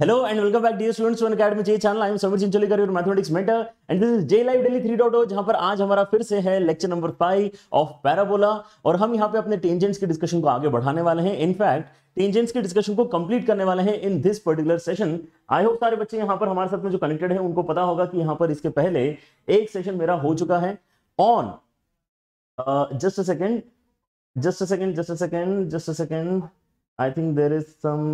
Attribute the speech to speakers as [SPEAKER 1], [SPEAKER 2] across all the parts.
[SPEAKER 1] Hello and welcome back dear students Unacademy JEE channel
[SPEAKER 2] I am Samar Sameer Chincholikar your mathematics mentor and this is JEE live daily three dot जहां पर आज हमारा फिर से है lecture number five of parabola और हम यहां पे अपने टेंजेंट्स के डिस्कशन को आगे बढ़ाने वाले हैं इनफैक्ट टेंजेंट्स के डिस्कशन को कंप्लीट करने वाले हैं in this particular session I hope सारे बच्चे यहाँ पर हमारे साथ में जो कनेक्टेड है उनको पता होगा कि यहाँ पर इसके पहले एक सेशन मेरा हो चुका है on just a second just a second just a second just a second I think there is some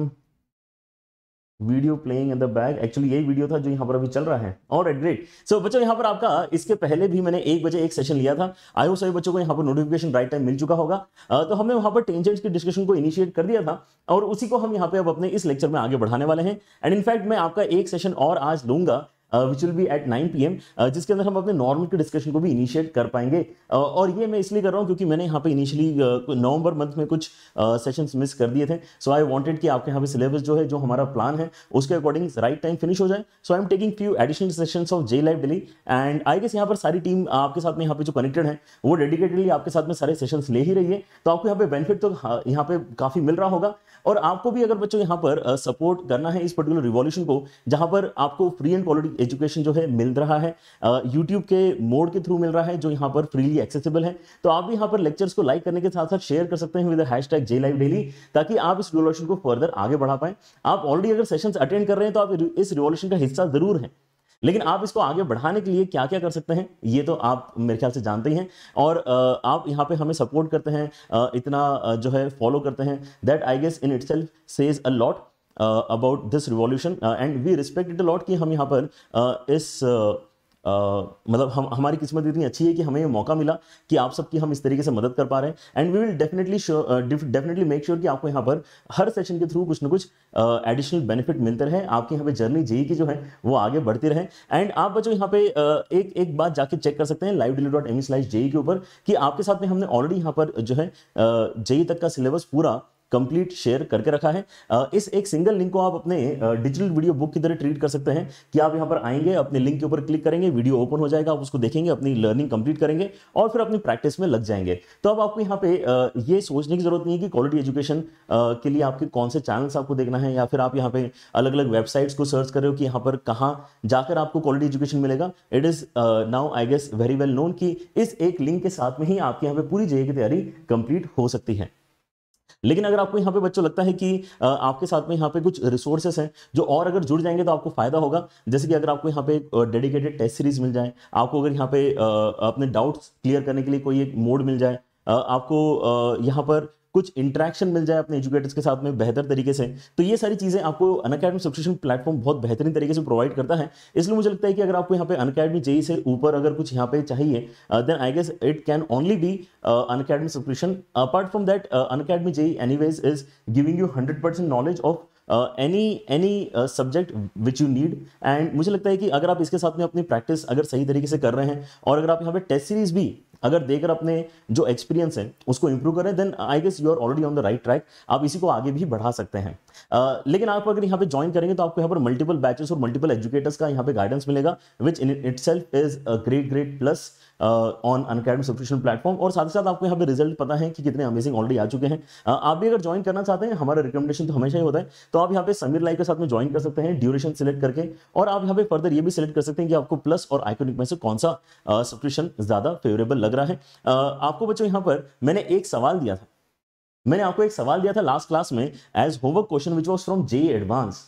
[SPEAKER 2] video playing in the bag actually यही वीडियो था जो यहाँ पर अभी चल रहा है और एट ग्रेट सो बच्चों यहाँ पर आपका इसके पहले भी मैंने एक बजे एक सेशन लिया था आई हो सभी बच्चों को यहाँ पर नोटिफिकेशन राइट टाइम मिल चुका होगा तो हमने वहाँ पर टेंजेंट्स की डिस्कशन को इनिशिएट कर दिया था और उसी को हम यहाँ पे अब अपने इस लेक्चर में आगे बढ़ाने वाले हैं एंड इनफैक्ट मैं आपका एक सेशन और आज लूंगा which will be at 9 PM जिसके अंदर हम अपने नॉर्मल के डिस्कशन को भी इनिशिएट कर पाएंगे uh, और ये मैं इसलिए कर रहा हूँ क्योंकि मैंने यहाँ पे इनिशियली नवंबर मंथ में कुछ सेशंस uh, मिस कर दिए थे सो आई वांटेड कि आपके यहाँ पे सिलेबस जो है जो हमारा प्लान है उसके अकॉर्डिंग राइट टाइम फिनिश हो जाए so I am taking few additional session of JEE live daily and I guess यहाँ पर सारी टीम आपके साथ में यहाँ पे जो कनेक्टेड है वो डेडिकेटेडली आपके साथ में सारे सेशन ले ही रही है तो आपको यहाँ पे बेनिफिट तो हाँ, यहाँ पे काफ़ी मिल रहा होगा और आपको भी अगर बच्चों यहाँ पर सपोर्ट करना है इस पर्टिकुलर रिवॉल्यूशन को जहाँ पर आपको फ्री एंड क्वालिटी एजुकेशन जो है मिल रहा है यूट्यूब के मोड के थ्रू मिल रहा है जो यहाँ पर फ्रीली एक्सेसिबल है तो आप भी यहाँ पर लेक्चर्स को लाइक करने के साथ साथ शेयर कर सकते हैं with hashtag JEE live daily ताकि आप इस रिवॉल्यूशन को फर्दर आगे बढ़ा पाए आप ऑलरेडी अगर सेशन अटेंड कर रहे हैं तो आप इस रिवॉल्यूशन का हिस्सा जरूर है लेकिन आप इसको आगे बढ़ाने के लिए क्या क्या कर सकते हैं ये तो आप मेरे ख्याल से जानते ही हैं और आप यहाँ पे हमें सपोर्ट करते हैं इतना जो है फॉलो करते हैं that I guess in itself says a lot about this revolution and we respect it lot कि हम यहाँ पर uh, इस uh, Uh, मतलब हम हमारी किस्मत इतनी अच्छी है कि हमें ये मौका मिला कि आप सबकी हम इस तरीके से मदद कर पा रहे हैं and we will definitely definitely make sure कि आपको यहाँ पर हर सेशन के थ्रू कुछ ना कुछ एडिशनल uh, बेनिफिट मिलते रहे आपकी यहाँ पे जर्नी जेई की जो है वो आगे बढ़ती रहे एंड आप बच्चों यहाँ पे uh, एक एक बात जाके चेक कर सकते हैं live daily dot M slice JEE के ऊपर कि आपके साथ में हमने ऑलरेडी यहाँ पर जो है uh, जेई तक का सिलेबस पूरा कंप्लीट शेयर करके रखा है इस एक सिंगल लिंक को आप अपने डिजिटल वीडियो बुक की तरह ट्रीट कर सकते हैं कि आप यहाँ पर आएंगे अपने लिंक के ऊपर क्लिक करेंगे वीडियो ओपन हो जाएगा आप उसको देखेंगे अपनी लर्निंग कंप्लीट करेंगे और फिर अपनी प्रैक्टिस में लग जाएंगे तो अब आपको यहाँ पे ये सोचने की जरूरत नहीं है कि क्वालिटी एजुकेशन के लिए आपके कौन से चैनल्स आपको देखना है या फिर आप यहाँ पे अलग अलग वेबसाइट्स को सर्च कर रहे हो कि यहाँ पर कहाँ जाकर आपको क्वालिटी एजुकेशन मिलेगा it is now I guess very well known कि इस एक लिंक के साथ में ही आपके यहाँ पे पूरी जगह की तैयारी कंप्लीट हो सकती है लेकिन अगर आपको यहाँ पे बच्चों लगता है कि आपके साथ में यहाँ पे कुछ रिसोर्सेस हैं जो और अगर जुड़ जाएंगे तो आपको फायदा होगा जैसे कि अगर आपको यहाँ पे डेडिकेटेड टेस्ट सीरीज मिल जाए आपको अगर यहाँ पे अपने डाउट्स क्लियर करने के लिए कोई एक मोड मिल जाए आपको यहाँ पर कुछ इंट्रैक्शन मिल जाए अपने एजुकेटर्स के साथ में बेहतर तरीके से तो ये सारी चीज़ें आपको अन अकेडमी सब्सक्रिप्शन प्लेटफॉर्म बहुत बेहतरीन तरीके से प्रोवाइड करता है इसलिए मुझे लगता है कि अगर आपको यहाँ पे अन अकेडमी जेई से ऊपर अगर कुछ यहाँ पे चाहिए then I guess it can only be Unacademy subscription apart from that Unacademy JEE anyways is giving you hundred percent knowledge of any any subject which you need and मुझे लगता है कि अगर आप इसके साथ में अपनी प्रैक्टिस अगर सही तरीके से कर रहे हैं और अगर आप यहाँ पे टेस्ट सीरीज भी अगर देकर अपने जो एक्सपीरियंस है उसको इंप्रूव करें then I guess you are already on the right track आप इसी को आगे भी बढ़ा सकते हैं आ, लेकिन आप अगर यहाँ पे ज्वाइन करेंगे तो आपको यहाँ पर मल्टीपल बैचेस और मल्टीपल एजुकेटर्स का यहाँ पे गाइडेंस मिलेगा which in it is a great great plus on Unacademy subscription platform और साथ ही साथ आपको यहाँ पे रिजल्ट पता है कि कितने अमेजिंग ऑलरेडी आ चुके हैं आप भी अगर ज्वाइन करना चाहते हैं हमारा रिकमेंडेशन तो हमेशा ही होता है तो आप यहाँ पे समीर लाइव के साथ में ज्वाइन कर सकते हैं ड्यूरेशन सिलेक्ट करके और आप यहाँ पे फर्दर ये भी सिलेक्ट कर सकते हैं कि आपको प्लस और आइकोनिक में से कौन सा सब्सक्रिप्शन ज़्यादा फेवरेबल लग रहा है आपको बच्चों यहाँ पर मैंने एक सवाल दिया था मैंने आपको एक सवाल दिया था लास्ट क्लास में as homework question which was from JEE advance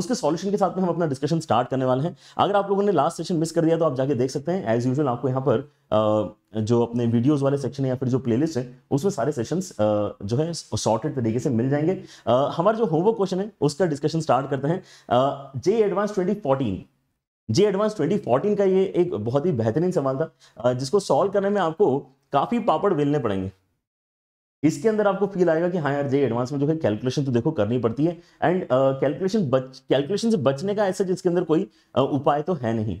[SPEAKER 2] उसके सॉल्यूशन के साथ में हम अपना डिस्कशन स्टार्ट करने वाले हैं अगर आप लोगों ने लास्ट सेशन मिस कर दिया तो आप जाके देख सकते हैं एज यूजल आपको यहाँ पर जो अपने वीडियोस वाले सेक्शन है या फिर जो प्लेलिस्ट है उसमें सारे सेशंस जो है सॉर्टेड तरीके से मिल जाएंगे हमारा जो होमवर्क क्वेश्चन है उसका डिस्कशन स्टार्ट करते हैं JEE advance twenty JEE advance 2014 का ये एक बहुत ही बेहतरीन सवाल था जिसको सॉल्व करने में आपको काफ़ी पापड़ बेलने पड़ेंगे इसके अंदर आपको फील आएगा कि हाँ यार जे एडवांस में जो है कैलकुलेशन तो देखो करनी पड़ती है एंड कैलकुलेशन uh, बच कैलकुलेशन से बचने का ऐसा जिसके अंदर कोई uh, उपाय तो है नहीं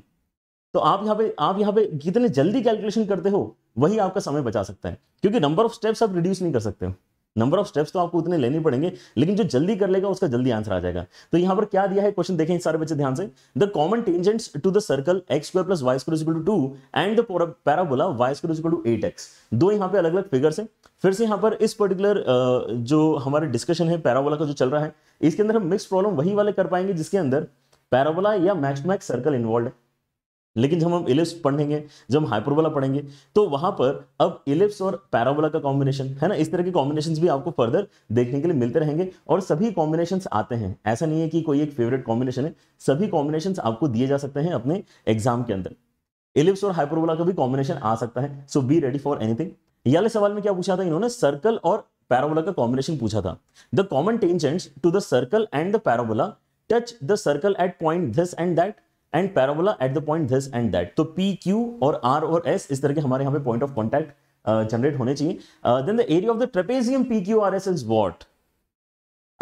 [SPEAKER 2] तो आप यहाँ पे आप यहाँ पे कितने जल्दी कैलकुलेशन करते हो वही आपका समय बचा सकता है क्योंकि नंबर ऑफ स्टेप्स आप रिड्यूस नहीं कर सकते हो नंबर ऑफ स्टेप्स तो आपको उतने लेने पड़ेंगे लेकिन जो जल्दी कर लेगा उसका जल्दी आंसर आ जाएगा तो यहां पर क्या दिया है क्वेश्चन देखें सारे बच्चे ध्यान से the common tangents to the circle x square plus Y square equal to two and the parabola Y square equal to eight X दो यहाँ पे अलग अलग फिगर्स है फिर से यहाँ पर इस पर्टिकुलर जो हमारे डिस्कशन है पैराबोला का जो चल रहा है इसके अंदर हम मिक्स प्रॉब्लम वही वाले कर पाएंगे जिसके अंदर पैराबोला या मैक्स मैक्स सर्कल इन्वॉल्व है लेकिन जब हम इलिप्स पढ़ेंगे जब हम हाइपरबोला पढ़ेंगे तो वहां पर अब इलिप्स और पैराबोला का कॉम्बिनेशन है ना इस तरह के कॉम्बिनेशंस भी आपको फर्दर देखने के लिए मिलते रहेंगे और सभी कॉम्बिनेशंस आते हैं ऐसा नहीं है कि कोई एक फेवरेट कॉम्बिनेशन है सभी कॉम्बिनेशन आपको दिए जा सकते हैं अपने एग्जाम के अंदर इलिप्स और हाइपरबोला का भी कॉम्बिनेशन आ सकता है so be ready for anything याले सवाल में क्या पूछा था इन्होंने सर्कल और पैराबोला का कॉम्बिनेशन पूछा था the common tangents to the circle and the parabola touch the circle at point this and that and parabola at the point this and that तो पी क्यू और आर और S इस तरह के हमारे यहाँ पे पॉइंट ऑफ कॉन्टैक्ट जनरेट होने चाहिए area of the trapezium P Q R S is what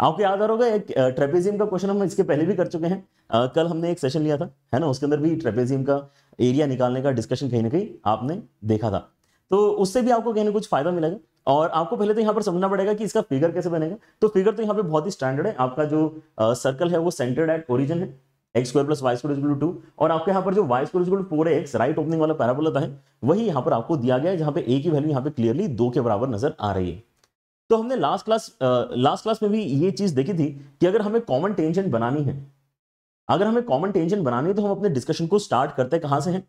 [SPEAKER 2] आपको याद आ रहा होगा एक ट्रेपेजियम uh, का क्वेश्चन हम इसके पहले भी कर चुके हैं आ, uh, कल हमने एक सेशन लिया था है ना उसके अंदर भी ट्रेपेजियम का एरिया निकालने का डिस्कशन कहीं ना कहीं आपने देखा था तो उससे भी आपको कहीं ना कुछ फायदा मिलेगा और आपको पहले तो यहाँ पर समझना पड़ेगा कि इसका फिगर कैसे बनेगा तो फिगर तो यहाँ पे बहुत ही स्टैंडर्ड है आपका जो सर्कल uh, है वो सेंटर्ड एट ओरिजन है x square plus Y square is equal to और आपके यहाँ पर जो Y square is equal four X right opening वाला पैराबोला है वही यहाँ पर आपको दिया गया है जहाँ पे ए की वैल्यू यहाँ पे क्लियरली दो के बराबर नजर आ रही है तो हमने लास्ट क्लास लास्ट क्लास में भी ये चीज देखी थी कि अगर हमें कॉमन टेंजेंट बनानी है अगर हमें कॉमन टेंजेंट बनानी है तो हम अपने डिस्कशन को स्टार्ट करते हैं कहां से हैं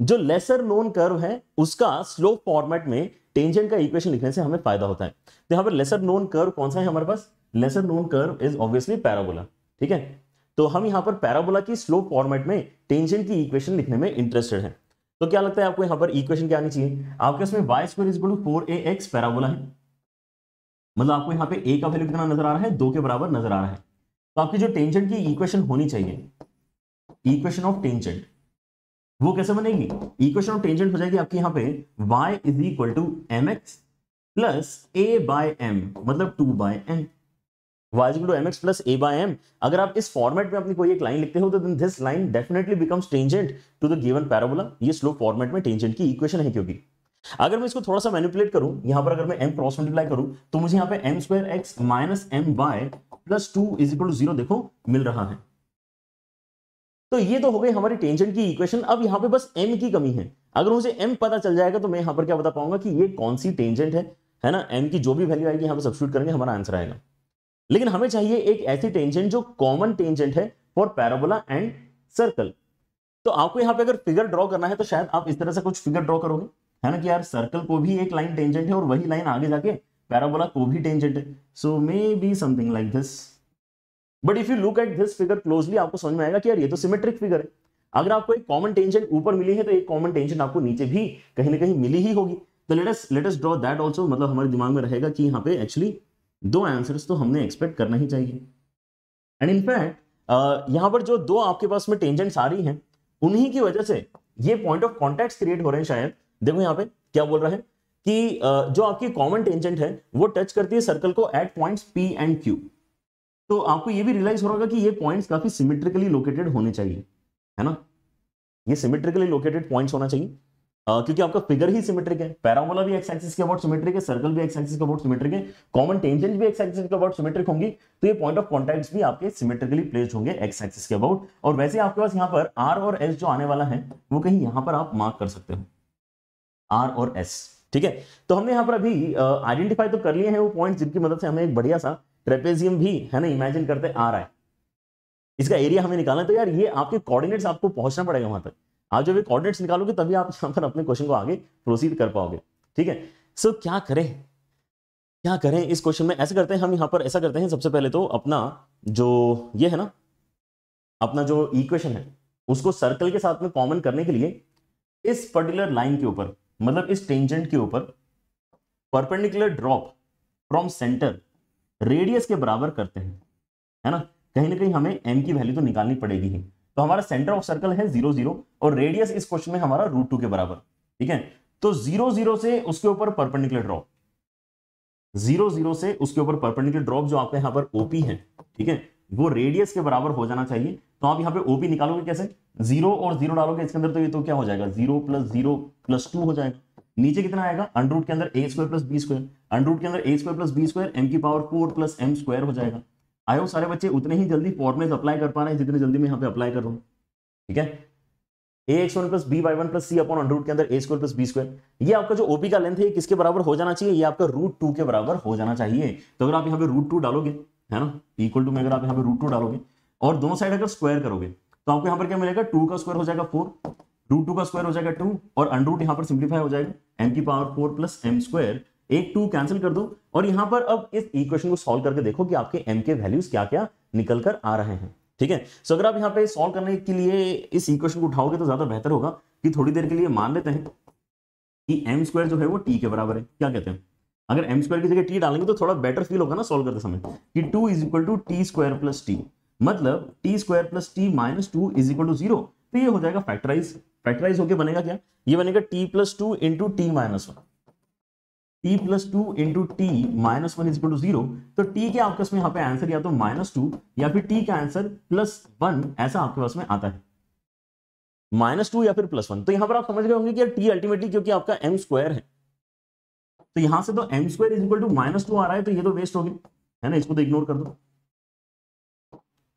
[SPEAKER 2] जो लेसर नोन कर्व है उसका स्लोप फॉर्मेट में टेंजेंट का इक्वेशन लिखने से हमें फायदा होता है तो यहां पर लेसर नोन कर्व कौन सा है हमारे पास lesser known curve is obviously parabola ठीक है तो हम यहाँ पर पैराबोला की स्लोप फॉर्मेट में टेंशन की इक्वेशन लिखने में इंटरेस्टेड है तो क्या लगता है आपको यहाँ पर इक्वेशन क्या आनी चाहिए आपके उसमें Y square is to four A X parabola है मतलब आपको यहाँ पे ए का वैल्यू कितना नजर आ रहा है दो के बराबर नजर आ रहा है तो आपकी जो टेंजेंट की इक्वेशन होनी चाहिए इक्वेशन ऑफ टेंजेंट वो कैसे बनेगी इक्वेशन ऑफ टेंजेंट हो जाएगी आपके यहाँ पे y is equal to M x plus A by M मतलब टू बाय एम अगर आप इस फॉर्मेट में अपनी कोई एक लाइन लिखते हो तो this line definitely becomes tangent to the given parabola ये स्लो फॉर्मेट में टेंजेंट की इक्वेशन है क्योंकि अगर मैं इसको थोड़ा सा मैनिपुलेट करूं पर अगर मैं m क्रॉस मल्टीप्लाई करूं तो मुझे पे M square X minus M plus two is equal to zero देखो मिल रहा है तो ये तो हो गई हमारी टेंजेंट की इक्वेशन अब यहाँ पे बस m की कमी है अगर मुझे m पता चल जाएगा तो मैं यहाँ पर क्या बता पाऊंगा कि ये कौन सी टेंजेंट है है ना m की जो भी वैल्यू आएगी यहां पर सब्सिट्यूट करेंगे हमारा आंसर आएगा लेकिन हमें चाहिए एक ऐसी टेंजेंट जो कॉमन टेंजेंट है फॉर पैराबोला एंड सर्कल तो आपको यहाँ पे अगर फिगर ड्रॉ करना है तो शायद आप इस तरह से कुछ फिगर ड्रॉ करोगे है ना कि यार सर्कल को भी एक लाइन टेंजेंट है और वही लाइन आगे जाके पैराबोला को भी टेंजेंट है so maybe something like this but if you look at this figure closely आपको समझ में आएगा कि यार ये तो सिमेट्रिक फिगर है अगर आपको एक कॉमन टेंजेंट ऊपर मिली है तो एक कॉमन टेंजेंट आपको नीचे भी कहीं ना कहीं मिली ही होगी तो let's let's draw that also मतलब हमारे दिमाग में रहेगा कि यहाँ पे एक्चुअली दो आंसर्स तो हमने एक्सपेक्ट करना ही चाहिए एंड इनफैक्ट यहां पर जो दो आपके पास में टेंजेंट्स आ रही हैं उन्हीं की वजह से ये पॉइंट ऑफ कॉन्टेक्ट क्रिएट हो रहे हैं शायद देखो यहाँ पे क्या बोल रहा है कि uh, जो आपकी कॉमन टेंजेंट है वो टच करती है सर्कल को at points P and Q तो आपको ये भी रियलाइज हो रहा होगा कि ये पॉइंट्स काफी सिमेट्रिकली लोकेटेड होने चाहिए है ना ये सिमेट्रिकली लोकेटेड पॉइंट्स होना चाहिए क्योंकि आपका फिगर ही सिमेट्रिक है पैरामोला भी एक्स के अबाउट सिमेट्रिक है सर्कल भी एक्स के अबाउट सिमेट्रिक है कॉमन टेंजेंट भी एक्स के अबाउट सिमेट्रिक होंगी तो ये पॉइंट ऑफ कॉन्टैक्ट्स भी आपके सिमेट्रिकली प्लेस होंगे एक्स के अबाउट और वैसे आपके पास यहाँ पर आर और एस जो आने वाला है वो कहीं यहाँ पर आप मार्क कर सकते हो आर और एस ठीक है तो हमने यहाँ पर अभी आइडेंटिफाई तो कर लिए हैं वो पॉइंट जिनकी मदद से हमें एक बढ़िया सा ट्रेपेजियम भी है ना इमेजिन करते आ रहा है इसका एरिया हमें निकालना है तो यार ये आपके कोऑर्डिनेट्स आपको पहुंचना पड़ेगा वहां तक आप जब कॉर्डिनेट्स निकालोगे तभी आप यहां पर अपने क्वेश्चन को आगे प्रोसीड कर पाओगे ठीक है सो क्या करें क्या करें इस क्वेश्चन में ऐसे करते हैं हम यहाँ पर ऐसा करते हैं सबसे पहले तो अपना जो ये है ना अपना जो इक्वेशन है उसको सर्कल के साथ में कॉमन करने के लिए इस पर्टिकुलर लाइन के ऊपर मतलब इस टेंजेंट के ऊपर perpendicular drop from centre radius के बराबर करते हैं है ना कहीं ना कहीं हमें एम की वैल्यू तो निकालनी पड़ेगी ही तो हमारा सेंटर ऑफ सर्कल है जीरो जीरो और रेडियस इस क्वेश्चन में हमारा रूट टू के बराबर ठीक है तो जीरो जीरो से उसके ऊपर परपेंडिकुलर ड्रॉप जीरो जीरो से उसके ऊपर परपेंडिकुलर ड्रॉप जो आपका यहां पर ओपी है ठीक है वो रेडियस के बराबर हो जाना चाहिए तो आप यहां पे ओपी निकालोगे कैसे जीरो और जीरो डालोगे इसके अंदर तो ये तो क्या हो जाएगा zero plus zero plus two हो जाएगा नीचे कितना आएगा अंडरूट के अंदर A square plus B square under root के अंदर A square plus B square M की power four plus M square हो जाएगा आई हो सारे बच्चे उतने ही जल्दी फॉर्मेज अप्लाई कर पा रहे हैं जितने जल्दी मैं यहाँ पे अप्लाई कर रहा हूँ ठीक है A x one plus B Y one plus C upon root के अंदर A square plus B square ये आपका जो ओपी का लेंथ है किसके बराबर हो जाना चाहिए ये आपका रूट टू के बराबर हो जाना चाहिए तो अगर आप यहाँ पे रूट टू डालोगे है ना इक्वल टू में अगर आप यहाँ पे रूट टू डालोगे और दोनों साइड अगर स्क्वायर करोगे तो आपको यहाँ पर क्या मिलेगा टू का स्क्वायर हो जाएगा फोर रूट टू का स्क्वायर हो जाएगा टू और अंडर यहाँ पर सिंप्लीफाई हो जाएगा एम की power four plus M square एक टू कैंसिल कर दो और यहां पर अब इस इक्वेशन को सॉल्व करके देखो कि आपके एम के वैल्यूज क्या क्या निकल कर आ रहे हैं ठीक है सो अगर आप यहाँ पे सॉल्व करने के लिए इस इक्वेशन को उठाओगे तो ज्यादा बेहतर होगा कि थोड़ी देर के लिए मान लेते हैं कि एम स्क्वायर जो है वो टी के बराबर है क्या कहते हैं अगर एम स्क्वायर की जगह टी डालेंगे तो थोड़ा बेटर फील होगा ना सोल्व करते समय कि two is equal to T square plus T मतलब T square plus T minus two is equal to zero तो ये हो जाएगा फैक्टराइज फैक्टराइज होकर बनेगा क्या ये बनेगा T plus two into T minus one T plus two into T minus one is to zero तो टी के आपके उसमें यहाँ पे आंसर या तो माइनस टू या फिर टी का आंसर प्लस वन ऐसा आपके पास में आता है माइनस टू या फिर प्लस वन तो यहां पर आप समझ गए होंगे कि टी अल्टीमेटली क्योंकि आपका एम स्क्वायर है तो यहां से तो M square is equal to minus two आ रहा है तो ये तो वेस्ट हो गया है ना इसको तो इग्नोर कर दो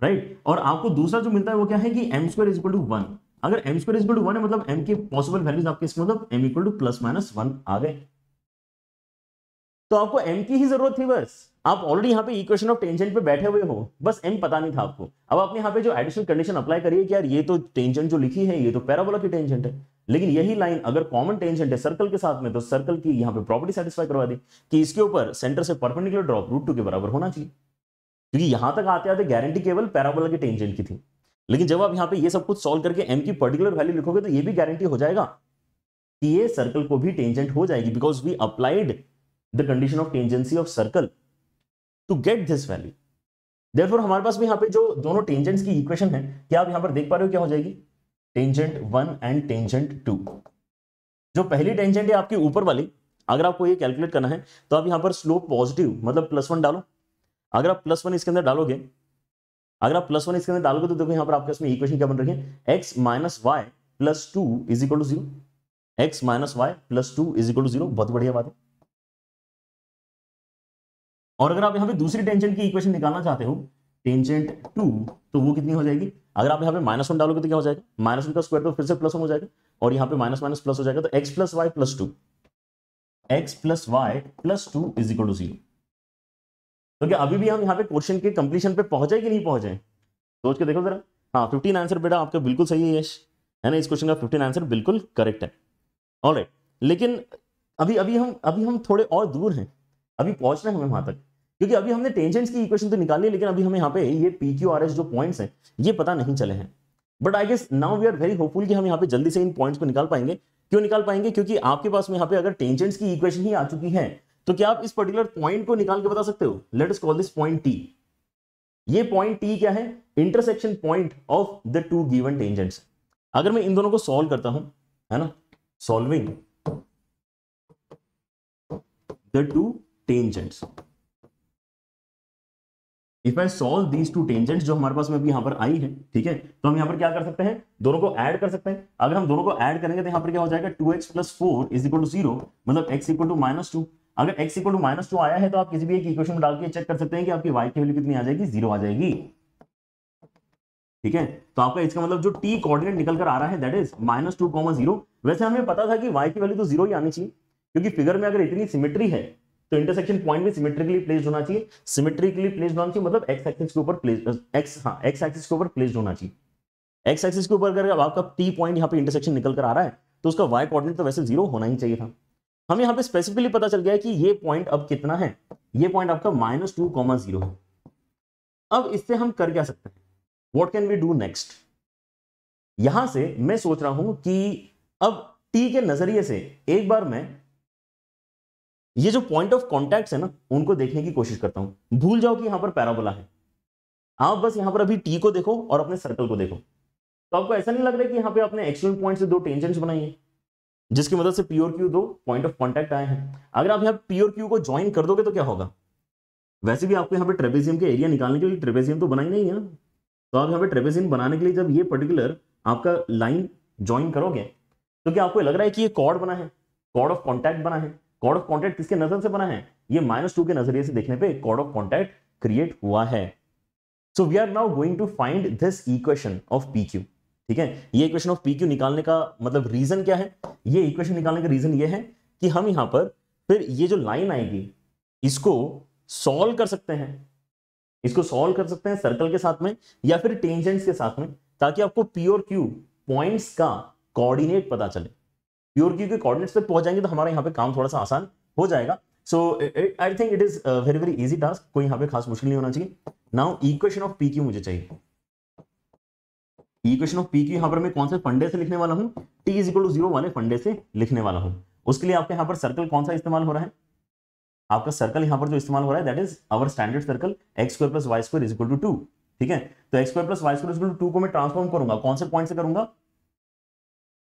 [SPEAKER 2] राइट right? और आपको दूसरा जो मिलता है वो क्या है कि M square is equal to one अगर M square is equal to one है मतलब एम के पॉसिबल वैल्यूज आपके इसमें मतलब M equal to plus minus one आ गए तो आपको एम की ही जरूरत थी बस आप ऑलरेडी यहाँ पे इक्वेशन ऑफ टेंजेंट पे बैठे हुए हो बस एम पता नहीं था आपको अब आपने यहाँ पे जो एडिशनल कंडीशन अप्लाई करिए कि यार ये तो टेंजेंट जो लिखी है ये तो पैराबोला की टेंजेंट है लेकिन यही लाइन अगर कॉमन टेंजेंट है सर्कल के साथ में तो सर्कल की यहाँ पे प्रॉपर्टी सेटिस्फाई करवा दी कि इसके ऊपर सेंटर से परपेंडिकुलर ड्रॉप रूट टू के बराबर होना चाहिए क्योंकि यहां तक आते आते गारंटी केवल पैराबोला की टेंजेंट की थी लेकिन जब आप यहाँ पे ये सब कुछ सॉल्व करके एम की पर्टिकुलर वैल्यू लिखोगे तो ये भी गारंटी हो जाएगा कि ये सर्कल को भी टेंजेंट हो जाएगी because we applied the condition of tangency of circle to get this value therefore हमारे पास भी यहाँ पे जो दोनों टेंजेंट्स की इक्वेशन है क्या आप यहाँ पर देख पा रहे हो क्या हो जाएगी tangent one and tangent two जो पहली टेंजेंट है आपकी ऊपर वाली अगर आपको ये कैलकुलेट करना है तो आप यहाँ पर स्लोप पॉजिटिव मतलब प्लस वन डालो अगर आप प्लस वन इसके अंदर डालोगे अगर आप प्लस वन इसके अंदर डालोगे तो देखो यहाँ पर आपके इसमें इक्वेशन क्या बन रही है X minus Y plus two is equal to zero X minus Y plus two is equal to zero बहुत बढ़िया बात है और अगर आप यहाँ पे दूसरी टेंजेंट की इक्वेशन निकालना चाहते हो टेंजेंट टू तो वो कितनी हो जाएगी अगर आप यहाँ पे माइनस वन डालोगे तो क्या हो जाएगा माइनस वन का स्क्वायर तो फिर से प्लस वन हो जाएगा और यहाँ पे माइनस माइनस प्लस हो जाएगा तो x plus Y plus two x plus Y plus two is equal to zero तो क्या अभी भी हम यहाँ पे क्वेश्चन के कंप्लीशन पे पहुंचे कि नहीं पहुंचे सोच के देखो जरा हाँ फिफ्टीन आंसर बेटा आपका बिल्कुल सही है यश है ना इस क्वेश्चन का फिफ्टीन आंसर बिल्कुल करेक्ट है ऑल लेकिन अभी अभी हम अभी हम थोड़े और दूर हैं अभी पहुंचना है हमें वहां तक क्योंकि अभी हमने टेंजेंट्स की इक्वेशन तो निकाल ली लेकिन अभी हमें यहाँ पे ये पी क्यू आर एस जो पॉइंट्स हैं ये पता नहीं चले हैं but I guess now we are very hopeful कि हम यहाँ पे जल्दी से इन पॉइंट्स को निकाल पाएंगे क्यों निकाल पाएंगे क्योंकि आपके पास में यहाँ पे अगर टेंजेंट्स की इक्वेशन ही आ चुकी है तो क्या आप इस पर्टिकुलर पॉइंट को निकाल के बता सकते हो let's call this point T ये पॉइंट टी क्या है intersection point of the two given tangents अगर मैं इन दोनों को सॉल्व करता हूं है ना solving the two tangents if I solve these two tangent जो हमारे पास में अभी यहां पर आई है ठीक है तो हम यहां पर क्या कर सकते हैं दोनों को ऐड कर सकते हैं अगर हम दोनों को ऐड करेंगे तो यहां पर क्या हो जाएगा two x plus four is equal to zero मतलब X equal to minus two अगर X equal to minus two आया है तो आप किसी भी एक इक्वेशन में डाल के चेक कर सकते हैं कि आपकी वाई की वैल्यू कितनी आ जाएगी जीरो आ जाएगी ठीक है तो आपका इसका मतलब जो टी कोऑर्डिनेट निकल कर आ रहा है that is minus two comma zero वैसे हमें पता था कि वाई की वैल्यू तो जीरो ही आनी चाहिए क्योंकि फिगर में अगर इतनी सिमिट्री है तो इंटरसेक्शन पॉइंट भी सिमेट्रिकली प्लेस होना चाहिए सिमेट्रिकली प्लेस होना चाहिए मतलब एक्स एक्सिस के ऊपर प्लेस एक्स uh, हाँ एक्स एक्सिस के ऊपर प्लेस होना चाहिए एक्स एक्सिस के ऊपर अगर आपका टी पॉइंट यहाँ पे इंटरसेक्शन निकल कर आ रहा है तो उसका वाई कॉर्डिनेट तो वैसे जीरो होना ही चाहिए था हमें यहाँ पे स्पेसिफिकली पता चल गया है कि ये पॉइंट अब कितना है ये पॉइंट आपका माइनस टू कॉमा जीरो है अब इससे हम कर क्या सकते हैं what can we do next यहां से मैं सोच रहा हूं कि अब टी के नजरिए से एक बार मैं ये जो पॉइंट ऑफ कॉन्टैक्ट है ना उनको देखने की कोशिश करता हूं भूल जाओ कि यहां पर पैराबोला है आप बस यहां पर अभी टी को देखो और अपने सर्कल को देखो तो आपको ऐसा नहीं लग रहा है कि यहां पे आपने एक्सट्रीम पॉइंट से दो टेंजेंट्स बनाई है जिसकी मदद से पी और क्यू दो पॉइंट ऑफ कॉन्टैक्ट आए हैं अगर आप यहाँ पी और क्यू को ज्वाइन कर दोगे तो क्या होगा वैसे भी आपको यहाँ पे ट्रेपेजियम के एरिया निकालने के लिए ट्रेपेजियम तो बनाई नहीं है ना तो आप यहाँ पे ट्रेपेजियम बनाने के लिए जब ये पर्टिकुलर आपका लाइन ज्वाइन करोगे तो क्या आपको लग रहा है कि ये कॉर्ड बना है कॉर्ड ऑफ कॉन्टैक्ट बना है कॉड ऑफ कॉन्टैक्ट किसके नजर से बना है ये माइनस टू के नजरिए से देखने पे कॉड ऑफ कॉन्टैक्ट क्रिएट हुआ है so we are now going to find this equation of P Q ठीक है ये इक्वेशन ऑफ पी क्यू निकालने का मतलब रीजन क्या है ये इक्वेशन निकालने का रीजन ये है कि हम यहां पर फिर ये जो लाइन आएगी इसको सॉल्व कर सकते हैं इसको सॉल्व कर सकते हैं सर्कल के साथ में या फिर टेंजेंट्स के साथ में ताकि आपको पी और क्यू पॉइंट्स का कोऑर्डिनेट पता चले योरकी के कॉर्डिनेट्स तक पहुंच जाएंगे तो हमारा यहाँ पे काम थोड़ा सा आसान हो जाएगा so I think it is very very easy task कोई यहाँ पे खास मुश्किल नहीं होना चाहिए now equation of P Q मुझे चाहिए इक्वेशन ऑफ पी क्यू यहाँ पर मैं कौन से फंडे से लिखने वाला हूँ t is equal to zero वाले फंडे से लिखने वाला हूँ उसके लिए आपके यहाँ पर सर्कल कौन सा इस्तेमाल हो रहा है आपका सर्कल यहाँ पर जो इस्तेमाल हो रहा है that is our standard circle x square plus Y square is equal to two ठीक है तो x square plus Y square is equal to को मैं ट्रांसफॉर्म करूंगा कौन से पॉइंट से करूंगा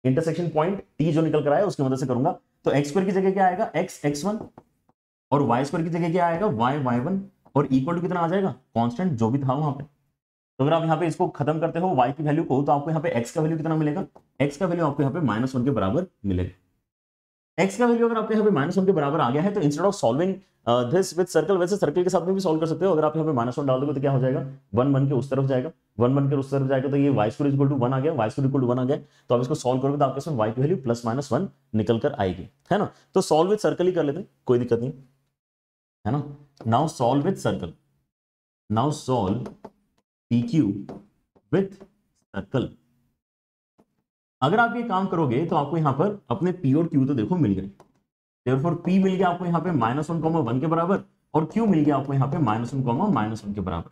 [SPEAKER 2] इंटरसेक्शन पॉइंट टी जो निकल कर आया उसकी मदद से करूंगा तो एक्स स्क्वायर की जगह क्या आएगा एक्स एक्स वन और वाई स्क्वायर की जगह क्या आएगा वाई वाई वन और इक्वल टू कितना आ जाएगा कॉन्स्टेंट जो भी था वहां पर तो अगर आप यहाँ पे इसको खत्म करते हो वाई की वैल्यू को तो आपको यहाँ पे एक्स का वैल्यू कितना मिलेगा एक्स का वैल्यू आपको यहाँ पे माइनस वन के बराबर मिलेगा एक्स का वैल्यू अगर आपके यहाँ पे माइनस वन के बराबर आ गया है तो instead of solving this with circle वैसे सर्कल के साथ में भी सॉल्व कर सकते हो अगर आप यहाँ पे माइनस वन डाल दोगे तो क्या हो जाएगा वन वन के उस तरफ जाएगा वन वन के उस तरफ जाएगा तो ये y square equal to one आ गया y square equal to one आ गया तो आप इसको सॉल्व करोगे तो आपके साथ वाई की वैल्यू प्लस माइनस वन निकल कर आएगी है ना तो सॉल्व विद सर्कल ही कर लेते हैं कोई दिक्कत नहीं है ना now solve with circle now solve P Q with circle अगर आप ये काम करोगे तो आपको यहाँ पर अपने पी और क्यू तो देखो मिल गए देवरफोर पी मिल गया आपको यहाँ पे माइनस वन कॉमा वन के बराबर और क्यू मिल गया आपको यहाँ पे minus one comma minus one के बराबर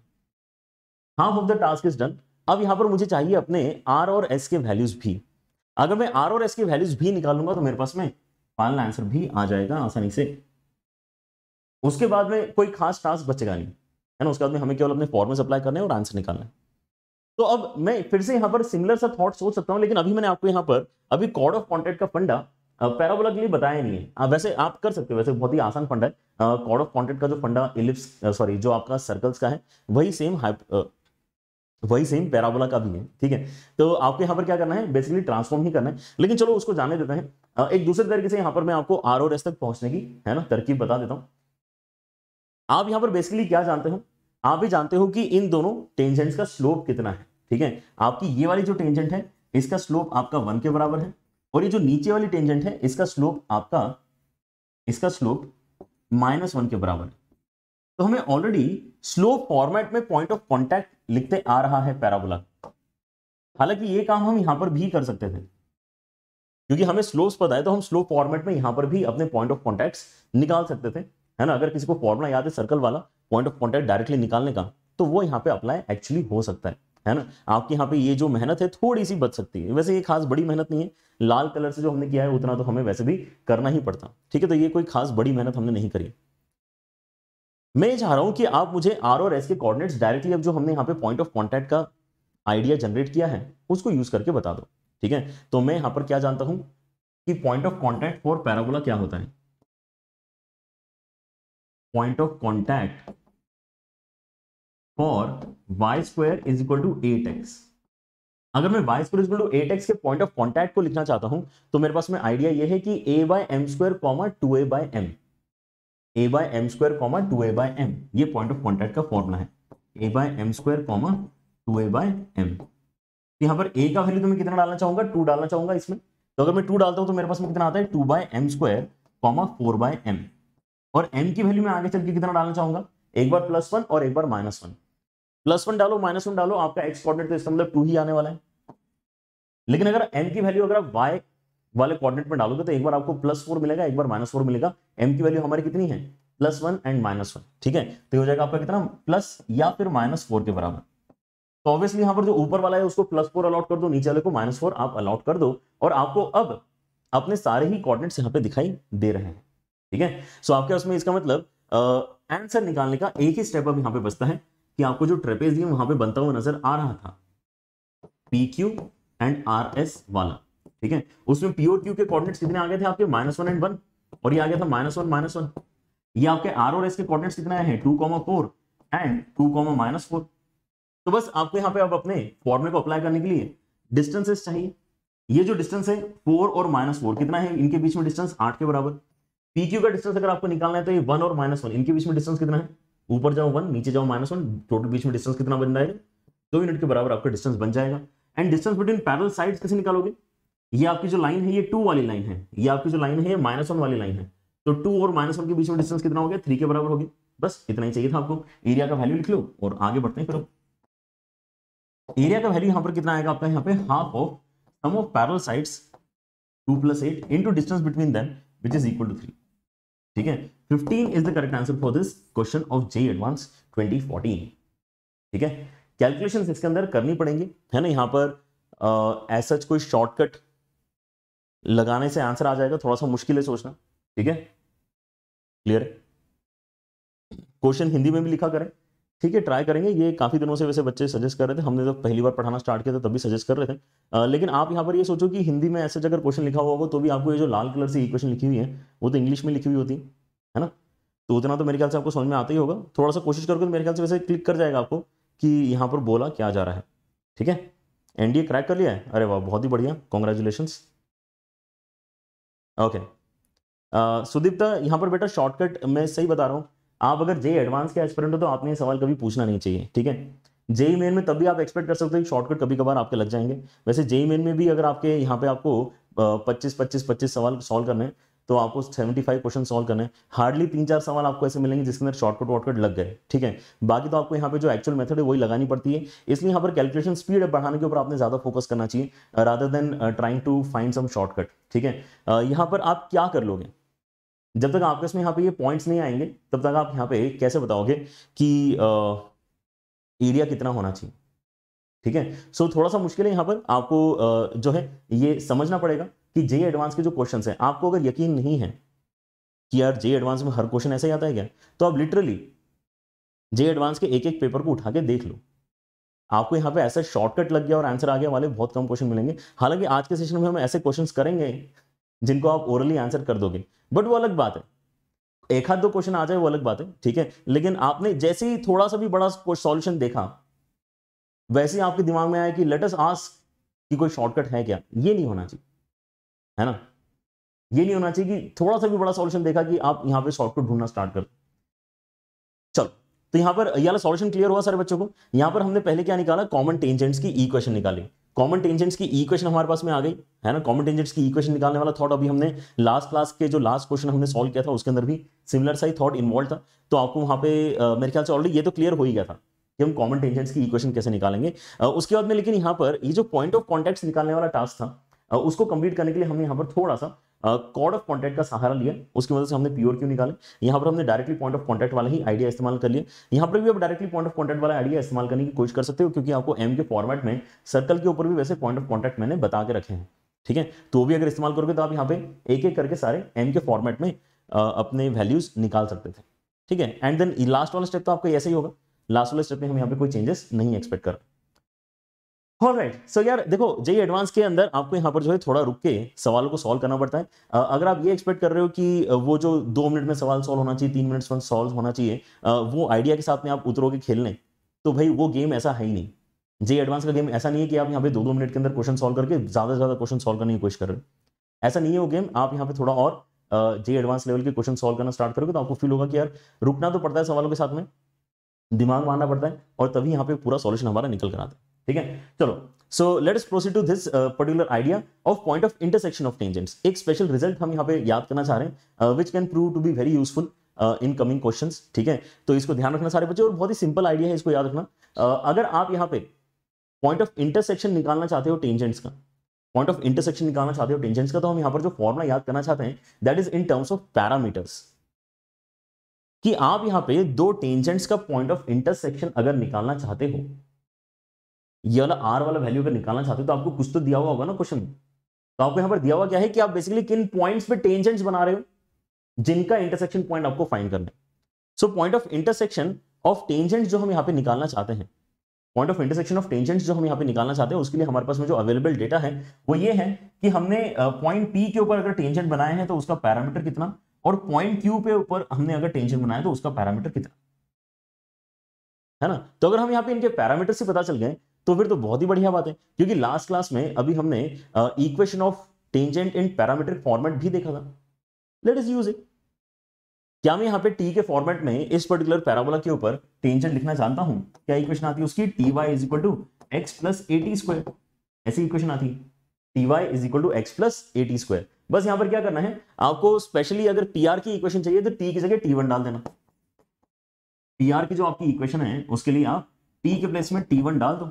[SPEAKER 2] half of the task is done अब यहाँ पर मुझे चाहिए अपने आर और एस के वैल्यूज भी अगर मैं आर और एस के वैल्यूज भी निकालूंगा तो मेरे पास में फाइनल आंसर भी आ जाएगा आसानी से उसके बाद में कोई खास टास्क बचेगा नहीं है ना उसके बाद में हमें केवल अपने फॉर्मेस अप्लाई करना है और आंसर निकालना है तो अब मैं फिर से यहाँ पर सिमिलर सा थॉट सोच सकता हूँ लेकिन अभी मैंने आपको यहाँ पर अभी कॉर्ड ऑफ कॉन्टेक्ट का फंडा पैराबोला के लिए बताया नहीं है वैसे आप कर सकते हो वैसे बहुत ही आसान फंडा है कॉर्ड ऑफ कॉन्टेक्ट का जो फंडा इलिप्स सॉरी जो आपका सर्कल्स का है वही सेम वही सेम पैराबोला का भी है ठीक है तो आपको यहाँ पर क्या करना है बेसिकली ट्रांसफॉर्म ही करना है लेकिन चलो उसको जाने देते हैं एक दूसरे तरीके से यहाँ पर मैं आपको आर ओर एस तक पहुंचने की है ना तरकीब बता देता हूँ आप यहाँ पर बेसिकली क्या जानते हो आप भी जानते हो कि इन दोनों टेंजेंट का स्लोप कितना है ठीक है आपकी ये वाली जो टेंजेंट है इसका स्लोप आपका वन के बराबर है और ये जो नीचे वाली टेंजेंट है इसका स्लोप आपका इसका स्लोप माइनस वन के बराबर है तो हमें ऑलरेडी स्लोप फॉर्मेट में पॉइंट ऑफ कॉन्टैक्ट लिखते आ रहा है पैराबोला हालांकि ये काम हम यहां पर भी कर सकते थे क्योंकि हमें स्लोप पता है तो हम स्लो फॉर्मेट में यहां पर भी अपने पॉइंट ऑफ कॉन्टैक्ट निकाल सकते थे है ना अगर किसी को फॉर्मुला याद है सर्कल वाला पॉइंट ऑफ कॉन्टैक्ट डायरेक्टली निकालने का तो वो यहाँ पे अप्लाई एक्चुअली हो सकता है है ना आपके यहाँ पे ये जो मेहनत है थोड़ी सी बच सकती है वैसे ये खास बड़ी मेहनत नहीं है लाल कलर से जो हमने किया है उतना तो हमें वैसे भी करना ही पड़ता ठीक है तो ये कोई खास बड़ी मेहनत हमने नहीं करी मैं ये चाह रहा हूं कि आप मुझे आर और एस के कोऑर्डिनेट्स डायरेक्टली अब जो हमने यहाँ पे पॉइंट ऑफ कॉन्टैक्ट का आइडिया जनरेट किया है उसको यूज करके बता दो
[SPEAKER 1] ठीक है तो मैं यहाँ पर क्या जानता हूँ कि point of contact for parabola क्या होता है point of contact for Y square is equal to eight x अगर मैं y square equal to eight x
[SPEAKER 2] के पॉइंट ऑफ कॉन्टैक्ट को लिखना चाहता हूं तो मेरे पास में आइडिया ये है कि a by m square comma two a by m a by m square comma two a by m ये पॉइंट ऑफ कॉन्टैक्ट का फॉर्मूला है a by m square comma two a by m पर a का value तो मैं कितना डालना चाहूंगा टू डालना चाहूंगा इसमें तो अगर मैं टू डालता हूँ तो मेरे पास में कितना आता है two by m square comma four by m और एम की वैल्यू में आगे चल के कितना डालना चाहूंगा एक बार प्लस वन और एक बार माइनस वन प्लस वन डालो माइनस वन डालो आपका एक्स कॉर्डिनेट तो इसका मतलब टू ही आने वाला है लेकिन अगर एम की वैल्यू अगर आप वाई वाले कॉर्डिनेट में डालोगे तो एक बार आपको प्लस फोर मिलेगा एक बार माइनस फोर मिलेगा एम की वैल्यू हमारी कितनी है plus one and minus one ठीक है तो हो जाएगा आपका कितना प्लस या फिर माइनस फोर के बराबर तो ऑब्वियसली यहाँ पर जो ऊपर वाला है उसको प्लस फोर अलॉट कर दो नीचे वाले को माइनस फोर आप अलॉट कर दो और आपको अब अपने सारे ही कॉर्डिनेट्स यहाँ पे दिखाई दे रहे हैं ठीक है सो आपके पास में इसका मतलब आंसर निकालने का एक ही स्टेप अब यहां पे बचता है कि आपको जो ट्रेपेजियम वहां पे बनता हुआ नजर आ रहा था P Q and R S वाला ठीक है उसमें पीओ क्यू के कॉर्डिनेट कितने आ गए थे आपके माइनस वन एंड वन और ये आ गया था माइनस वन माइनस वन ये आपके आर और एस के कॉर्डिनेट कितने आए हैं two comma four and two comma minus four तो बस आपको यहाँ पे अब अपने फॉर्मुले को अप्लाई करने के लिए डिस्टेंसेस चाहिए ये जो डिस्टेंस है फोर और माइनस फोर कितना है इनके बीच में डिस्टेंस आठ के बराबर PQ का डिस्टेंस अगर आपको निकालना है तो ये वन और माइनस वन इनके बीच में डिस्टेंस कितना है ऊपर जाओ वन नीचे जाओ माइनस वन टोटल बीच में डिस्टेंस कितना बन जाएगा दो यूनिट के बराबर आपका डिस्टेंस बन जाएगा and distance between parallel side कैसे निकालोगे ये आपकी जो लाइन है ये टू वाली लाइन है ये आपकी जो लाइन है ये माइनस वन वाली लाइन है तो टू और माइनस वन के बीच में डिस्टेंस कितना हो गया थ्री के बराबर हो गया बस इतना ही चाहिए था आपको एरिया का वैल्यू लिख लो और आगे बढ़ते हैं फिर तो एरिया का वैल्यू यहां पर कितना आएगा आपका यहाँ पे half of sum of parallel sides two plus eight into distance between then which is equal to three ठीक है fifteen is the correct answer for this question of J advance twenty fourteen ठीक है calculation इसके अंदर करनी पड़ेंगी है ना यहाँ पर एज uh, कोई शॉर्टकट लगाने से आंसर आ जाएगा थोड़ा सा मुश्किल है सोचना ठीक है
[SPEAKER 1] क्लियर है
[SPEAKER 2] क्वेश्चन हिंदी में भी लिखा करें ठीक है ट्राई करेंगे ये काफ़ी दिनों से वैसे बच्चे सजेस्ट कर रहे थे हमने जब पहली बार पढ़ाना स्टार्ट किया था तभी सजेस्ट कर रहे थे आ, लेकिन आप यहाँ पर ये सोचो कि हिंदी में ऐसे अगर क्वेश्चन लिखा हुआ होगा तो भी आपको ये जो लाल कलर से इक्वेशन लिखी हुई है वो तो इंग्लिश में लिखी हुई होती है ना तो उतना तो मेरे ख्याल से आपको समझ में आता ही होगा थोड़ा सा कोशिश करोगे तो मेरे ख्याल से वैसे क्लिक कर जाएगा आपको कि यहाँ पर बोला क्या जा रहा है ठीक है एनडीए क्रैक कर लिया है अरे वाह बहुत ही बढ़िया कॉन्ग्रेचुलेशन ओके सुदीप्ता यहाँ पर बेटा शॉर्टकट मैं सही बता रहा हूँ आप अगर जे एडवांस के एक्सपेरेंट हो तो आपने ये सवाल कभी पूछना नहीं चाहिए ठीक है जेई मेन में तभी आप एक्सपेक्ट कर सकते हो कि शॉर्टकट कभी कभार आपके लग जाएंगे वैसे जेई मेन में भी अगर आपके यहाँ पे आपको पच्चीस पच्चीस पच्चीस सवाल सॉल्व करने तो आपको सेवेंटी फाइव क्वेश्चन सॉल्व करने हार्डली तीन चार सवाल आपको ऐसे मिलेंगे जिसके अंदर शॉर्टकट वॉर्टकट लग गए ठीक है बाकी तो आपको यहाँ पे जो एक्चुअल मेथड है वही लगानी पड़ती है इसलिए यहाँ पर कैलकुलेशन स्पीड बढ़ाने के ऊपर आपने ज़्यादा फोकस करना चाहिए rather than trying to find some shortcut ठीक है यहाँ पर आप क्या कर लोगे जब तक आपके इसमें यहाँ पे ये पॉइंट्स नहीं आएंगे तब तक आप यहाँ पे कैसे बताओगे कि एरिया कितना होना चाहिए ठीक है सो थोड़ा सा मुश्किल है यहाँ पर आपको आ, जो है ये समझना पड़ेगा कि जे एडवांस के जो क्वेश्चन हैं आपको अगर यकीन नहीं है कि यार जे एडवांस में हर क्वेश्चन ऐसा ही आता है क्या तो आप लिटरली जे एडवांस के एक एक पेपर को उठा के देख लो आपको यहाँ पे ऐसा शॉर्टकट लग गया और आंसर आ गया वाले बहुत कम क्वेश्चन मिलेंगे हालांकि आज के सेशन में हम ऐसे क्वेश्चंस करेंगे जिनको आप ओरली आंसर कर दोगे बट वो अलग बात है एक हाथ दो क्वेश्चन आ जाए वो अलग बात है ठीक है लेकिन आपने जैसे ही थोड़ा सा भी बड़ा सॉल्यूशन देखा वैसे ही आपके दिमाग में आया कि लेटस आस्क कि कोई शॉर्टकट है क्या ये नहीं होना चाहिए है ना ये नहीं होना चाहिए कि थोड़ा सा भी बड़ा सॉल्यूशन देखा कि आप यहां पे शॉर्टकट ढूंढना स्टार्ट कर चलो तो यहां पर सॉल्यूशन क्लियर हुआ सारे बच्चों को यहां पर हमने पहले क्या निकाला कॉमन टेंजेंट्स की ई e क्वेश्चन निकाली कॉमन टेंजेंट्स की इक्वेशन हमारे पास में आ गई है ना कॉमन टेंजेंट्स की इक्वेशन निकालने वाला थॉट अभी हमने लास्ट क्लास के जो लास्ट क्वेश्चन हमने सॉल्व किया था उसके अंदर भी सिमिलर सा ही थॉट इन्वॉल्व था तो आपको वहां पे मेरे ख्याल से ऑलरेडी ये तो क्लियर हो ही गया था कि हम कॉमन टेंजेंट्स की इक्वेशन कैसे निकालेंगे उसके बाद में लेकिन यहाँ पर ये जो पॉइंट ऑफ कॉन्टेक्ट निकालने वाला टास्क था उसको कंप्लीट करने के लिए हमने यहाँ पर थोड़ा सा कॉड ऑफ कॉन्टैक्ट का सहारा लिया उसकी वजह से हमने प्योर क्यों निकाले यहाँ पर हमने डायरेक्टली पॉइंट ऑफ कॉन्टैक्ट वाला ही आइडिया इस्तेमाल कर लिया यहाँ पर भी आप डायरेक्टली पॉइंट ऑफ कॉन्टैक्ट वाला आइडिया इस्तेमाल करने की कोशिश कर सकते हो क्योंकि आपको एम के फॉर्मेट में सर्कल के ऊपर भी वैसे पॉइंट ऑफ कॉन्टैक्ट मैंने बता के रखे हैं ठीक है तो भी अगर इस्तेमाल करोगे तो आप यहाँ पे एक एक करके सारे एम के फॉर्मेट में अपने वैल्यूज निकाल सकते थे ठीक है एंड देन लास्ट वाला स्टेप तो आपका ऐसा ही होगा लास्ट वाला स्टेप में हम यहाँ पे कोई चेंजेस नहीं एक्सपेक्ट कर रहे ऑल राइट सो यार देखो जेई एडवांस e के अंदर आपको यहाँ पर जो है थोड़ा रुक के सवालों को सॉल्व करना पड़ता है अगर आप ये एक्सपेक्ट कर रहे हो कि वो जो दो मिनट में सवाल सॉल्व होना चाहिए तीन मिनट में सॉल्व होना चाहिए वो आइडिया के साथ में आप उतरोगे खेलने तो भाई वो गेम ऐसा है ही नहीं जे एडवांस e का गेम ऐसा नहीं है कि आप यहाँ पे दो दो मिनट के अंदर क्वेश्चन सॉल्व करके ज़्यादा से ज़्यादा क्वेश्चन सॉल्व करने की कोशिश कर रहे ऐसा नहीं है वो गेम आप यहाँ पे थोड़ा और जे एडवांस लेवल के क्वेश्चन सॉल्व करना स्टार्ट करोगे तो आपको फील होगा कि यार रुकना तो पड़ता है सवालों के साथ में दिमाग मारना पड़ता है और तभी यहाँ पे पूरा सॉल्यूशन हमारा निकल कर आता है ठीक है चलो so let's proceed to this particular idea of point of intersection of tangents एक स्पेशल रिजल्ट हम यहाँ पे याद करना चाह रहे हैं which can prove to be very useful in coming question ठीक है तो इसको ध्यान रखना सारे बच्चे और बहुत ही सिंपल आइडिया है इसको याद रखना uh, अगर आप यहाँ पे पॉइंट ऑफ इंटरसेक्शन निकालना चाहते हो टेंजेंट्स का पॉइंट ऑफ इंटरसेक्शन निकालना चाहते हो टेंजेंट्स का तो हम यहाँ पर जो फॉर्मुला याद करना चाहते हैं that is in terms of parameters कि आप यहाँ पे दो टेंजेंट्स का पॉइंट ऑफ इंटरसेक्शन अगर निकालना चाहते हो ये वाला आर वाला वैल्यू अगर निकालना चाहते हो तो आपको कुछ तो दिया हुआ होगा ना क्वेश्चन तो आपको यहाँ पर दिया हुआ क्या है कि आप बेसिकली किन पॉइंट्स पे टेंजेंट्स बना रहे हो जिनका इंटरसेक्शन पॉइंट आपको फाइन करना है so point of intersection of tangents जो हम यहाँ पे निकालना चाहते हैं point of intersection of tangents जो हम यहाँ पे निकालना चाहते हैं उसके लिए हमारे पास में जो अवेलेबल डेटा है वो ये है कि हमने पॉइंट पी के ऊपर अगर टेंजेंट बनाए हैं तो उसका पैरामीटर कितना और पॉइंट क्यू पे ऊपर हमने अगर टेंजेंट बनाया तो उसका पैरामीटर कितना है ना तो अगर हम यहाँ पे इनके पैरामीटर से पता चल गए तो फिर तो बहुत ही बढ़िया बात है क्योंकि लास्ट क्लास में अभी हमने equation of tangent in parametric format भी देखा था लेट इज यूज इट क्या मैं यहाँ पे टी के फॉर्मेट में इस पर्टिकुलर पैराबोला के ऊपर टेंजेंट लिखना जानता हूं क्या इक्वेशन आती है उसकी t Y is equal to x plus A T square ऐसी इक्वेशन आती है T Y is equal to x plus A T square बस यहां पर क्या करना है आपको स्पेशली अगर पी आर की इक्वेशन
[SPEAKER 1] चाहिए तो टी की जगह टी वन डाल देना पी आर की जो आपकी इक्वेशन है उसके लिए आप टी के प्लेस में टी वन डाल दो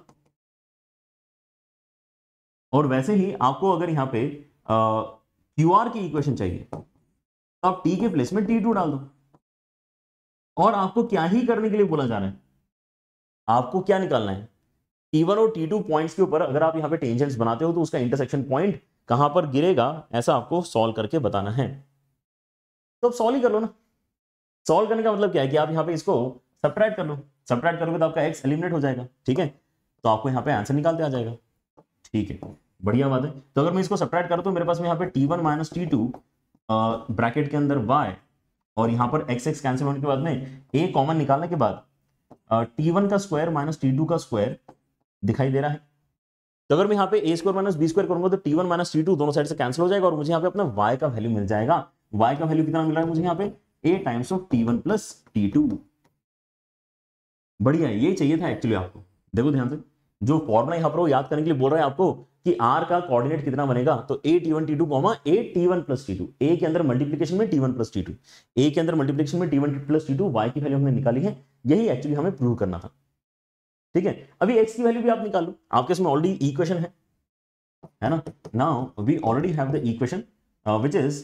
[SPEAKER 1] और वैसे ही
[SPEAKER 2] आपको अगर यहाँ पे क्यू आर की इक्वेशन चाहिए तो आप टी के प्लेस में टी टू डाल दो और आपको क्या ही करने के लिए बोला जा रहा है आपको क्या निकालना है टी वन और टी टू पॉइंट के ऊपर अगर आप यहाँ पे टेंजेंट्स बनाते हो तो उसका इंटरसेक्शन पॉइंट कहां पर गिरेगा ऐसा आपको सॉल्व करके बताना है तो सॉल्व ही कर लो ना सॉल्व करने का मतलब क्या है कि आप यहाँ पे इसको सब्ट्रैक्ट कर लो सब्ट्रैक्ट करोगे तो आपका एक्स एलिमिनेट हो जाएगा ठीक है तो आपको यहाँ पे आंसर निकालते आ जाएगा ठीक है बढ़िया बात है तो अगर मैं इसको सब्ट्रैक्ट करूँ तो मेरे पास में यहाँ पे t one minus t two bracket के अंदर वाई और यहाँ पर एक्स एक्स कैंसिल होने के बाद में ए कॉमन निकालने के बाद टी वन का स्क्वायर माइनस टी टू का स्क्वायर दिखाई दे रहा है तो अगर मैं यहाँ पे a square minus b square करूंगा तो T one minus t two दोनों साइड से कैंसिल हो जाएगा और मुझे यहाँ पे अपना वाई का वैल्यू मिल जाएगा वाई का वैल्यू कितना मिल रहा है मुझे यहाँ पे a times of T one plus T two बढ़िया ये चाहिए था एक्चुअली आपको देखो ध्यान से जो फॉर्मुला यहाँ पर वो याद करने के लिए बोल रहे हैं आपको कि आर का कोऑर्डिनेट कितना बनेगा तो a T one T two comma a T one plus T two a के अंदर मल्टीप्लीकेशन में t one plus T two a के अंदर मल्टीप्लीकेशन में t one plus T two y की वैल्यू हमने निकाली है यही एक्चुअली हमें प्रूव करना था ठीक है अभी एक्स की वैल्यू भी आप निकालो आपके इसमें ऑलरेडी इक्वेशन है है ना now we already have the equation which is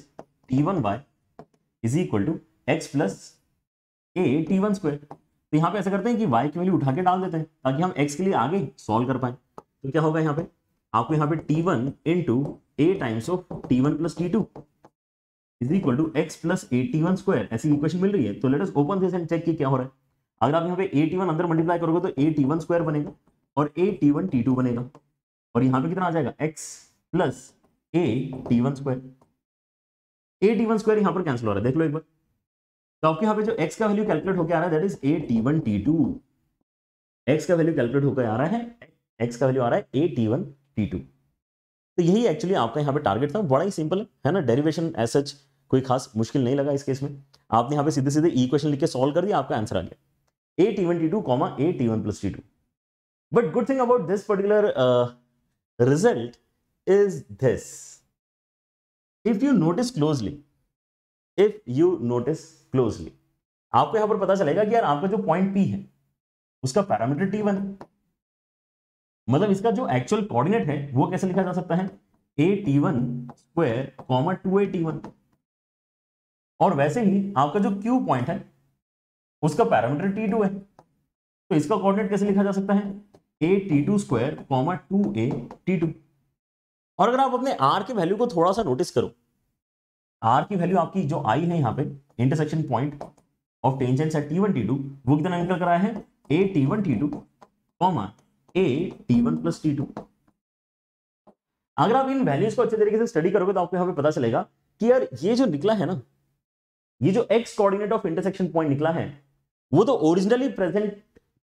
[SPEAKER 2] t one y is equal to x plus A T one square तो यहाँ पे ऐसा करते हैं कि वाई की वैल्यू उठा के डाल देते हैं ताकि हम एक्स के लिए आगे सॉल्व कर पाए तो क्या होगा यहाँ पे आपको यहाँ पे t1 one in two a times of T one plus T two is equal to x plus A T one square ऐसी इक्वेशन मिल रही है तो लेट ओपन दिस चेक की क्या हो रहा है अगर आप यहाँ पे ए टी वन अंदर मल्टीप्लाई करोगे तो ए टी वन स्क्वायर बनेगा और a T one T two बनेगा और यहाँ पे कितना आ जाएगा x plus A T one square a T one square यहाँ पर कैंसिल हो रहा है देख लो एक बार तो आपके यहाँ पे जो एक्स का वैल्यू कैलकुलेट होकर आ रहा है that is a T one T two x का वैल्यू कैलकुलेट होकर आ रहा है एक्स का वैल्यू आ रहा है A T one T two तो यही एक्चुअली आपका यहाँ पे टारगेट था बड़ा ही सिंपल है, है ना डेरिवेशन एज सच कोई खास मुश्किल नहीं लगा इस केस में आपने यहाँ पे सीधे सीधे इक्वेशन लिख के सॉल्व कर दिया आपका आंसर आ गया a T one T two comma a T one plus T two but good thing about this particular result is this if you notice closely if you notice closely आपको यहां पर पता चलेगा कि यार आपका जो पॉइंट पी है उसका पैरामीटर टी वन है मतलब इसका जो एक्चुअल कोऑर्डिनेट है वो कैसे लिखा जा सकता है A T one square comma two A T one और वैसे ही आपका जो क्यू पॉइंट है उसका पैरामीटर टी टू है तो इसका कोऑर्डिनेट कैसे लिखा जा सकता है ए t two square comma two ए टी टू और अगर आप अपने आर के वैल्यू को थोड़ा सा नोटिस करो आर की वैल्यू आपकी जो आई है यहाँ पे intersection point of tangents at t one T two वो कितना निकल कराया है A T one T two comma a T one plus T two अगर आप इन वैल्यूज को अच्छे तरीके से स्टडी करोगे तो आपको यहां पे पता चलेगा कि यार ये जो निकला है ना ये जो x coordinate of intersection point निकला है वो तो ओरिजिनली प्रेजेंट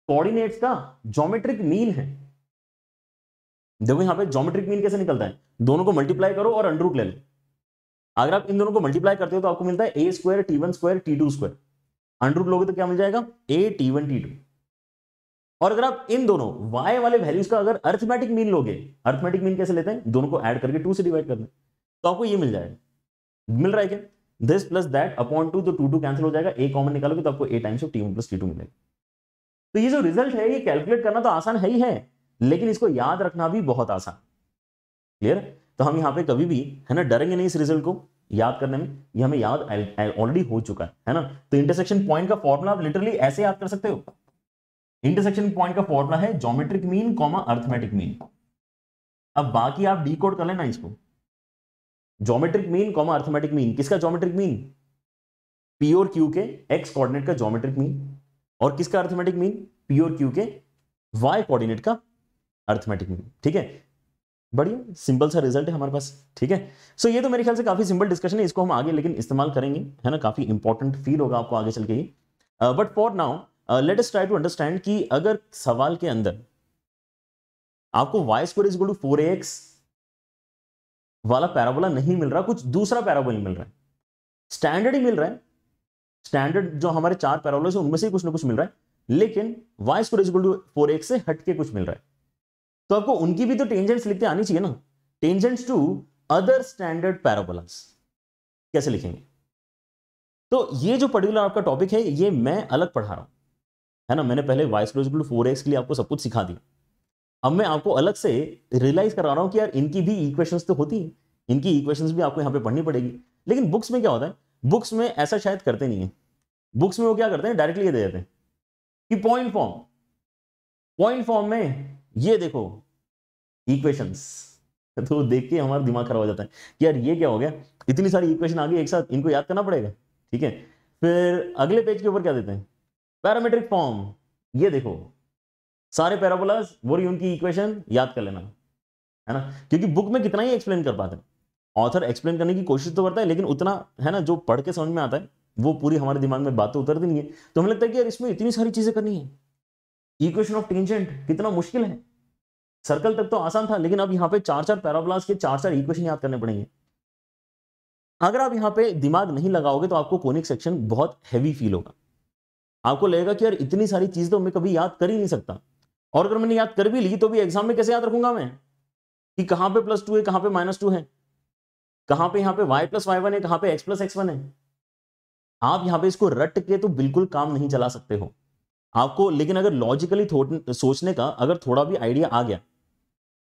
[SPEAKER 2] कोऑर्डिनेट्स का ज्योमेट्रिक मीन है देखो यहां पे ज्योमेट्रिक मीन कैसे निकलता है दोनों को मल्टीप्लाई करो और अंडरूट ले लो अगर आप इन दोनों को मल्टीप्लाई करते हो तो आपको मिलता है a square t one square t two square under root लोगे तो क्या मिल जाएगा a T one T two और अगर आप इन दोनों y वाले वैल्यूज का अगर अर्थमेटिक मीन लोगे अर्थमेटिक मीन कैसे लेते हैं दोनों को ऐड करके टू से डिवाइड करना तो आपको ये मिल जाएगा मिल रहा है क्या this plus that upon two तो टू टू कैंसिल हो जाएगा ए कॉमन निकालोगे तो आपको a times of T one plus T two मिलेगा तो ये जो रिजल्ट है ये कैलकुलेट करना तो आसान है ही है लेकिन इसको याद रखना भी बहुत आसान क्लियर तो हम यहाँ पे कभी भी है ना डरेंगे नहीं इस रिजल्ट को याद करने में ये हमें याद ऑलरेडी हो चुका है है ना तो इंटरसेक्शन पॉइंट का फॉर्मूला आप लिटरली ऐसे याद कर सकते हो इंटरसेक्शन पॉइंट का फॉर्मुला है geometric mean comma arithmetic mean अब बाकी आप डी कर लेना इसको geometric mean comma arithmetic mean किसका जोमेट्रिक मीन पी और क्यू के एक्स कोऑर्डिनेट का जोमेट्रिक मीन और किसका अर्थमेटिक मीन पी और क्यू के वाई कोऑर्डिनेट का अर्थमेटिक मीन ठीक है बढ़िया सिंपल सा रिजल्ट है हमारे पास ठीक है सो so, ये तो मेरे ख्याल से काफी सिंपल डिस्कशन है इसको हम आगे लेकिन इस्तेमाल करेंगे है ना काफी इंपॉर्टेंट फील होगा आपको आगे चल के ही but for now let's try to understand कि अगर सवाल के अंदर आपको y square is to four x वाला पैराबोला नहीं मिल रहा कुछ दूसरा पैराबोला मिल रहा है स्टैंडर्ड ही मिल रहा है स्टैंडर्ड जो हमारे चार पैराबोला है उनमें से कुछ ना कुछ मिल रहा है लेकिन y square is to four x से हटके कुछ मिल रहा है तो आपको उनकी भी तो टेंजेंट्स लिखते आनी चाहिए ना tangents to other standard parabolas कैसे लिखेंगे तो ये जो पर्टिकुलर आपका टॉपिक है ये मैं अलग पढ़ा रहा हूं है ना मैंने पहले वाइस प्रोजिकल फोर एक्स के लिए आपको सब कुछ सिखा दिया अब मैं आपको अलग से रियलाइज करा रहा हूँ कि यार इनकी भी इक्वेशंस तो होती है इनकी इक्वेशंस भी आपको यहाँ पे पढ़नी पड़ेगी लेकिन बुक्स में क्या होता है बुक्स में ऐसा शायद करते नहीं है बुक्स में वो क्या करते हैं डायरेक्टली ये दे देते हैं कि पॉइंट फॉर्म पॉइंट फॉर्म में ये देखो इक्वेशंस तो देख के हमारा दिमाग खराब हो जाता है कि यार ये क्या हो गया इतनी सारी इक्वेशन आ गई एक साथ इनको याद करना पड़ेगा ठीक है फिर अगले पेज के ऊपर क्या देते हैं पैरामेट्रिक फॉर्म ये देखो सारे वो रही उनकी इक्वेशन याद कर लेना है ना क्योंकि बुक में कितना ही एक्सप्लेन कर पाते हैं ऑथर एक्सप्लेन करने की कोशिश तो करता है लेकिन उतना है ना जो पढ़ के समझ में आता है वो पूरी हमारे दिमाग में बात तो उतरती नहीं है तो हमें लगता है कि यार इसमें इतनी सारी चीज़ें करनी है इक्वेशन ऑफ टेंजेंट कितना मुश्किल है सर्कल तक तो आसान था लेकिन अब यहाँ पे चार चार पैराबोलाज के चार चार इक्वेशन याद करने पड़ेंगे अगर आप यहाँ पे दिमाग नहीं लगाओगे तो आपको कोनिक सेक्शन बहुत हैवी फील होगा आपको लगेगा कि यार इतनी सारी चीज़ तो मैं कभी याद कर ही नहीं सकता और अगर मैंने याद कर भी ली तो भी एग्जाम में कैसे याद रखूंगा मैं कि कहां पे प्लस टू है कहां पे माइनस टू है कहां पे यहां पे वाई प्लस वाई वन है कहां पे एक्स प्लस एक्स वन है आप यहां पे इसको रट के तो बिल्कुल काम नहीं चला सकते हो आपको लेकिन अगर लॉजिकली सोचने का अगर थोड़ा भी आइडिया आ गया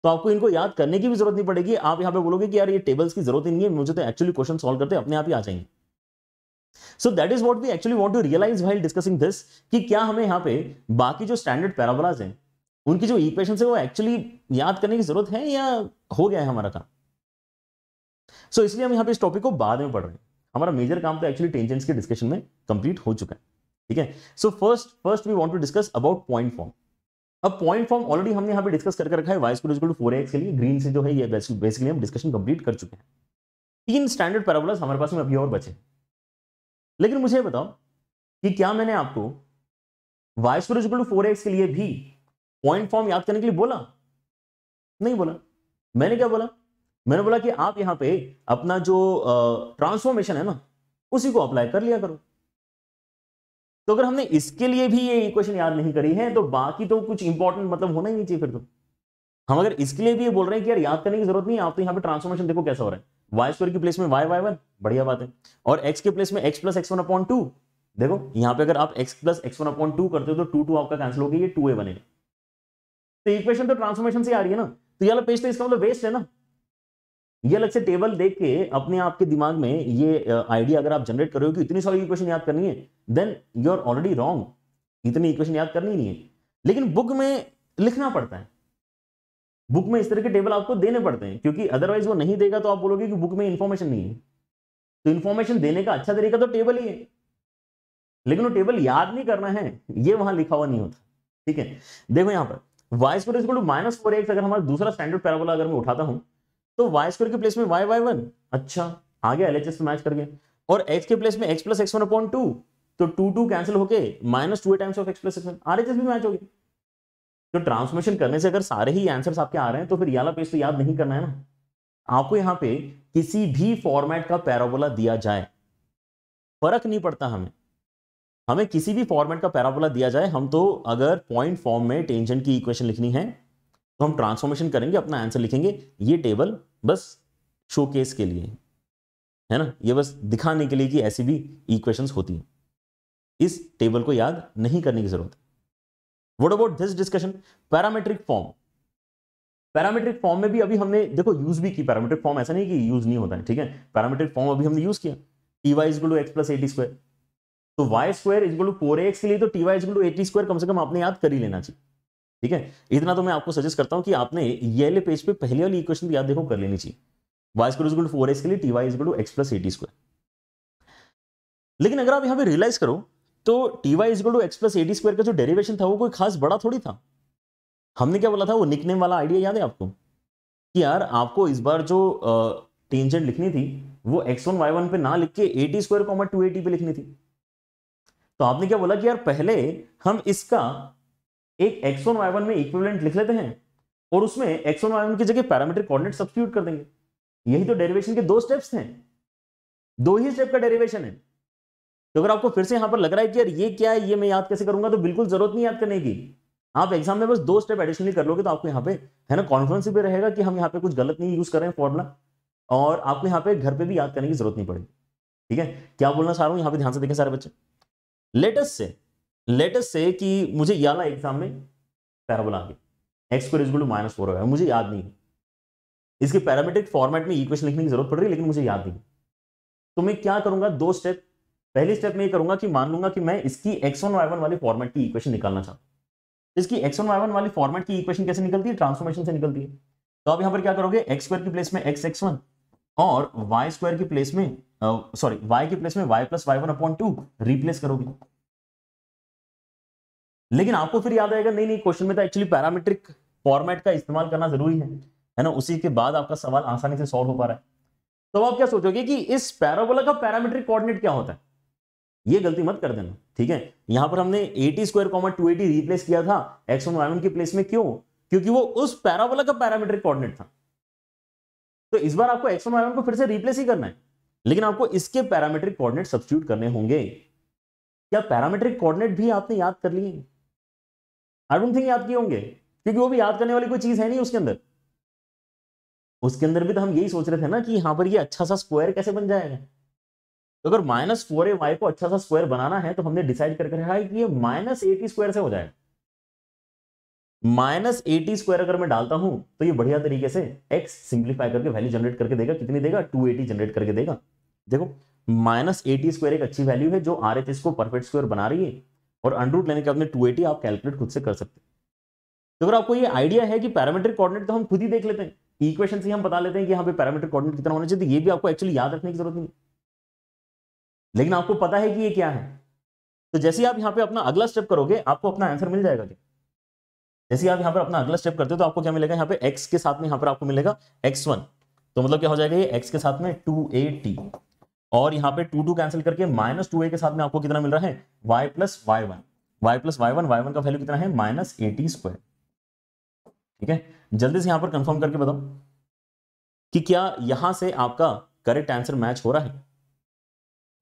[SPEAKER 2] तो आपको इनको याद करने की भी जरूरत नहीं पड़ेगी आप यहां पे बोलोगे कि यार ये टेबल्स की जरूरत ही नहीं है मुझे तो एक्चुअली क्वेश्चन सोल्व करते अपने आप ही आ जाएंगे so that is what we actually want to realise while discussing this कि क्या हमें यहाँ पे बाकी जो स्टैंडर्ड पैराबोलाज हैं उनकी जो इक्वेशन है वो एक्चुअली याद करने की जरूरत है या हो गया है हमारा काम सो so, इसलिए हम यहाँ पे इस टॉपिक को बाद में पढ़ रहे हैं हमारा मेजर काम तो एक्चुअली टेंजेंस के डिस्कशन में कंप्लीट हो चुका है ठीक है so first first we want to discuss about point form अब पॉइंट फॉर्म ऑलरेडी हमने यहाँ पे डिस्कस करके रखा है वाइस टू फोर एक्स के लिए ग्रीन से जो है ये बेसिकली हम डिस्कशन कंप्लीट कर चुके हैं तीन स्टैंडर्ड पैराबोलास हमारे पास में अभी और बचे हैं लेकिन मुझे बताओ कि क्या मैंने आपको y square is equal to four x के लिए भी पॉइंट फॉर्म याद करने के लिए बोला नहीं बोला मैंने क्या बोला मैंने बोला कि आप यहां पे अपना जो ट्रांसफॉर्मेशन है ना उसी को अप्लाई कर लिया करो तो अगर हमने इसके लिए भी ये इक्वेशन याद नहीं करी है तो बाकी तो कुछ इंपॉर्टेंट मतलब होना ही नहीं चाहिए फिर तो हम अगर इसके लिए भी ये बोल रहे हैं कि यार याद करने की जरूरत नहीं आप तो यहाँ पे ट्रांसफॉर्मेशन देखो कैसा हो रहा है वाई स्क्वायर की प्लेस में वाई वाई वन बढ़िया बात है और एक्स के प्लेस में x plus x one upon two देखो यहाँ पे अगर आप x plus x one upon two करते हो तो टू टू आपका कैंसिल हो गया ये टू ए बनेगा तो इक्वेशन तो ट्रांसफॉर्मेशन से आ रही है ना तो ये पेज तो इसका मतलब वेस्ट है ना ये अलग से टेबल देख के अपने आपके दिमाग में ये आइडिया अगर आप जनरेट करोगे कि इतनी सारी इक्वेशन याद करनी है then you are already wrong इतनी इक्वेशन याद करनी नहीं है लेकिन बुक में लिखना पड़ता है बुक में इस तरह के टेबल आपको देने पड़ते हैं क्योंकि अदरवाइज वो नहीं देगा तो आप बोलोगे कि बुक में इंफॉर्मेशन नहीं है तो इन्फॉर्मेशन देने का अच्छा तरीका तो टेबल ही है लेकिन वो टेबल याद नहीं करना है ये वहां लिखा हुआ नहीं होता ठीक है देखो यहां पर y square equal minus four x अगर हमारा दूसरा स्टैंडर्ड पैराबोला अगर मैं उठाता हूं तो वाई स्क्र के प्लेस में वाई वाई वन अच्छा आ गया एल से मैच कर गया और एक्स के प्लेस में x plus x one upon two तो टू टू कैंसिल होकर minus two times of x plus x one R H S भी मैच हो गया तो ट्रांसमिशन करने से अगर सारे ही आंसर्स आपके आ रहे हैं तो फिर याला पेज तो याद नहीं करना है ना आपको यहां पे किसी भी फॉर्मेट का पैराबोला दिया जाए फर्क नहीं पड़ता हमें हमें किसी भी फॉर्मेट का पैराबोला दिया जाए हम तो अगर पॉइंट फॉर्म में टेंजेंट की इक्वेशन लिखनी है तो हम ट्रांसफॉर्मेशन करेंगे अपना आंसर लिखेंगे ये टेबल बस शोकेस के लिए है ना ये बस दिखाने के लिए कि ऐसी भी इक्वेशंस होती हैं इस टेबल को याद नहीं करने की ज़रूरत है what about this discussion parametric form parametric form में भी अभी हमने देखो यूज भी की पैरामेट्रिक फॉर्म ऐसा नहीं कि यूज नहीं होता है ठीक है पैरामेट्रिक फॉर्म अभी हमने यूज किया t Y is equal x plus a t square तो y square is equal four x के लिए तो T Y is equal a t square कम से कम आपने याद कर ही लेना चाहिए ठीक है इतना तो मैं आपको सजेस्ट करता हूँ कि आपने ये वाले पेज पे पहले वाली इक्वेशन याद देखो कर लेनी चाहिए y square is equal four x के लिए t Y is equal x plus a t square लेकिन अगर आप यहाँ पे रियलाइज करो तो T Y is to x plus a d square का जो डेरिवेशन था वो कोई खास बड़ा थोड़ी था हमने क्या बोला था वो निकनेम वाला आइडिया याद है आपको कि यार आपको इस बार जो टेंजेंट लिखनी थी वो एक्स वन वाई वन पे ना लिख के a T square comma two A t पे लिखनी थी तो आपने क्या बोला कि यार पहले हम इसका एक एक्स वन वाई वन में इक्विवेलेंट लिख लेते हैं और उसमें एक्स वन वाई वन की जगह पैरामीटर कोऑर्डिनेट सब्सिट्यूट कर देंगे यही तो डेरिवेशन के दो स्टेप्स थे दो ही स्टेप का डेरिवेशन है तो अगर आपको फिर से यहां पर लग रहा है कि यार ये क्या है ये मैं याद कैसे करूंगा तो बिल्कुल जरूरत नहीं याद करने की आप एग्जाम में बस दो स्टेप एडिशनली कर लोगे तो आपको यहाँ पे है ना कॉन्फिडेंस भी रहेगा कि हम यहाँ पे कुछ गलत नहीं यूज कर रहे हैं फॉर्मुला और आपको यहाँ पे घर पे भी याद करने की जरूरत नहीं पड़ेगी ठीक है क्या बोलना चाह रहा हूँ यहाँ पे ध्यान से देखें सारे बच्चे लेटेस्ट से लेटेस्ट से कि मुझे याला एग्जाम में पैराबोला आगे एक्स को इजल टू माइनस फोर मुझे याद नहीं इसके पैरामेट्रिक फॉर्मेट में इक्वेशन लिखने की जरूरत पड़ रही है लेकिन मुझे याद नहीं तो मैं क्या करूंगा दो स्टेप पहले स्टेप में ये करूंगा कि मान लूंगा कि मैं इसकी x1 y1 वाले फॉर्मेट की इक्वेशन निकालना चाहता हूं इसकी x1 y1 वाई वाली फॉर्मेट की इक्वेशन कैसे निकलती है ट्रांसफॉर्मेशन से निकलती है तो आप यहां पर क्या करोगे x2 की प्लेस में x x1 और y2 की प्लेस में सॉरी y की प्लेस में y y1 2 रिप्लेस करोगे लेकिन आपको फिर याद आएगा नहीं नहीं क्वेश्चन में तो एक्चुअली पैरामीट्रिक फॉर्मेट का इस्तेमाल करना जरूरी है है ना उसी के बाद आपका सवाल आसानी से सॉल्व हो पा रहा है तो आप क्या सोचोगे कि इस पैराबोला का पैरामीट्रिक कोऑर्डिनेट क्या होता है ये गलती मत कर देना ठीक है यहां पर हमने 80 स्क्वायर कॉमा 280 रिप्लेस किया था एक्स वन वाई वन की प्लेस में क्यों क्योंकि वो उस पैराबोला का पैरामीट्रिक कोऑर्डिनेट था तो इस बार आपको एक्स वन वाई वन को फिर से रिप्लेस ही करना है लेकिन आपको इसके पैरामीट्रिक कोऑर्डिनेट सब्स्टिट्यूट करने होंगे क्या पैरामीट्रिक कोऑर्डिनेट भी आपने याद कर लिए आई डोंट थिंक याद किए होंगे क्योंकि वो भी याद करने वाली कोई चीज है नहीं उसके अंदर उसके अंदर भी तो हम यही सोच रहे थे ना कि यहां पर ये अच्छा सा स्क्वायर कैसे बन जाएगा तो अगर माइनस फोर ए वाई को अच्छा सा स्क्वायर बनाना है तो हमने डिसाइड करके रखा है कि ये माइनस एटी स्क्वायर से हो जाएगा माइनस एटी स्क्वायर अगर मैं डालता हूं तो ये बढ़िया तरीके से एक्स सिंप्लीफाई करके वैल्यू जनरेट करके देगा कितनी देगा टू जनरेट करके देगा देखो माइनस एटी स्क्वायर एक अच्छी वैल्यू है जो आर एच एस को परफेक्ट स्क्वायर बना रही है और अंडरूट लेने के बाद टू आप कैलकुलेट खुद से कर सकते हैं तो अगर आपको ये आइडिया है कि पैरामीट्रिक कोऑर्डिनेट तो हम खुद ही देख लेते हैं इक्वेशन से हम बता लेते हैं कि यहाँ पे पैरामीट्रिक कोऑर्डिनेट कितना होना चाहिए तो ये भी आपको एक्चुअली याद रखने की जरूरत नहीं लेकिन आपको पता है कि ये क्या है तो जैसे आप यहाँ पे अपना अगला स्टेप करोगे आपको अपना आंसर मिल जाएगा क्या जैसे आप यहाँ पर अपना अगला स्टेप करते हो तो आपको क्या मिलेगा यहाँ पे एक्स के साथ में यहाँ पर आपको मिलेगा वन तो मतलब क्या हो जाएगा ये एक्स के साथ में टी और यहाँ पे टू टू कैंसिल करके माइनस टू ए के साथ में आपको कितना मिल रहा है y plus y one y plus y one y one का वैल्यू कितना है माइनस एटी स्क्वायर ठीक है जल्दी से यहाँ पर कंफर्म करके बताओ कि क्या यहाँ से आपका करेक्ट आंसर मैच हो रहा है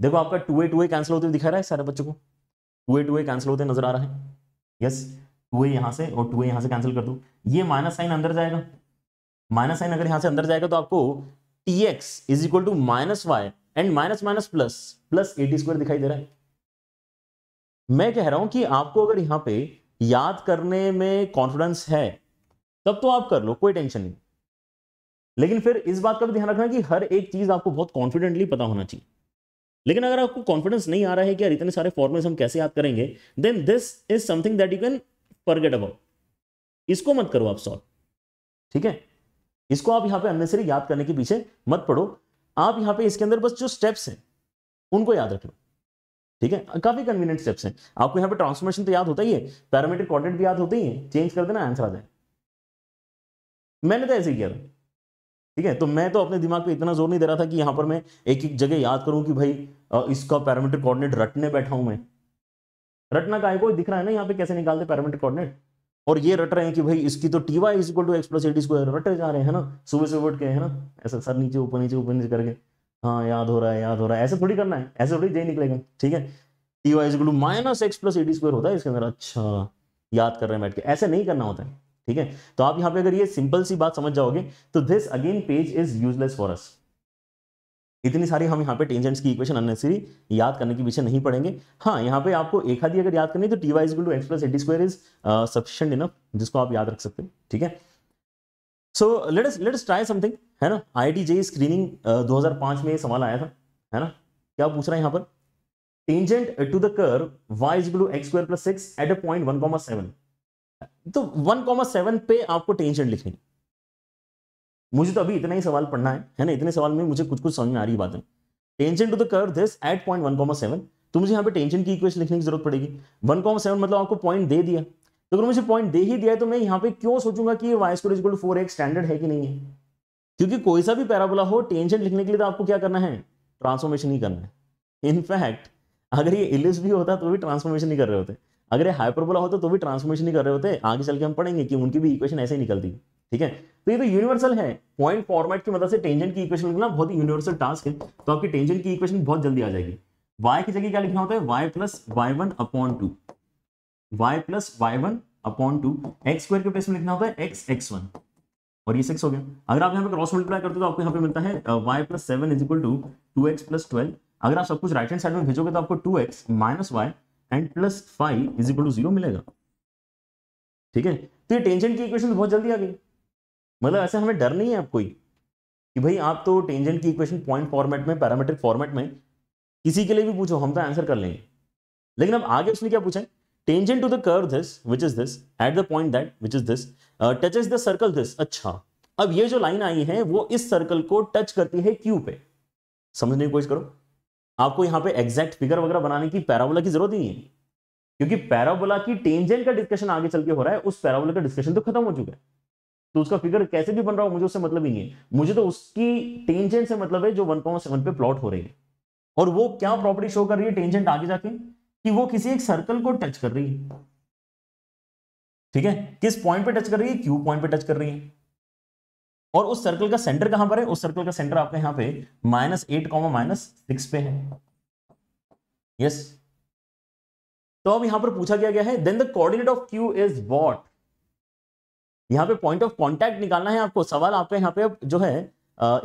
[SPEAKER 2] देखो आपका two a two a cancel होते हुए दिखा रहा है सारे बच्चों को two a two a cancel होते नजर आ रहा है यस टू ए यहाँ से और टू ए यहाँ से कैंसिल कर दो ये माइनस साइन अंदर जाएगा माइनस साइन अगर यहाँ से अंदर जाएगा तो आपको t x is equal to minus y and minus minus plus plus A T square दिखाई दे रहा है मैं कह रहा हूं कि आपको अगर यहाँ पे याद करने में कॉन्फिडेंस है तब तो आप कर लो कोई टेंशन नहीं लेकिन फिर इस बात का भी ध्यान रखना कि हर एक चीज आपको बहुत कॉन्फिडेंटली पता होना चाहिए लेकिन अगर आपको कॉन्फिडेंस नहीं आ रहा है कि यार इतने सारे फॉर्मुल्स हम कैसे याद करेंगे then this is something that you can forget about इसको मत करो आप सॉल्व ठीक है इसको आप यहाँ पे अननेसरी याद करने के पीछे मत पढ़ो आप यहाँ पे इसके अंदर बस जो स्टेप्स हैं उनको याद रख लो ठीक है काफी कन्वीनियंट स्टेप्स हैं आपको यहाँ पे ट्रांसफॉर्मेशन तो याद होता ही है पैरामीटर कॉर्डिनेट भी याद होते ही है चेंज कर देना आंसर आ जाए मैंने तो ऐसे ही किया था ठीक है तो मैं तो अपने दिमाग पे इतना जोर नहीं दे रहा था कि यहाँ पर मैं एक एक जगह याद करूं कि भाई इसका पैरामीटर कोऑर्डिनेट रटने बैठा हूं मैं रटना का कोई दिख रहा है ना यहाँ पे कैसे निकालते पैरामीटर कोऑर्डिनेट और ये रट रहे हैं कि भाई इसकी तो T Y equal to x plus AD square रटे जा रहे हैं ना सुबह से उठ के है ना ऐसा सर नीचे ऊपर नीचे ऊपर नीचे करके हाँ याद हो रहा है याद हो रहा है ऐसे थोड़ी करना है ऐसे थोड़ी जय निकलेगा ठीक है T Y equal to minus X plus AD square होता है इसके अंदर अच्छा याद कर रहे हैं बैठ के ऐसे नहीं करना होता है ठीक है तो आप यहां पे अगर ये सिंपल सी बात समझ जाओगे तो this again page is useless for us इतनी सारी हम यहाँ पे टेंजेंट्स की इक्वेशन अननेसरी याद करने के पीछे नहीं पड़ेंगे हाँ यहाँ पे आपको एक आधी अगर याद करनी तो T y two x plus a t square is sufficient enough जिसको आप याद रख सकते हैं ठीक है so let us let try something है ना आई टी टी स्क्रीनिंग दो में ये सवाल आया था है ना क्या पूछ रहा है यहाँ पर tangent to the curve y is to x square plus six at a point one comma seven तो वन कॉमा सेवन पे आपको टेंशन लिखनी मुझे तो अभी इतना ही सवाल पढ़ना है है ना इतने सवाल में मुझे कुछ कुछ समझ में आ रही बात है tension to the curve this at point one comma seven तो मुझे यहाँ पे टेंशन की इक्वेशन लिखने की जरूरत पड़ेगी वन कॉमा सेवन मतलब आपको पॉइंट दे दिया तो अगर मुझे पॉइंट दे ही दिया है तो मैं यहाँ पे क्यों सोचूंगा कि y square equal four x standard है कि नहीं है क्योंकि कोई सा भी पैराबोला हो टेंशन लिखने के लिए तो आपको क्या करना है ट्रांसफॉर्मेशन ही करना है इनफैक्ट अगर ये इलिस भी होता तो भी ट्रांसफॉर्मेशन ही कर रहे होते हैं अगर हाइपरबोला होता तो भी ट्रांसफॉर्मेशन ही कर रहे होते आगे चल के हम पढ़ेंगे कि उनकी भी इक्वेशन ऐसे ही निकलती ठीक है तो ये तो यूनिवर्सल है पॉइंट फॉर्मेट की मदद से टेंजन की इक्वेशन लिखना बहुत ही यूनिवर्सल टास्क है तो आपकी टेंजन की इक्वेशन बहुत जल्दी आ जाएगी y की जगह क्या लिखना होता है y plus y one upon two y plus y one upon two x square के प्लेस में लिखना होता है x x1 और ये सिक्स हो गया अगर आप यहाँ पे क्रॉस मल्टीप्लाई करते हो तो आपको यहाँ पे मिलता है y plus seven is equal to two x plus twelve अगर आप सब कुछ राइट हैंड साइड में भेजोगे तो आपको two x minus y and plus five is equal to zero मिलेगा ठीक है तो ये टेंजेंट की इक्वेशन तो बहुत जल्दी आ गई मतलब ऐसे हमें डर नहीं है आप कोई कि भाई आप तो टेंजेंट की इक्वेशन पॉइंट फॉर्मेट में पैरामेट्रिक फॉर्मेट में किसी के लिए भी पूछो हम तो आंसर कर लेंगे लेकिन अब आगे उसने क्या पूछा tangent to the curve this which is this at the point that which is this touches the circle this अच्छा अब ये जो लाइन आई है वो इस सर्कल को टच करती है क्यू पे समझने की कोशिश करो आपको यहाँ पे एग्जैक्ट फिगर वगैरह बनाने की पैराबोला की जरूरत ही नहीं है क्योंकि पैराबोला की टेंजेंट का डिस्कशन आगे चल के हो रहा है उस पैराबोला का डिस्कशन तो खत्म हो चुका है तो उसका फिगर कैसे भी बन रहा हो मुझे उससे मतलब ही नहीं है मुझे तो उसकी टेंजेंट से मतलब है जो वन पॉइंट सेवन पे प्लॉट हो रही है और वो क्या प्रॉपर्टी शो कर रही है टेंजेंट आगे जाके कि वो किसी एक सर्कल को टच कर रही है ठीक है किस पॉइंट पे टच कर रही है क्यू पॉइंट पे टच कर रही है और उस सर्कल का सेंटर कहां पर है उस सर्कल का सेंटर आपके यहां पे minus eight comma minus six पे है यस तो अब यहां पर पूछा गया गया है then the coordinate of Q is what यहां पे पॉइंट ऑफ कांटेक्ट निकालना है आपको सवाल आपके यहां पे अब जो है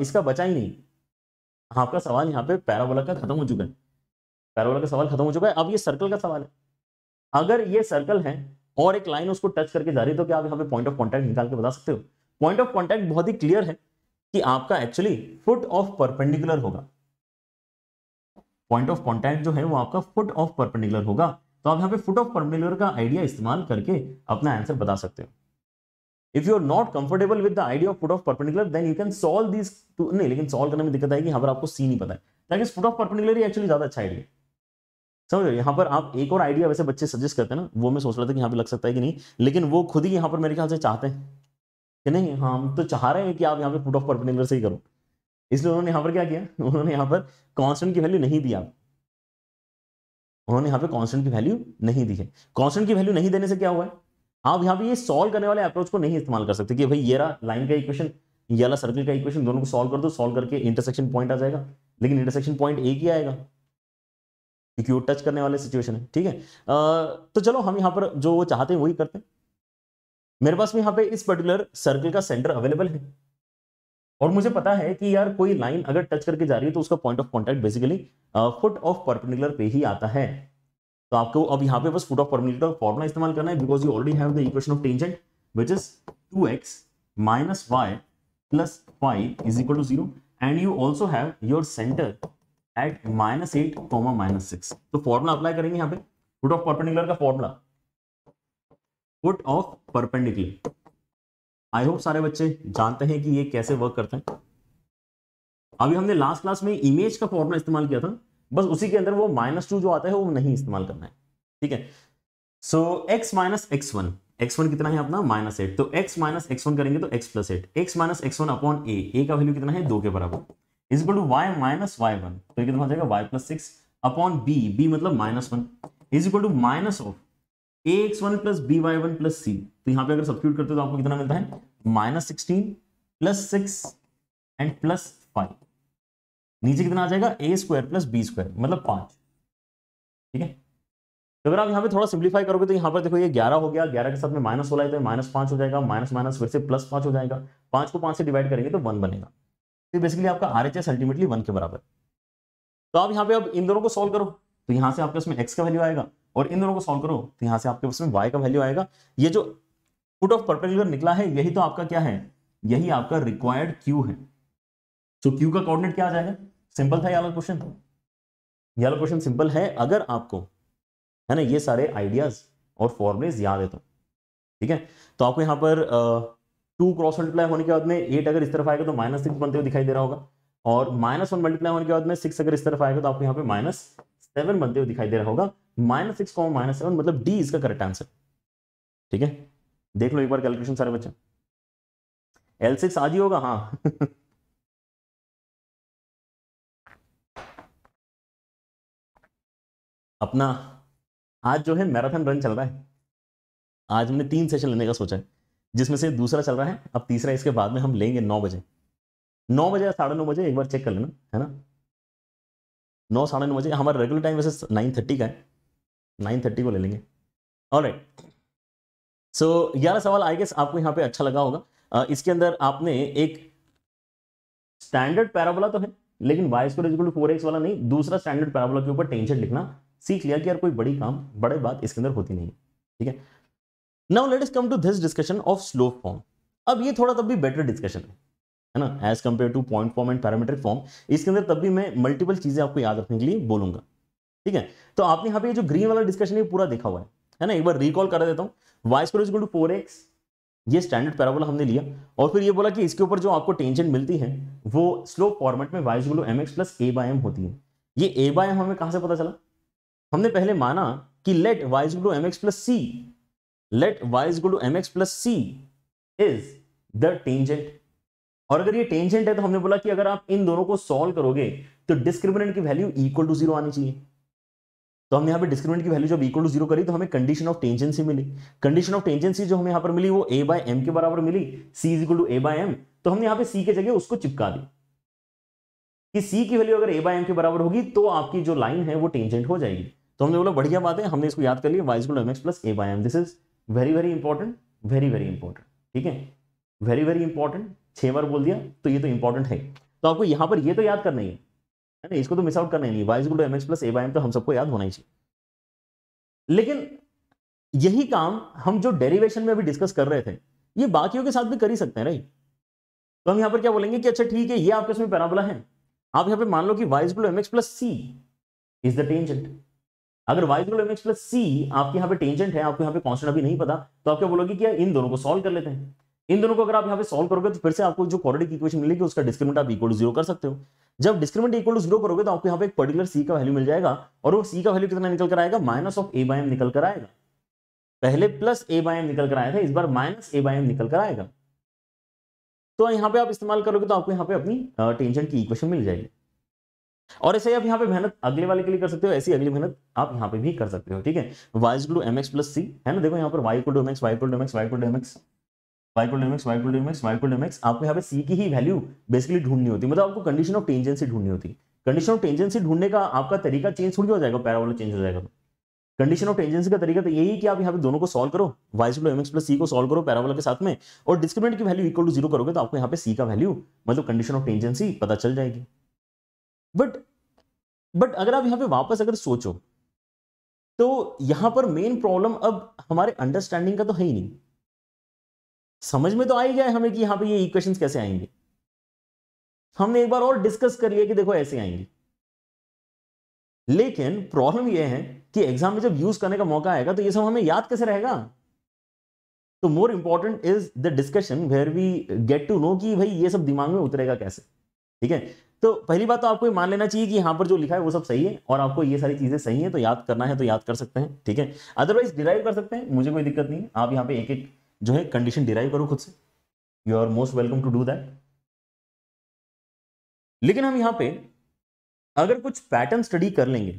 [SPEAKER 2] इसका बचा ही नहीं आपका सवाल यहां पे पैराबोला का खत्म हो चुका है पैराबोला का सवाल खत्म हो चुका है अब ये सर्कल का सवाल है अगर ये सर्कल है और एक लाइन उसको टच करके जा रही है तो क्या आप यहाँ पे पॉइंट ऑफ कॉन्टैक्ट निकाल के बता सकते हो पॉइंट ऑफ कॉन्टैक्ट बहुत ही क्लियर है कि आपका एक्चुअली फुट ऑफ परपेंडिकुलर होगा पॉइंट ऑफ कॉन्टैक्ट जो है वो आपका फुट ऑफ परपेंडिकुलर होगा तो आप यहाँ पे फुट ऑफ परपेंडिकुलर का आइडिया इस्तेमाल करके अपना आंसर बता सकते हो if you are not comfortable with the idea of foot of perpendicular then you can solve this too नहीं लेकिन सॉल्व करने में दिक्कत आएगी यहाँ पर आपको सी नहीं पता है that is foot of perpendicular ही एक्चुअली ज्यादा अच्छा आइडिया समझ रहे यहाँ पर आप एक और आइडिया वैसे बच्चे सजेस्ट करते हैं ना वो मैं सोच रहा था कि यहाँ पे लग सकता है कि नहीं लेकिन वो खुद ही यहाँ पर मेरे ख्याल से चाहते हैं कि नहीं हम तो चाह रहे हैं कि आप यहाँ पे पुट ऑफ परपेंडिकुलर से ही करो इसलिए उन्होंने यहाँ पर क्या किया उन्होंने यहाँ पर कॉन्स्टेंट की वैल्यू नहीं दिया उन्होंने यहाँ पे कांस्टेंट की वैल्यू नहीं दी है कॉन्स्टेंट की वैल्यू नहीं देने से क्या हुआ है आप यहाँ पे ये सॉल्व करने वाले अप्रोच को नहीं इस्तेमाल कर सकते कि भाई ये रहा लाइन का इक्वेशन ये वाला सर्कल का इक्वेशन दोनों को सॉल्व कर दो सॉल्व करके इंटरसेक्शन पॉइंट आ जाएगा लेकिन इंटरसेक्शन पॉइंट एक ही आएगा क्योंकि वो टच करने वाले सिचुएशन है ठीक है तो चलो हम यहाँ पर जो वो चाहते हैं वही करते हैं मेरे पास में यहाँ पे इस पर्टिकुलर सर्कल का सेंटर अवेलेबल है और मुझे पता है कि यार कोई लाइन अगर टच करके जा रही है तो उसका point of contact basically foot of perpendicular पे ही आता है तो आपको अब यहाँ पे बस फुट ऑफ पर्पेंडिकुलर फॉर्मुला इस्तेमाल करना है because you already have the equation of tangent which is to x minus Y plus five is equal to zero and you also have your centre at minus eight comma minus six तो formula apply करेंगे यहाँ पे foot of perpendicular का formula foot of perpendicular I hope सारे बच्चे जानते हैं कि ये कैसे वर्क करते हैं अभी हमने लास्ट क्लास में इमेज का फॉर्मूला इस्तेमाल किया था बस उसी के अंदर वो माइनस टू जो आता है वो नहीं इस्तेमाल करना है ठीक है so x minus x one x one कितना है अपना माइनस एट तो एक्स माइनस एक्स वन करेंगे तो x plus eight x minus x one upon a a का वैल्यू कितना है दो के बराबर is equal to y minus Y one तो कितना हो जाएगा y plus six upon b b मतलब minus one is equal to minus of x one plus B Y one plus c तो यहाँ पे अगर सब्सिट्यूट करते हो तो आपको कितना मिलता है minus sixteen plus six and plus five नीचे कितना आ जाएगा a square plus B square मतलब पाँच ठीक है तो अगर आप यहाँ पे थोड़ा सिंप्लीफाई करोगे तो यहां पर देखो ये ग्यारह हो गया ग्यारह के साथ में माइनस सोलह है तो माइनस पांच हो जाएगा माइनस माइनस फिर से प्लस पांच हो जाएगा पांच को पांच से डिवाइड करेंगे तो वन बनेगा तो बेसिकली आपका आर एच अल्टीमेटली वन के बराबर तो आप यहाँ पे अब इन दोनों को सोल्व करो तो यहां से आपके उसमें एक्स का वैल्यू आएगा और इन दोनों को सॉल्व करो तो यहां से आपके पास में वाई का वैल्यू आएगा ये जो फुट ऑफ परपेंडिकुलर निकला है यही तो आपका क्या है यही आपका रिक्वायर्ड क्यू है सो so, क्यू का कोऑर्डिनेट क्या आ जाएगा सिंपल था ये वाला क्वेश्चन ये वाला क्वेश्चन सिंपल है अगर आपको है ना ये सारे आइडियाज और फॉर्मुलेज याद है तो ठीक है तो आपको यहाँ पर टू क्रॉस मल्टीप्लाई होने के बाद में एट अगर इस तरफ आएगा तो माइनस सिक्स बनते हुए दिखाई दे रहा होगा और माइनस वन मल्टीप्लाई होने के बाद में सिक्स अगर इस तरफ आएगा तो आपको यहाँ पे माइनस सेवन बनते हुए दिखाई दे रहा होगा minus six comma minus seven मतलब डी इसका करेक्ट आंसर ठीक है देख लो एक बार
[SPEAKER 1] कैलकुलेशन सारे बच्चे एल सिक्स आज ही होगा हाँ अपना आज जो है मैराथन रन चल रहा है आज हमने तीन सेशन लेने का सोचा है
[SPEAKER 2] जिसमें से दूसरा चल रहा है अब तीसरा इसके बाद में हम लेंगे नौ बजे नौ बजे या साढ़े नौ बजे एक बार चेक कर लेना है ना नौ साढ़े नौ बजे हमारा रेगुलर टाइम वैसे नाइन थर्टी का है नाइन थर्टी को ले लेंगे ऑल राइट सो ग्यारह सवाल आई गेस आपको यहाँ पे अच्छा लगा होगा uh, इसके अंदर आपने एक स्टैंडर्ड पैराबोला तो है लेकिन y square equal to four x वाला नहीं दूसरा स्टैंडर्ड पैराबोला के ऊपर टेंशन लिखना सीख लिया कि यार कोई बड़ी काम बड़े बात इसके अंदर होती नहीं ठीक है now let us come to this discussion of slope form अब ये थोड़ा तब भी बेटर डिस्कशन है है ना as compare to point form and parametric form इसके अंदर तब भी मैं मल्टीपल चीज़ें आपको याद रखने के लिए बोलूंगा ठीक है तो आपने यहाँ पे जो ग्रीन वाला डिस्कशन है पूरा देखा हुआ है है ना एक बार रिकॉल कर देता हूँ y is square to four x ये स्टैंडर्ड पैराबोला हमने लिया और फिर ये बोला कि इसके ऊपर जो आपको टेंशन मिलती है वो स्लो फॉर्मेट में y is equal m x plus A by m होती है ये ए बाय एम हमें कहाँ से पता चला हमने पहले माना कि let y is equal m x plus c let y is equal m x plus c is the tangent और अगर ये टेंजेंट है तो हमने बोला कि अगर आप इन दोनों को सॉल्व करोगे तो डिस्क्रिमिनेंट की वैल्यू इक्वल टू जीरो आनी चाहिए तो हमने यहाँ पे डिस्क्रिमिनेंट की वैल्यू जब इक्वल टू जीरो करी तो हमें कंडीशन ऑफ टेंजेंसी मिली कंडीशन ऑफ टेंजेंसी जो हमें यहाँ पर मिली वो ए बाय एम के बराबर मिली c is equal to a by m तो हमने यहाँ पे सी के जगह उसको चिपका दी कि सी की वैल्यू अगर ए बाय एम के बराबर होगी तो आपकी जो लाइन है वो टेंजेंट हो जाएगी तो हमने बोला बढ़िया बात है हमने इसको याद कर लिया y equal m x plus A by m this is very very important very very important ठीक है वेरी वेरी इंपॉर्टेंट छह बार बोल दिया तो ये तो इंपॉर्टेंट है तो आपको यहां पर ये तो याद करना ही है है ना इसको तो मिस आउट करने लिए y to M x plus a y m तो हम सबको याद होना ही चाहिए लेकिन यही काम हम जो डेरिवेशन में अभी डिस्कस कर रहे थे ये बाकियों के साथ भी कर ही सकते हैं राइट तो हम यहाँ पर क्या बोलेंगे कि अच्छा ठीक है ये आपके उसमें पैराबोला है आप यहाँ पे मान लो कि y is to M x plus c is the tangent अगर y to M x plus c आपके यहाँ पे टेंजेंट है आपको यहाँ पे कॉन्स्टेंट अभी नहीं पता तो आप क्या बोलोगे कि इन दोनों को सॉल्व कर लेते हैं इन दोनों को अगर आप यहाँ पे सॉल्व करोगे तो फिर से आपको जो क्वाड्रेटिक इक्वेशन मिलेगी उसका डिस्क्रिमिनेंट आप इक्वल टू जीरो कर सकते हो जब डिस्क्रिमिनेंट इक्वल टू जीरो करोगे तो आपको यहाँ पे एक पर्टिकुलर सी का वैल्यू मिल जाएगा और वो सी का वैल्यू कितना निकल कर आएगा minus of a by m निकल कर आएगा पहले प्लस ए बाय एम निकल कर आया था इस बार माइनस ए बाय एम निकल कर आएगा तो यहाँ पे आप इस्तेमाल करोगे तो आपको यहाँ पे अपनी टेंशन की इक्वेशन मिल जाएगी और ऐसे ही आप यहाँ पे मेहनत अगले वाले के लिए कर सकते हो ऐसी अगली मेहनत आप यहाँ पे भी कर सकते हो ठीक है y equal to M x plus c है ना देखो यहाँ पर y equal to M x y equal to M x y equal to M x माइक्रोडामिक्स माइक्रोडामिक्स माइक्रोडामिक्स आपको यहाँ पे सी की ही वैल्यू बेसिकली ढूंढनी होती है मतलब आपको कंडीशन ऑफ टेंजेंसी ढूंढनी होती है कंडीशन ऑफ टेंजेंसी ढूंढने का आपका तरीका चेंज थोड़ी हो जाएगा पैराबोला चेंज हो जाएगा कंडीशन ऑफ टेंजेंसी का तरीका तो यही कि आप यहाँ पे दोनों को सॉल्व करो y c m x plus c को सॉल्व करो पैराबोला के साथ में और डिस्क्रिमिनेंट की वैल्यू इक्वल टू जीरो करोगे तो आपको यहाँ पे सी का वैल्यू मतलब कंडीशन ऑफ टेंजेंसी पता चल जाएगी बट बट अगर आप यहाँ पे वापस अगर सोचो तो यहाँ पर मेन प्रॉब्लम अब हमारे अंडरस्टैंडिंग का तो है ही नहीं समझ में तो आ ही जाए हमें कि यहां पे ये इक्वेशंस कैसे आएंगे हमने एक बार और डिस्कस कर लिया कि देखो ऐसे आएंगे लेकिन प्रॉब्लम यह है कि एग्जाम में जब यूज करने का मौका आएगा तो ये सब हमें याद कैसे रहेगा तो more important is the discussion where we get to know कि भाई ये सब दिमाग में उतरेगा कैसे ठीक है तो पहली बात तो आपको ये मान लेना चाहिए कि यहां पर जो लिखा है वो सब सही है और आपको ये सारी चीज़ें सही है तो याद करना है तो याद कर सकते हैं ठीक है अदरवाइज डिराइव कर सकते हैं मुझे कोई दिक्कत नहीं आप यहाँ पे एक एक जो है कंडीशन
[SPEAKER 1] डिराइव करो खुद से you are most welcome to do that लेकिन हम यहाँ पे अगर कुछ पैटर्न स्टडी कर लेंगे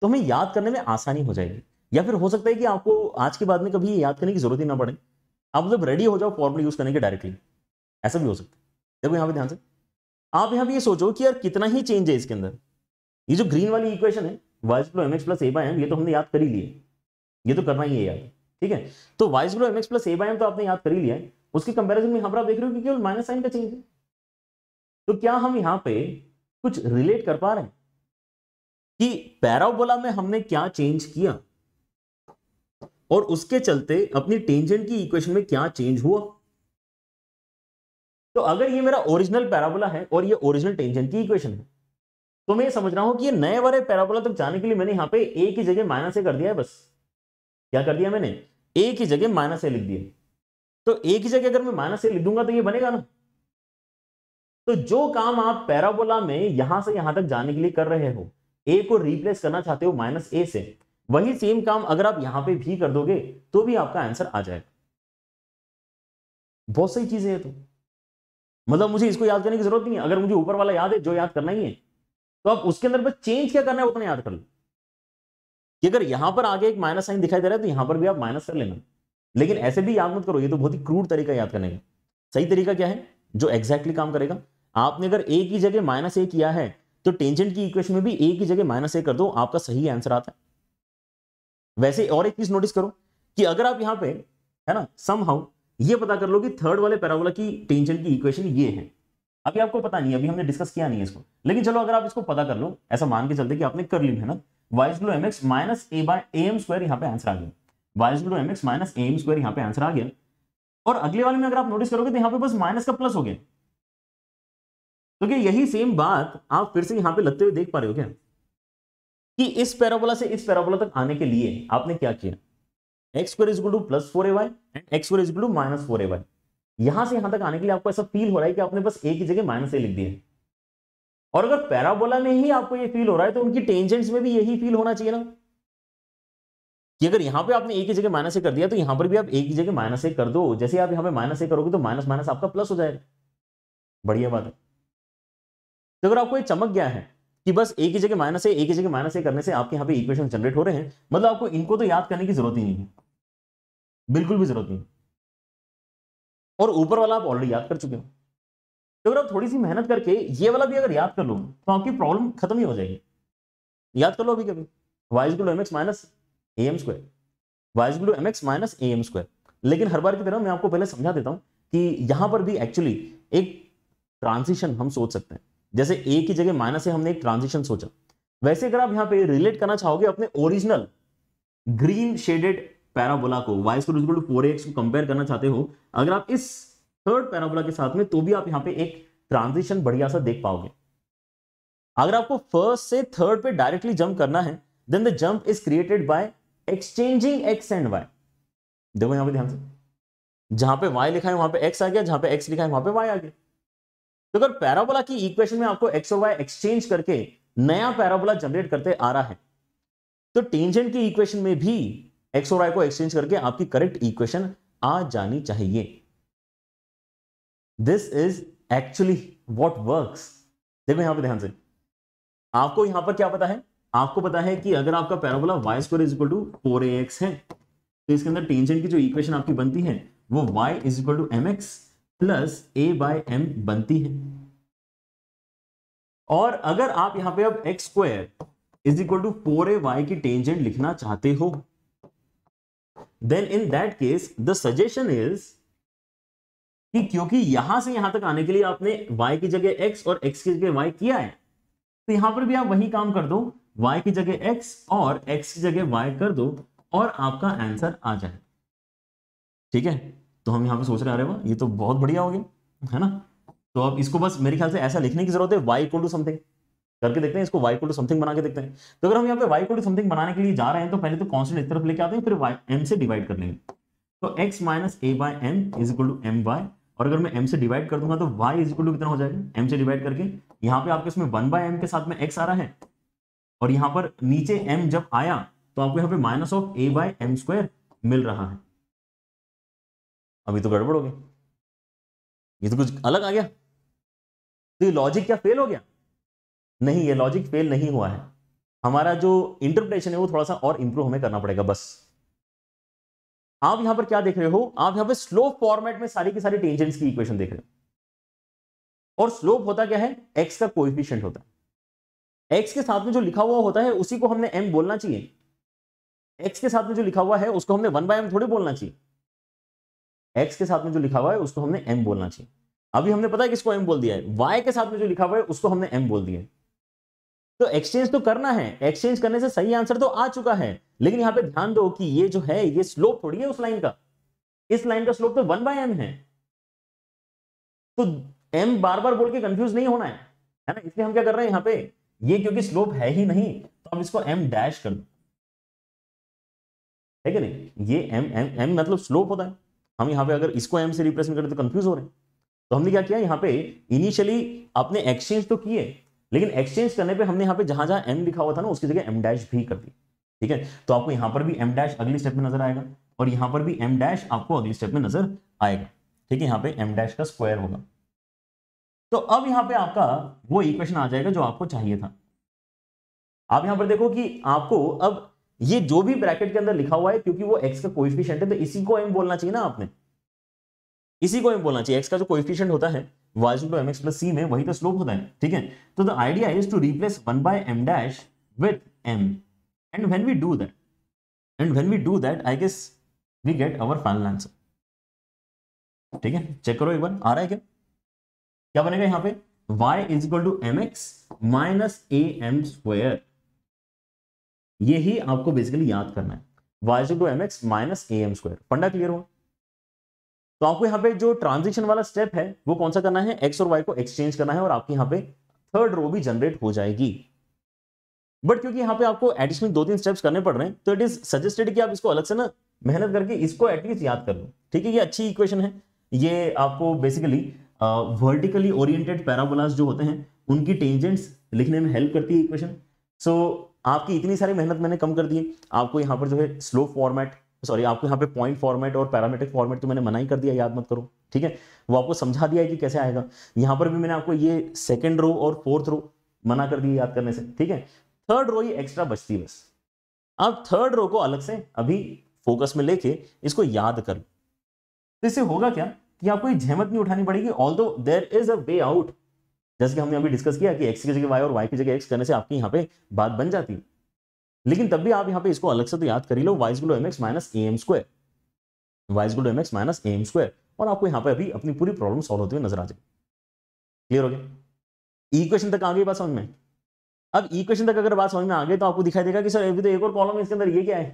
[SPEAKER 1] तो हमें याद करने में
[SPEAKER 2] आसानी हो जाएगी या फिर हो सकता है कि आपको आज के बाद में कभी याद करने की जरूरत ही ना पड़े आप मतलब रेडी हो जाओ फॉर्मल यूज करने के डायरेक्टली ऐसा भी हो सकता है देखो यहाँ पे ध्यान से आप यहां पर ये सोचो कि यार कितना ही चेंज है इसके अंदर ये जो ग्रीन वाली इक्वेशन है वाइज प्लो m x plus a by m ये तो हमने याद कर ही लिए ये तो करना ही है यार ठीक है तो वाइस ग्रो m x plus a by m तो आपने याद कर ही लिया है उसके कंपैरिजन में यहाँ पर आप देख रहे हो कि केवल माइनस साइन का चेंज है तो क्या हम यहाँ पे कुछ रिलेट कर पा रहे हैं कि पैराबोला में हमने क्या चेंज किया और उसके चलते अपनी टेंजेंट की इक्वेशन में क्या चेंज हुआ तो अगर ये मेरा ओरिजिनल पैराबोला है और ये ओरिजिनल टेंजेंट की इक्वेशन है तो मैं ये समझ रहा हूं कि ये नए वाले पैराबोला तक जाने के लिए मैंने यहां पे ए की जगह माइनस ए कर दिया है बस क्या कर दिया मैंने ए की जगह माइनस ए लिख दिया तो ए की जगह अगर मैं माइनस ए लिख दूंगा तो ये बनेगा ना तो जो काम आप पैराबोला में यहां से यहां तक जाने के लिए कर रहे हो ए को रिप्लेस करना चाहते हो माइनस ए से वही सेम काम अगर आप यहां पे भी कर दोगे तो भी आपका आंसर आ जाएगा बहुत सही चीजें है तो मतलब मुझे इसको याद करने की जरूरत नहीं है अगर मुझे ऊपर वाला याद है जो याद करना ही है तो आप उसके अंदर बस चेंज क्या करना है उतना याद कर लो कि अगर यहां पर आगे एक माइनस साइन दिखाई दे रहा है तो यहां पर भी आप माइनस कर लेना लेकिन ऐसे भी याद मत करो ये तो बहुत ही क्रूड तरीका याद करने का सही तरीका क्या है जो एग्जैक्टली काम करेगा आपने अगर ए की जगह माइनस ए किया है तो टेंजेंट की इक्वेशन में भी ए की जगह माइनस ए कर दो आपका सही आंसर आता है वैसे और एक चीज नोटिस करो कि अगर आप यहाँ पे है ना सम हाउ ये पता कर लो कि थर्ड वाले पैराबोला की टेंजेंट की इक्वेशन ये है अभी आपको पता नहीं अभी हमने डिस्कस किया नहीं है इसको लेकिन चलो अगर आप इसको पता कर लो ऐसा मान के चलते कि आपने कर ली है ना y is m x minus a by m square यहाँ पे आंसर आ गया y is m x minus m square यहाँ पे आंसर आ गया और अगले वाले में अगर आप नोटिस करोगे तो यहाँ पे बस माइनस का प्लस हो गया तो क्या यही सेम बात आप फिर से यहाँ पे लगते हुए देख पा रहे हो क्या कि इस पैराबोला से इस पैराबोला तक आने के लिए आपने क्या किया x square is to plus four a y and x square is to minus four a y यहां से यहां तक आने के लिए आपको ऐसा फील हो रहा है कि आपने बस ए की जगह माइनस ए लिख दिया और अगर पैराबोला में ही आपको ये फील हो रहा है तो उनकी टेंजेंट्स में भी यही फील होना चाहिए ना कि अगर यहाँ पे आपने एक ही जगह माइनस ए कर दिया तो यहाँ पर भी आप एक ही जगह माइनस ए कर दो जैसे आप यहाँ पे माइनस ए करोगे तो माइनस माइनस आपका प्लस हो जाएगा बढ़िया बात है तो अगर आपको ये चमक गया है कि बस एक ही जगह माइनस ए एक ही जगह माइनस ए करने से आपके यहाँ पे इक्वेशन जनरेट हो रहे हैं मतलब आपको इनको तो याद करने की जरूरत ही नहीं है बिल्कुल भी जरूरत नहीं और ऊपर वाला आप ऑलरेडी याद कर चुके हो तो अगर आप थोड़ी सी मेहनत करके ये वाला भी अगर याद कर लो तो आपकी प्रॉब्लम खत्म ही हो जाएगी याद कर लो अभी कभी वाइज गुलो m x minus a m square y is गुलो m x minus a m square लेकिन हर बार की तरह मैं आपको पहले समझा देता हूँ कि यहाँ पर भी एक्चुअली एक ट्रांजिशन हम सोच सकते हैं जैसे ए की जगह माइनस से हमने एक ट्रांजिशन सोचा वैसे अगर आप यहाँ पे रिलेट करना चाहोगे अपने ओरिजिनल ग्रीन शेडेड पैराबोला को वाइज गुलो फोर एक्स को कंपेयर करना चाहते हो अगर आप इस थर्ड पैराबोला के साथ में तो भी आप यहाँ पे एक ट्रांजिशन बढ़िया सा देख पाओगे अगर आपको फर्स्ट से थर्ड पे डायरेक्टली जंप करना है then the jump is created by exchanging x and y देखो यहां पे ध्यान से जहां पे वाई लिखा है वहां पे एक्स आ गया जहां पे एक्स लिखा है वहां पे वाई आ गया तो अगर पैराबोला की इक्वेशन में आपको एक्स और वाई एक्सचेंज करके नया पैराबोला जनरेट करते आ रहा है तो टेंजेंट की इक्वेशन में भी एक्स और वाई को एक्सचेंज करके आपकी करेक्ट इक्वेशन आ जानी चाहिए this is actually what work देखो यहां पर ध्यान से आपको यहां पर क्या पता है आपको पता है कि अगर आपका parabola Y square is equal to four A x है तो इसके अंदर टेंजेंट की जो इक्वेशन आपकी बनती है वो y is equal to M x plus A by m बनती है और अगर आप यहां पे अब x square is equal to four a y की टेंजेंट लिखना चाहते हो then in that case the suggestion is कि क्योंकि यहां से यहां तक आने के लिए आपने y की जगह x और x की जगह y किया है तो यहां पर भी आप वही काम कर दो y की जगह x और x की जगह y कर दो और आपका आंसर आ जाए ठीक है तो हम यहां पे सोच रहे अरे वाह ये तो बहुत बढ़िया हो गया है ना तो अब इसको बस मेरे ख्याल से ऐसा लिखने की जरूरत है y टू समथिंग करके देखते हैं इसको y टू समथिंग बना के देखते हैं तो अगर हम यहाँ पे y टू समथिंग बनाने के लिए जा रहे हैं तो पहले तो कॉन्स्टेंट इस तरफ लेके आते हैं फिर वाई एम से डिवाइड कर लेंगे तो x minus a by m is equal to m by और अगर मैं एम से डिवाइड कर दूंगा तो वाई इज इक्वल टू कितना हो जाएगा एम से डिवाइड करके यहाँ पे आपके उसमें वन बाय एम के साथ में एक्स आ रहा है और यहाँ पर नीचे एम जब आया तो
[SPEAKER 1] आपको यहाँ पे minus of a by m square मिल रहा है अभी तो गड़बड़ हो गई ये तो कुछ अलग आ गया तो ये लॉजिक क्या फेल हो गया
[SPEAKER 2] नहीं ये लॉजिक फेल नहीं हुआ है हमारा जो इंटरप्रिटेशन है वो थोड़ा सा और इंप्रूव हमें करना पड़ेगा बस आप यहां पर क्या देख रहे हो आप यहां पर स्लोप फॉर्मेट में सारी की सारी टेंजेंट्स की इक्वेशन देख रहे हो और स्लोप होता क्या है एक्स का कोएफिशिएंट होता है एक्स के साथ में जो लिखा हुआ होता है उसी को हमने एम बोलना चाहिए एक्स के साथ में जो लिखा हुआ है उसको हमने वन बाय एम थोड़ी बोलना चाहिए एक्स के साथ में जो लिखा हुआ है उसको हमने एम बोलना चाहिए अभी हमने पता है किसको एम बोल दिया है वाई के साथ में जो लिखा हुआ है उसको हमने एम बोल दिया है तो एक्सचेंज तो करना है एक्सचेंज करने से सही आंसर तो आ चुका है लेकिन यहां पे ध्यान दो कि ये जो है ये स्लोप थोड़ी है उस लाइन का इस लाइन का स्लोप तो वन बाय एम है तो एम बार बार बोल के कंफ्यूज नहीं होना है है ना इसलिए हम क्या कर रहे हैं यहां पे ये क्योंकि स्लोप है ही नहीं तो अब इसको एम डैश कर दो है कि नहीं ये एम एम एम मतलब स्लोप होता है हम यहां पर अगर इसको एम से रिप्रेजेंट करें तो कंफ्यूज हो रहे हैं तो हमने क्या किया यहाँ पे इनिशियली अपने एक्सचेंज तो किए लेकिन एक्सचेंज करने पे हमने यहाँ पे जहां जहां एम लिखा हुआ था ना उसकी जगह एम डैश भी कर दी ठीक है तो आपको यहाँ पर भी एम डैश अगली स्टेप में नजर आएगा और यहाँ पर भी एम डैश आपको अगली स्टेप में नजर आएगा ठीक है यहाँ पे एम डैश का स्क्वायर होगा तो अब यहाँ पे आपका वो इक्वेशन आ जाएगा जो आपको चाहिए था आप यहाँ पर देखो कि आपको अब ये जो भी ब्रैकेट के अंदर लिखा हुआ है क्योंकि वो एक्स का कोइफिशियंट है तो इसी को एम बोलना चाहिए ना आपने इसी को एम बोलना चाहिए एक्स का जो कोइफिशियंट होता है y to M x plus c में वही तो स्लोप होता है ठीक है तो the idea is to replace one by m dash with m and when we do that and when we do that I guess we get our final answer ठीक है चेक करो एक बार आ रहा है क्या क्या बनेगा यहां पे y is equal to M x minus a m square यही आपको बेसिकली याद करना है y is equal to M x minus a m square पंडा क्लियर हुआ तो आपको यहाँ पे जो ट्रांजेक्शन वाला स्टेप है वो कौन सा करना है एक्स और वाई को एक्सचेंज करना है और आपके यहाँ पे थर्ड रो भी जनरेट हो जाएगी बट क्योंकि यहाँ पे आपको एडिशनल दो तीन स्टेप्स करने पड़ रहे हैं तो इट इज सजेस्टेड कि आप इसको अलग से ना मेहनत करके इसको एटलीस्ट याद कर लो ठीक है ये अच्छी इक्वेशन है ये आपको बेसिकली वर्टिकली ओरिएंटेड पैराबोलास जो होते हैं उनकी टेंजेंट्स लिखने में हेल्प करती है इक्वेशन सो so, आपकी इतनी सारी मेहनत मैंने कम कर दी है आपको यहाँ पर जो है स्लो फॉर्मेट सॉरी आपको यहाँ पे पॉइंट फॉर्मेट और पैरामेट्रिक फॉर्मेट तो मैंने मना ही कर दिया याद मत करो ठीक है वो आपको समझा दिया है कि कैसे आएगा यहाँ पर भी मैंने आपको ये सेकेंड रो और फोर्थ रो मना कर दिया याद करने से ठीक है थर्ड रो ये एक्स्ट्रा बचती बस आप थर्ड रो को अलग से अभी फोकस में लेके इसको याद कर लो तो इससे होगा क्या कि आपको ये जहमत नहीं उठानी पड़ेगी ऑल दो there is a way out जैसे कि हमने अभी डिस्कस किया कि एक्स की जगह वाई और वाई की जगह एक्स करने से आपकी यहाँ पे बात बन जाती है लेकिन तब भी आप यहाँ पे इसको अलग से तो याद कर ही लो वाइस गुलो m x minus a m square y is गुलो m x minus a m square और आपको यहाँ पे अभी अपनी पूरी प्रॉब्लम सॉल्व होती हुई नजर आ जाएगी क्लियर हो गया इक्वेशन तक आ गई बात समझ में अब इक्वेशन तक अगर बात समझ में आ गई तो आपको दिखाई देगा कि सर अभी तो एक और कॉलम है इसके अंदर ये क्या है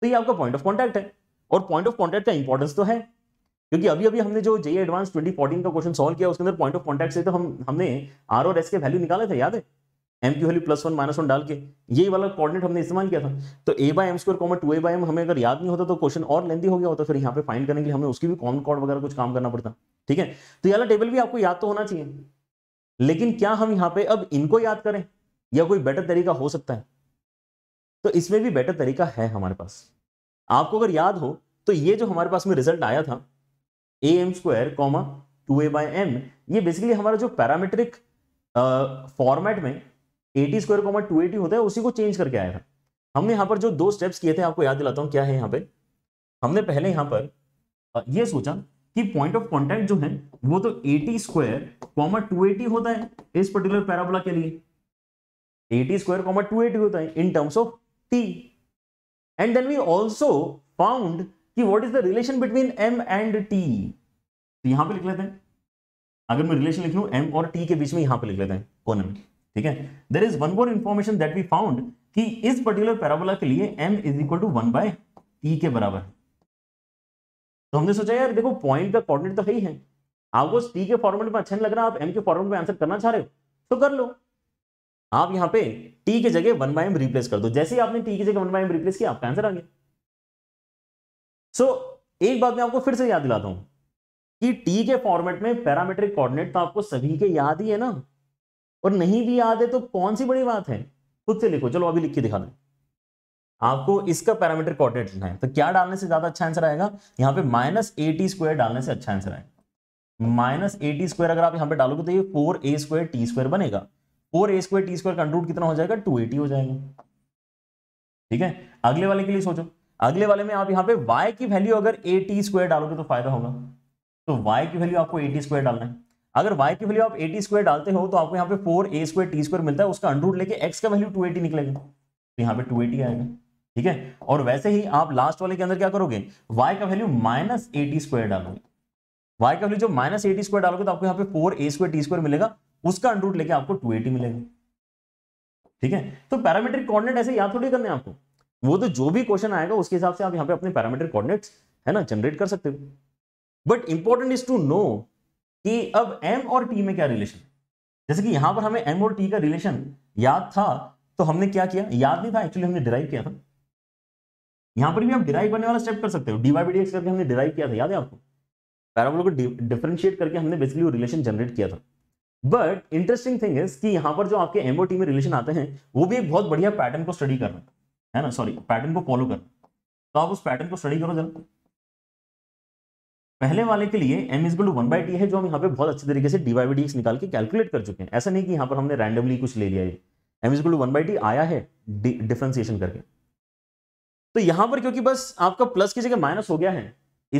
[SPEAKER 2] तो ये आपका पॉइंट ऑफ कॉन्टैक्ट है और पॉइंट ऑफ कॉन्टैक्ट का इंपॉर्टेंस तो है क्योंकि अभी अभी हमने जो जे एडवांस ट्वेंटी फोर्टीन का क्वेश्चन सोल्व किया उसके अंदर पॉइंट ऑफ कॉन्टैक्ट से तो हम हमने आर और एस के वैल्यू निकाले थे याद है एम की value plus one minus one डाल के ये वाला कोऑर्डिनेट हमने इस्तेमाल किया था तो a by m square common to a by m हमें अगर याद नहीं होता तो क्वेश्चन और लेंदी हो गया होता फिर यहाँ पे फाइंड करने के लिए हमें उसकी भी कॉमन कॉर्ड वगैरह कुछ काम करना पड़ता ठीक है तो ये वाला टेबल भी आपको याद तो होना चाहिए लेकिन क्या हम यहाँ पे अब इनको याद करें या कोई बेटर तरीका हो सकता है तो इसमें भी बेटर तरीका है हमारे पास आपको अगर याद हो तो ये जो हमारे पास में रिजल्ट आया था a m square comma two a by m ये बेसिकली हमारा जो पैरामेट्रिक फॉर्मेट में a t square comma two a t होता है उसी को चेंज करके आया था हमने यहाँ पर जो दो स्टेप्स किए थे आपको याद दिलाता हूँ क्या है यहाँ पे हमने पहले यहाँ पर यह सोचा कि पॉइंट ऑफ कॉन्टैक्ट जो है वो तो a t square comma two a t होता है इस पर्टिकुलर पैराबोला के लिए a t square comma two a t होता है in terms of t and then we also found कि what is the relation between m and t यहां पे लिख लेते हैं अगर मैं रिलेशन लिख लू एम और टी के बीच में यहां पे लिख लेते हैं कोने में ठीक है there is one more information that we found कि इस पर्टिकुलर पैराबोला के लिए m is equal to one by e के बराबर तो हमने सोचा यार देखो पॉइंट का कोऑर्डिनेट तो है ही है आपको टी के फॉर्मेट में अच्छा नहीं लग रहा आप एम के फॉर्मेट में आंसर करना चाह रहे हो तो कर लो आप यहां पे टी के जगह वन बाय एम रिप्लेस कर दो जैसे ही आपने टी की जगह वन बाय एम रिप्लेस किया आपका आंसर आ गया सो so, एक बात मैं आपको फिर से याद दिलाता हूं कि टी के फॉर्मेट में पैरामेट्रिक कोऑर्डिनेट तो आपको सभी के याद ही है ना और नहीं भी याद है तो कौन सी बड़ी बात है खुद से लिखो चलो अभी लिख के दिखा दें आपको इसका पैरामीटर कोऑर्डिनेट लिखना है तो क्या डालने से ज्यादा अच्छा आंसर आएगा यहाँ पे माइनस एटी स्क्वायर डालने से अच्छा आंसर आएगा माइनस एटी स्क्वायर अगर आप यहाँ पे डालोगे तो ये four a square t square बनेगा four a square t square का रूट कितना हो जाएगा टू टी हो जाएगा ठीक है अगले वाले के लिए सोचो अगले वाले में आप यहाँ पे वाई की वैल्यू अगर ए टी स्क्वायर डालोगे तो फायदा होगा तो वाई की वैल्यू आपको ए टी स्क्वायर डालना है अगर वाई की वैल्यू आप एटी स्क्वायर डालते हो तो आपको यहाँ पे four a square t square मिलता है उसका अंडरूट लेके एक्स का वैल्यू टू एटी निकलेगा तो यहाँ पे टू एटी आएगा ठीक है और वैसे ही आप लास्ट वाले के अंदर क्या करोगे वाई का वैल्यू माइनस एटी स्क्वायर डालोगे वाई का वैल्यू जो माइनस एटी स्क्वायर डालोगे तो आपको यहाँ पे four a square t square मिलेगा उसका अंडरूट लेके आपको टू एटी मिलेगा ठीक है तो पैरामीट्रिक कोऑर्डिनेट ऐसे याद थोड़ी करने आपको वो तो जो भी क्वेश्चन आएगा उसके हिसाब से आप यहाँ पे अपने पैरामीट्रिक कोऑर्डिनेट्स है ना जनरेट कर सकते हो but important is to know कि अब एम और टी में क्या रिलेशन है जैसे कि यहां पर हमें एम और टी का रिलेशन याद था तो हमने क्या किया याद नहीं था एक्चुअली हमने डिराइव किया था यहां पर भी आप डिराइव करने वाला स्टेप कर सकते हो वाई बी करके हमने डिराइव किया था याद है आपको पैराबोल को डिफ्रेंशिएट करके हमने बेसिकली वो रिलेशन जनरेट किया था बट इंटरेस्टिंग थिंग इज कि यहाँ पर जो आपके एम में रिलेशन आते हैं वो भी एक बहुत बढ़िया पैटर्न को स्टडी करना है ना सॉरी पैटर्न को फॉलो करना तो आप उस पैटर्न को स्टडी करो जरा पहले हम्म। वाले के लिए m is to one by t है जो हम यहाँ पे बहुत अच्छे तरीके से डी बाई डी निकाल के कैलकुलेट कर चुके हैं ऐसा नहीं कि यहाँ पर हमने रैंडमली कुछ ले लिया है m is to one by t आया है डिफ्रेंसिएशन करके तो यहाँ पर क्योंकि बस आपका प्लस की जगह माइनस हो गया है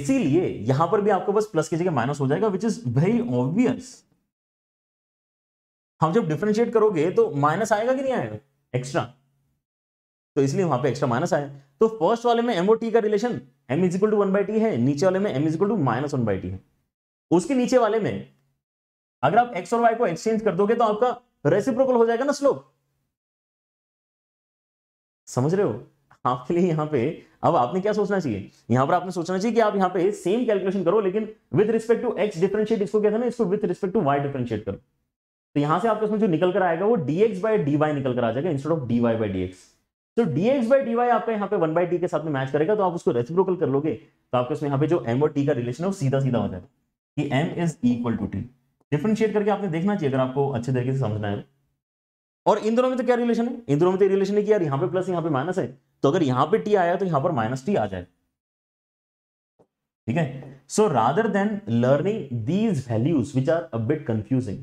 [SPEAKER 2] इसीलिए यहां पर भी आपको बस प्लस की जगह माइनस हो जाएगा विच इज वेरी ऑब्वियस हम जब डिफ्रेंशिएट करोगे तो माइनस आएगा कि नहीं आएगा एक्स्ट्रा तो इसलिए वहां पे एक्स्ट्रा माइनस आया तो फर्स्ट वाले में एमओ टी का relation m is equal to one by t है नीचे वाले में m is equal to minus one by
[SPEAKER 1] t है उसके नीचे वाले में अगर आप एक्स और वाई को एक्सचेंज कर दोगे तो आपका रेसिप्रोकल हो जाएगा ना स्लोप समझ रहे हो
[SPEAKER 2] आपके लिए यहाँ पे अब आपने क्या सोचना चाहिए यहाँ पर आपने सोचना चाहिए कि आप यहाँ पे सेम कैलकुलेशन करो लेकिन with respect to x differentiate इसको कहते हैं ना इसको with respect to y differentiate करो तो यहाँ से आपके उसमें जो निकल कर आएगा वो d x by d y निकल कर आ जाएगा instead of d y by d x तो d x by d y आपका यहाँ पे वन बाई टी के साथ में मैच करेगा तो आप उसको रेसिप्रोकल कर लोगे तो आपके उसमें यहाँ पे जो एम और टी का रिलेशन है वो सीधा सीधा हो जाएगा कि m is equal to t differentiate करके आपने देखना चाहिए अगर आपको अच्छे तरीके से समझना है और इन दोनों में तो क्या रिलेशन है इन दोनों में तो रिलेशन है कि यार यहाँ पे प्लस यहाँ पे माइनस है तो अगर यहाँ पे टी आया तो यहाँ पर माइनस टी आ जाए ठीक है so rather than learning these values which are a bit confusing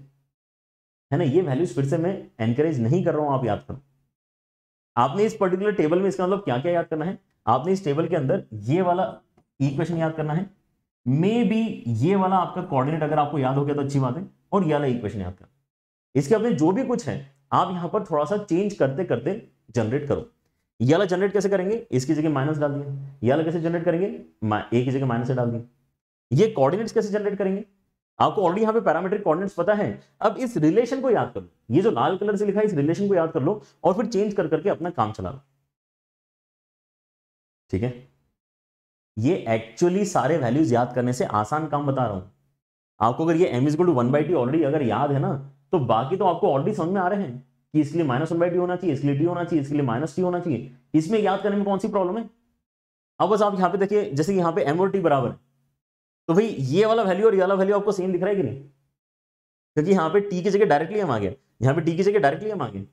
[SPEAKER 2] है ना ये वैल्यूज फिर से मैं एनकरेज नहीं कर रहा हूं आप याद करो आपने इस पर्टिकुलर टेबल में इसका मतलब क्या क्या याद करना है आपने इस टेबल के अंदर ये वाला इक्वेशन याद करना है मे बी ये वाला आपका कोऑर्डिनेट अगर आपको याद हो गया तो अच्छी बात है और ये वाला इक्वेशन याद करना इसके अपने जो भी कुछ है आप यहाँ पर थोड़ा सा चेंज करते करते जनरेट करो ये वाला जनरेट कैसे करेंगे इसकी जगह माइनस डाल दिया ये वाला कैसे जनरेट करेंगे एक की जगह माइनस से डाल दिया ये कोऑर्डिनेट्स कैसे जनरेट करेंगे आपको ऑलरेडी यहाँ पे पैरामीट्रिक कॉर्डिनेट्स पता है अब इस रिलेशन को याद कर लो ये जो लाल कलर से लिखा है इस रिलेशन को याद कर लो और फिर चेंज कर करके अपना काम चला लो ठीक है ये एक्चुअली सारे वैल्यूज याद करने से आसान काम बता रहा हूं आपको अगर ये m is to one by t already अगर याद है ना तो बाकी तो आपको ऑलरेडी समझ में आ रहे हैं कि इसलिए माइनस वन बाई टी होना चाहिए इसलिए टी होना चाहिए इसलिए माइनस टी होना चाहिए इसमें याद करने में कौन सी प्रॉब्लम है अब बस आप यहाँ पे देखिए जैसे यहाँ पे एम और टी बराबर है तो भाई ये वाला वैल्यू और ये वाला वैल्यू आपको सेम दिख रहा है कि नहीं क्योंकि यहाँ पे टी की जगह डायरेक्टली हम आ गए यहाँ पे टी की जगह डायरेक्टली हम आ गए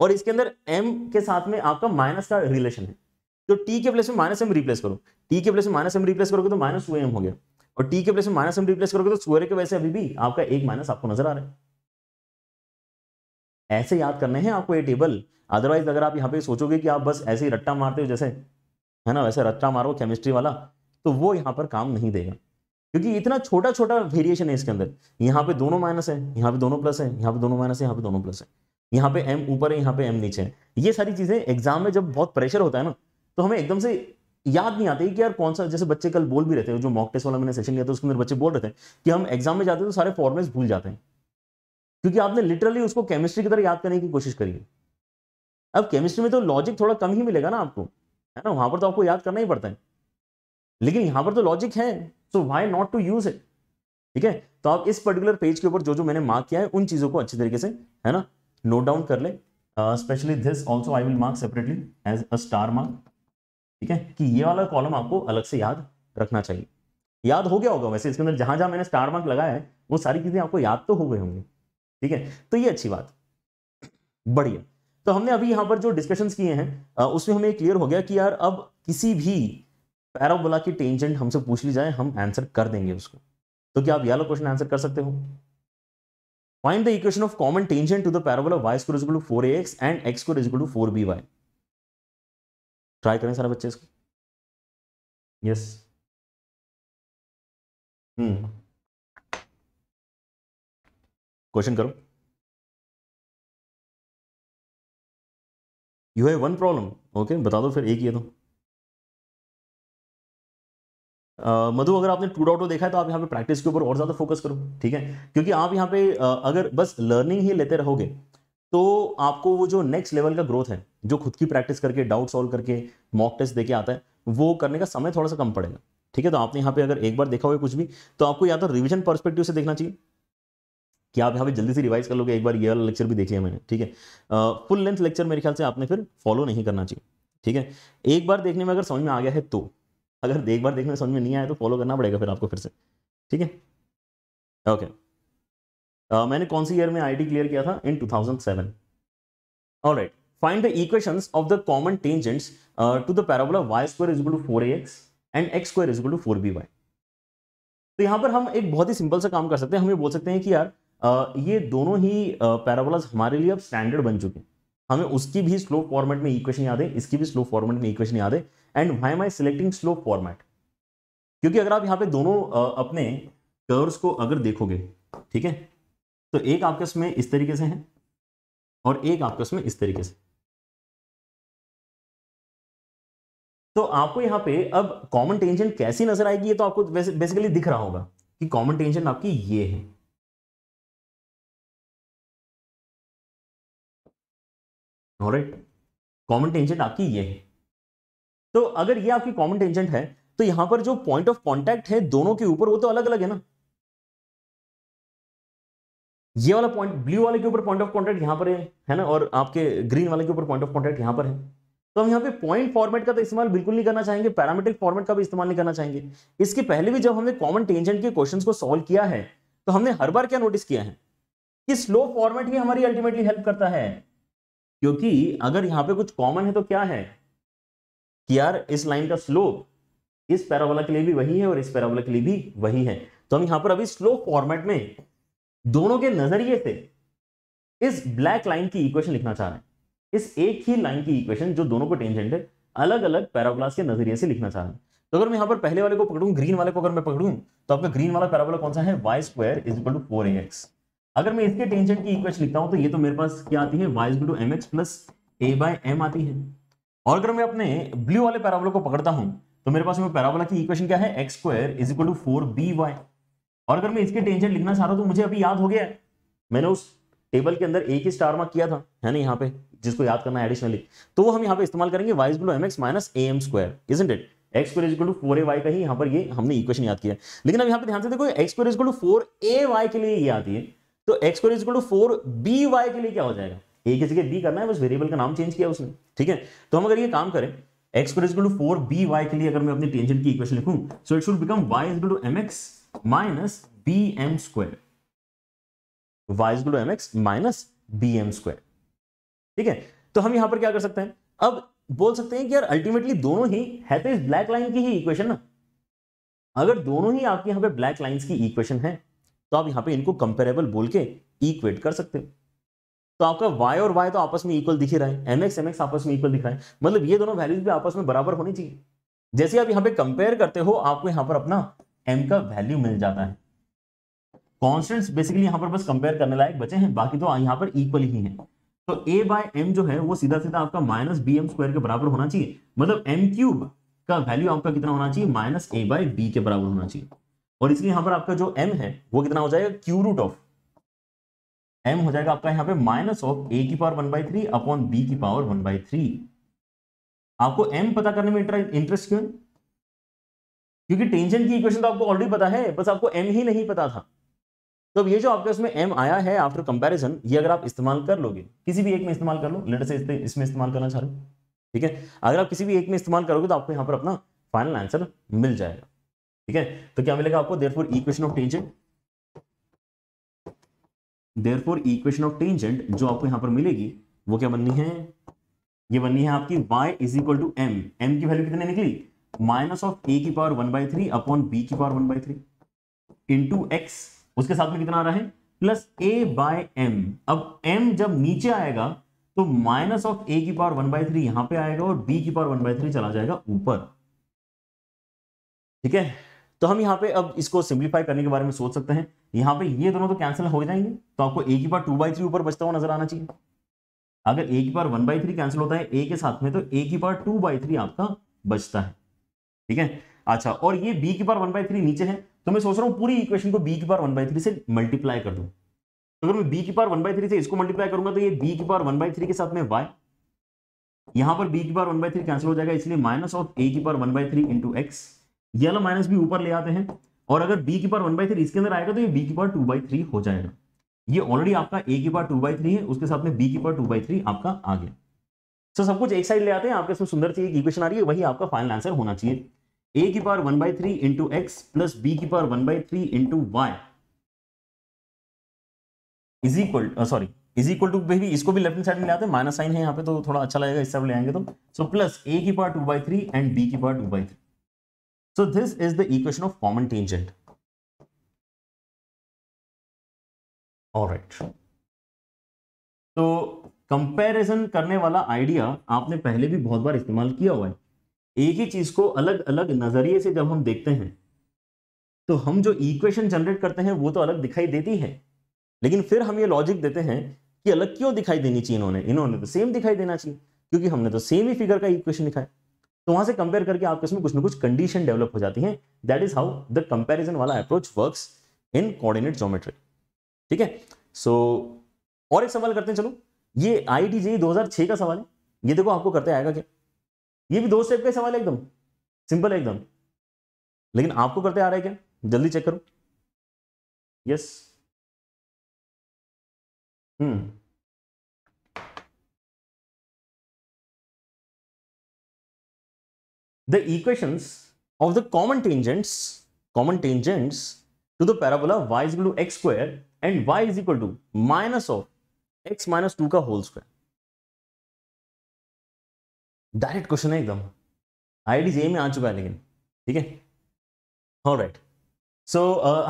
[SPEAKER 2] और इसके अंदर एम के साथ में आपका माइनस का रिलेशन है तो टी के प्लेस में माइनस एम रिप्लेस करो टी के प्लेस में माइनस एम रिप्लेस करोगे तो माइनस टू एम हो गया और टी के प्लेस में माइनस एम रिप्लेस करोगे तो सूर्य के वैसे अभी भी आपका एक माइनस आपको नजर आ रहा है ऐसे याद करने हैं आपको ये टेबल अदरवाइज अगर आप यहाँ पे सोचोगे कि आप बस ऐसे ही रट्टा मारते हो जैसे है ना वैसे रट्टा मारो केमिस्ट्री वाला तो वो यहां पर काम नहीं देगा क्योंकि इतना छोटा छोटा वेरिएशन है इसके अंदर यहाँ पे दोनों माइनस है यहाँ पे दोनों प्लस है यहाँ पे दोनों माइनस है यहाँ पे दोनों प्लस है यहाँ पे एम ऊपर है यहाँ पे एम नीचे है ये सारी चीजें एग्जाम में जब बहुत प्रेशर होता है ना तो हमें एकदम से याद नहीं आती कि यार कौन सा जैसे बच्चे कल बोल भी रहते हैं जो मॉक टेस्ट वाला मैंने सेशन लिया था उसके अंदर बच्चे बोल रहे थे कि हम एग्जाम में जाते हैं तो सारे फॉर्मेट्स भूल जाते हैं क्योंकि आपने लिटरली उसको केमिस्ट्री की तरह याद करने की कोशिश करी है अब केमिस्ट्री में तो लॉजिक थोड़ा कम ही मिलेगा ना आपको है ना वहां पर तो आपको याद करना ही पड़ता है लेकिन यहाँ पर तो लॉजिक है so why not to use it ठीक है तो आप इस पर्टिकुलर पेज के ऊपर जो जो मैंने मार्क किया है उन चीज़ों को अच्छे तरीके से है ना नोट डाउन कर ले specially this also I will mark separately as a star mark ठीक है कि ये वाला कॉलम आपको अलग से याद रखना चाहिए याद हो गया होगा वैसे इसके अंदर जहां जहां मैंने स्टार मार्क लगाया है वो सारी चीजें आपको याद तो हो गए होंगे ठीक है तो ये अच्छी बात बढ़िया तो हमने अभी यहां पर जो डिस्कशंस किए हैं uh, उसमें हमें क्लियर हो गया कि यार अब किसी भी पैराबोला की टेंजेंट हमसे पूछ ली जाए हम आंसर कर देंगे उसको तो क्या आप ये वाला क्वेश्चन आंसर कर सकते हो find the equation of common
[SPEAKER 1] tangent to the parabola Y square equal to four x and x square equal to four b y try करें सारे बच्चे इसको यस हम्म क्वेश्चन करो you have one problem okay बता दो फिर एक ही है तो मधु अगर आपने टू डॉट
[SPEAKER 2] देखा है तो आप यहाँ पे प्रैक्टिस के ऊपर और ज़्यादा फोकस करो ठीक है क्योंकि आप यहाँ पे अगर बस लर्निंग ही लेते रहोगे तो आपको वो जो नेक्स्ट लेवल का ग्रोथ है जो खुद की प्रैक्टिस करके डाउट सॉल्व करके मॉक टेस्ट देके आता है वो करने का समय थोड़ा सा कम पड़ेगा ठीक है तो आपने यहाँ पे अगर एक बार देखा हुआ कुछ भी तो आपको या तो रिविजन परस्पेक्टिव से देखना चाहिए कि आप यहाँ पे जल्दी से रिवाइज कर लोगे एक बार ये वाला लेक्चर भी देख लिया मैंने ठीक है फुल लेंथ लेक्चर मेरे ख्याल से आपने फिर फॉलो नहीं करना चाहिए ठीक है एक बार देखने में अगर समझ में आ गया है तो अगर एक बार देखने समझ में नहीं आया तो फॉलो करना पड़ेगा फिर आपको फिर से ठीक है ओके uh, मैंने कौन सी ईयर में आई क्लियर किया था in two thousand seven find the equations of the common tangents to the parabola Y square is to four x and x square is to four b y तो यहाँ पर हम एक बहुत ही सिंपल सा काम कर सकते हैं हम ये बोल सकते हैं कि यार uh, ये दोनों ही पैराबोलाज uh, हमारे लिए अब स्टैंडर्ड बन चुके हैं हमें उसकी भी स्लो फॉर्मेट में इक्वेशन याद है इसकी भी स्लो फॉर्मेट में इक्वेशन याद है and why am I selecting slope format क्योंकि अगर आप यहाँ पे दोनों
[SPEAKER 1] अपने कर्व्स को अगर देखोगे ठीक है तो एक आपस में इस तरीके से है और एक आपस में इस तरीके से तो आपको यहाँ पे अब कॉमन टेंशन कैसी नजर आएगी ये तो आपको बेसिकली दिख रहा होगा कि कॉमन टेंशन आपकी ये है कॉमन टेंशन आपकी ये है तो अगर ये आपकी कॉमन टेंजेंट है तो यहां पर जो पॉइंट ऑफ कॉन्टैक्ट है दोनों के ऊपर
[SPEAKER 2] वो तो अलग अलग है ना ये वाला पॉइंट ब्लू वाले के ऊपर पॉइंट ऑफ कॉन्टैक्ट यहां पर है है ना और आपके ग्रीन वाले के ऊपर पॉइंट ऑफ कॉन्टैक्ट यहां पर है तो हम यहाँ पे पॉइंट फॉर्मेट का तो इस्तेमाल बिल्कुल नहीं करना चाहेंगे पैरामेट्रिक फॉर्मेट का भी इस्तेमाल नहीं करना चाहेंगे इसके पहले भी जब हमने कॉमन टेंजेंट के क्वेश्चंस को सॉल्व किया है तो हमने हर बार क्या नोटिस किया है कि स्लो फॉर्मेट ही हमारी अल्टीमेटली हेल्प करता है क्योंकि अगर यहाँ पे कुछ कॉमन है तो क्या है कि यार इस लाइन का स्लोप इस पैराबोला के लिए भी वही है और इस पैराबोला के लिए भी वही है तो हम यहां पर अभी स्लोप फॉर्मेट में दोनों के नजरिए से इस ब्लैक लाइन की इक्वेशन लिखना चाह रहे हैं इस एक ही लाइन की इक्वेशन जो दोनों को टेंजेंट है अलग अलग पैराबोलास के नजरिए से लिखना चाह रहे हैं तो अगर मैं यहां पर पहले वाले को पकड़ू ग्रीन वाले को अगर मैं पकड़ू तो आपका ग्रीन वाला पैराबोला कौन सा है y square is equal to four x अगर मैं इसके टेंजेंट की इक्वेशन लिखता हूं तो ये तो मेरे पास क्या आती है y is equal to M x plus A by m आती है और अगर मैं अपने ब्लू वाले पैराबोला को पकड़ता हूं तो मेरे पास में पैराबोला की इक्वेशन क्या है x square is equal to four b y और अगर मैं इसके टेंशन लिखना चाह रहा हूं तो मुझे अभी याद हो गया है मैंने उस टेबल के अंदर एक ही स्टार मार्क किया था है ना यहाँ पे जिसको याद करना है एडिशनली तो वो हम यहाँ पे इस्तेमाल करेंगे y is m x minus a m square is it x square is equal to four a y का ही यहाँ पर ये हमने इक्वेशन याद किया लेकिन अब यहाँ पे ध्यान से देखो x square is equal to four a y के लिए ये आती है तो x square is equal to four b y के लिए क्या हो जाएगा ए किसी के बी करना है बस वेरिएबल का नाम चेंज किया उसने ठीक है तो हम अगर ये काम करें x plus two four b y के लिए अगर मैं अपनी टेंजेंट की इक्वेशन लिखूं so it should become y is equal to M x minus b m square y is equal to M x minus b m square ठीक है तो हम यहां पर क्या कर सकते हैं अब बोल सकते हैं कि यार अल्टीमेटली दोनों ही है तो इस ब्लैक लाइन की ही इक्वेशन ना अगर दोनों ही आपके यहां पे ब्लैक लाइंस की इक्वेशन है तो आप यहां पे इनको कंपेरेबल बोल के इक्वेट कर सकते हो तो आपका वाई और वाई तो आपस में इक्वल दिख रहा है mx mx आपस में इक्वल दिख रहा है मतलब ये दोनों वैल्यूज भी आपस में बराबर होनी चाहिए जैसे आप यहाँ पे कंपेयर करते हो आपको यहाँ पर अपना एम का वैल्यू मिल जाता है कॉन्स्टेंट्स बेसिकली यहाँ पर बस कंपेयर करने लायक बचे हैं बाकी तो यहाँ पर इक्वल ही है तो ए बाय एम जो है वो सीधा सीधा आपका माइनस बी एम स्क्वायर के बराबर होना चाहिए मतलब एम क्यूब का वैल्यू आपका कितना होना चाहिए माइनस ए बाय बी के बराबर होना चाहिए और इसलिए यहाँ पर आपका जो एम है वो कितना हो जाएगा क्यू रूट ऑफ एम हो जाएगा आपका यहाँ पे माइनस ऑफ ए की power one by three upon b की पावर वन बाई थ्री आपको एम पता करने में इंटरेस्ट क्यों क्योंकि टेंशन की इक्वेशन तो आपको ऑलरेडी पता है बस आपको एम ही नहीं पता था तो अब ये जो आपके उसमें एम आया है आफ्टर कंपैरिजन ये अगर आप इस्तेमाल कर लोगे किसी भी एक में इस्तेमाल कर लो लेटर से इसमें इस्तेमाल करना चाह रहे ठीक है अगर आप किसी भी एक में इस्तेमाल करोगे तो आपको यहां पर अपना फाइनल आंसर मिल जाएगा ठीक है तो क्या मिलेगा आपको there equation of tangent therefore equation of tangent जो आपको यहां पर मिलेगी वो क्या बननी है ये बननी है आपकी y is equal to m m की वैल्यू कितनी निकली माइनस ऑफ ए की power one by three upon b की power one by three into x उसके साथ में कितना आ रहा है प्लस ए बाय एम अब m जब नीचे आएगा तो माइनस ऑफ ए की पावर वन बाई थ्री यहां पर आएगा और b की पावर वन बाई थ्री चला जाएगा ऊपर ठीक है तो हम यहाँ पे अब इसको सिंप्लीफाई करने के बारे में सोच सकते हैं यहाँ पे ये दोनों तो कैंसिल हो जाएंगे तो आपको ए की पार टू बाई थ्री ऊपर बचता हुआ नजर आना चाहिए अगर ए की power one by three cancel होता है ए के साथ में तो ए की पार टू बाई थ्री आपका बचता है ठीक है अच्छा और ये बी की पार वन बाई थ्री नीचे है तो मैं सोच रहा हूँ पूरी इक्वेशन को बी की पार वन बाई थ्री से मल्टीप्लाई कर दू अगर मैं बी की पार वन बाई थ्री से इसको मल्टीप्लाई करूंगा तो ये बी की पार वन बाई थ्री के साथ में वाई यहां पर बी की power one by three cancel हो जाएगा इसलिए माइनस ऑफ ए की power one by three into x yellow minus भी ऊपर ले आते हैं और अगर बी की पार वन बाई थ्री इसके अंदर आएगा तो ये बी की पार टू बाई थ्री हो जाएगा ये ऑलरेडी आपका ए की पार टू बाई थ्री है उसके साथ में बी की पार टू बाई थ्री आपका आ गया सो सब कुछ एक साइड ले आते हैं आपके इसमें सुंदर चाहिए इक्वेशन आ रही है वही आपका फाइनल आंसर होना चाहिए ए की power one by three into x plus b की power one by three into y is equal sorry is equal to भी इसको भी लेफ्ट साइड में ले आते हैं माइनस साइन है यहाँ पे तो थोड़ा अच्छा लगेगा इस सब ले आएंगे तो सो प्लस ए की पार two
[SPEAKER 1] by three and b की पार two by three So this is the equation of common tangent. All right. तो कंपेरिजन करने वाला आइडिया आपने पहले भी बहुत बार इस्तेमाल किया हुआ है
[SPEAKER 2] एक ही चीज को अलग अलग नजरिए से जब हम देखते हैं तो हम जो इक्वेशन जनरेट करते हैं वो तो अलग दिखाई देती है लेकिन फिर हम ये लॉजिक देते हैं कि अलग क्यों दिखाई देनी चाहिए इन्होंने इन्होंने तो सेम दिखाई देना चाहिए क्योंकि हमने तो सेम ही फिगर का इक्वेशन लिखा है तो वहां से कंपेयर करके आपके में कुछ ना कुछ कंडीशन डेवलप हो जाती है that is how the comparison वाला approach work in coordinate geometry ठीक है सो और एक सवाल करते हैं चलो ये आई टी जी का सवाल है ये देखो आपको करते आएगा क्या ये भी दो
[SPEAKER 1] स्टेप का सवाल है एकदम सिंपल है एकदम लेकिन आपको करते आ रहा है क्या जल्दी चेक करो yes hmm hmm. the equations of the common tangents, common tangents
[SPEAKER 2] to the parabola y is equal to x square and y is equal to minus of
[SPEAKER 1] x minus two का whole square direct question है एकदम I D में आ चुका है लेकिन ठीक है all right सो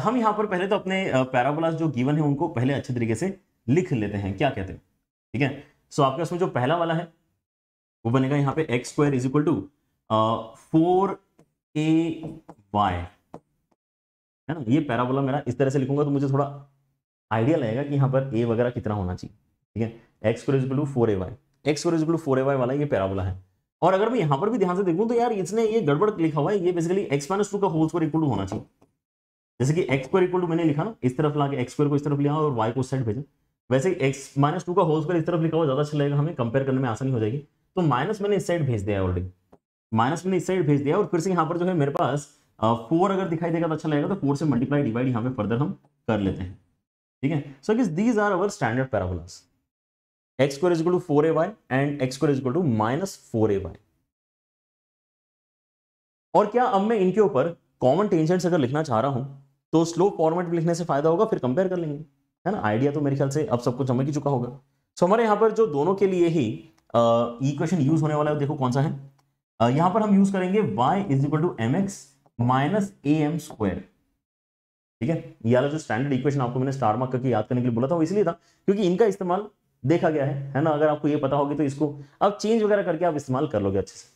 [SPEAKER 2] हम यहां पर पहले तो अपने पैराबोलास uh, जो गिवन है उनको पहले अच्छे तरीके से लिख लेते हैं क्या कहते हैं ठीक है सो so, आपके उसमें जो पहला वाला है वो बनेगा यहाँ पे x square is equal to four a y है ना ये पैराबोला मेरा इस तरह से लिखूंगा तो मुझे थोड़ा आइडिया लगेगा कि यहाँ पर ए वगैरह कितना होना चाहिए ठीक है x four a y x square four a y वाला ये पैराबोला है और अगर मैं यहाँ पर भी ध्यान से देखूँ तो यार इसने ये गड़बड़ लिखा हुआ है ये बेसिकली एक्स माइनस टू का होल स्क्वायर इक्वल होना चाहिए जैसे कि एक्स स्क्वायर इक्वल मैंने लिखा ना इस तरफ ला के एक्स स्क्वायर को इस तरफ लिया और वाई को साइड भेजा वैसे एक्स माइनस टू का होल स्क्वायर इस तरफ लिखा हुआ ज़्यादा अच्छा लगेगा हमें कंपेयर करने में आसानी हो जाएगी तो माइनस मैंने इस साइड भेज दिया ऑलरेडी माइनस मैंने इस साइड भेज दिया और फिर से यहाँ पर जो है मेरे पास फोर अगर दिखाई देगा तो अच्छा लगेगा तो फोर से मल्टीप्लाई डिवाइड यहाँ पे फर्दर हम कर लेते हैं ठीक है so guess these are our standard parabolas x square is to four a y and x square is to minus four a y और क्या अब मैं इनके ऊपर कॉमन टेंजेंट्स अगर लिखना चाह रहा हूं तो स्लो फॉर्मेट में लिखने से फायदा होगा फिर कंपेयर कर लेंगे है ना आइडिया तो मेरे ख्याल से अब सब कुछ समझ ही चुका होगा सो so, हमारे यहाँ पर जो दोनों के लिए ही इक्वेशन यूज होने वाला है देखो कौन सा है यहां पर हम यूज करेंगे y is equal to M x minus a m square ठीक है ये वाला जो स्टैंडर्ड इक्वेशन आपको मैंने स्टार मार्क करके याद करने के लिए बोला था वो इसलिए था क्योंकि इनका इस्तेमाल देखा गया है है ना अगर आपको ये पता होगी तो इसको अब चेंज वगैरह करके आप इस्तेमाल कर लोगे अच्छे से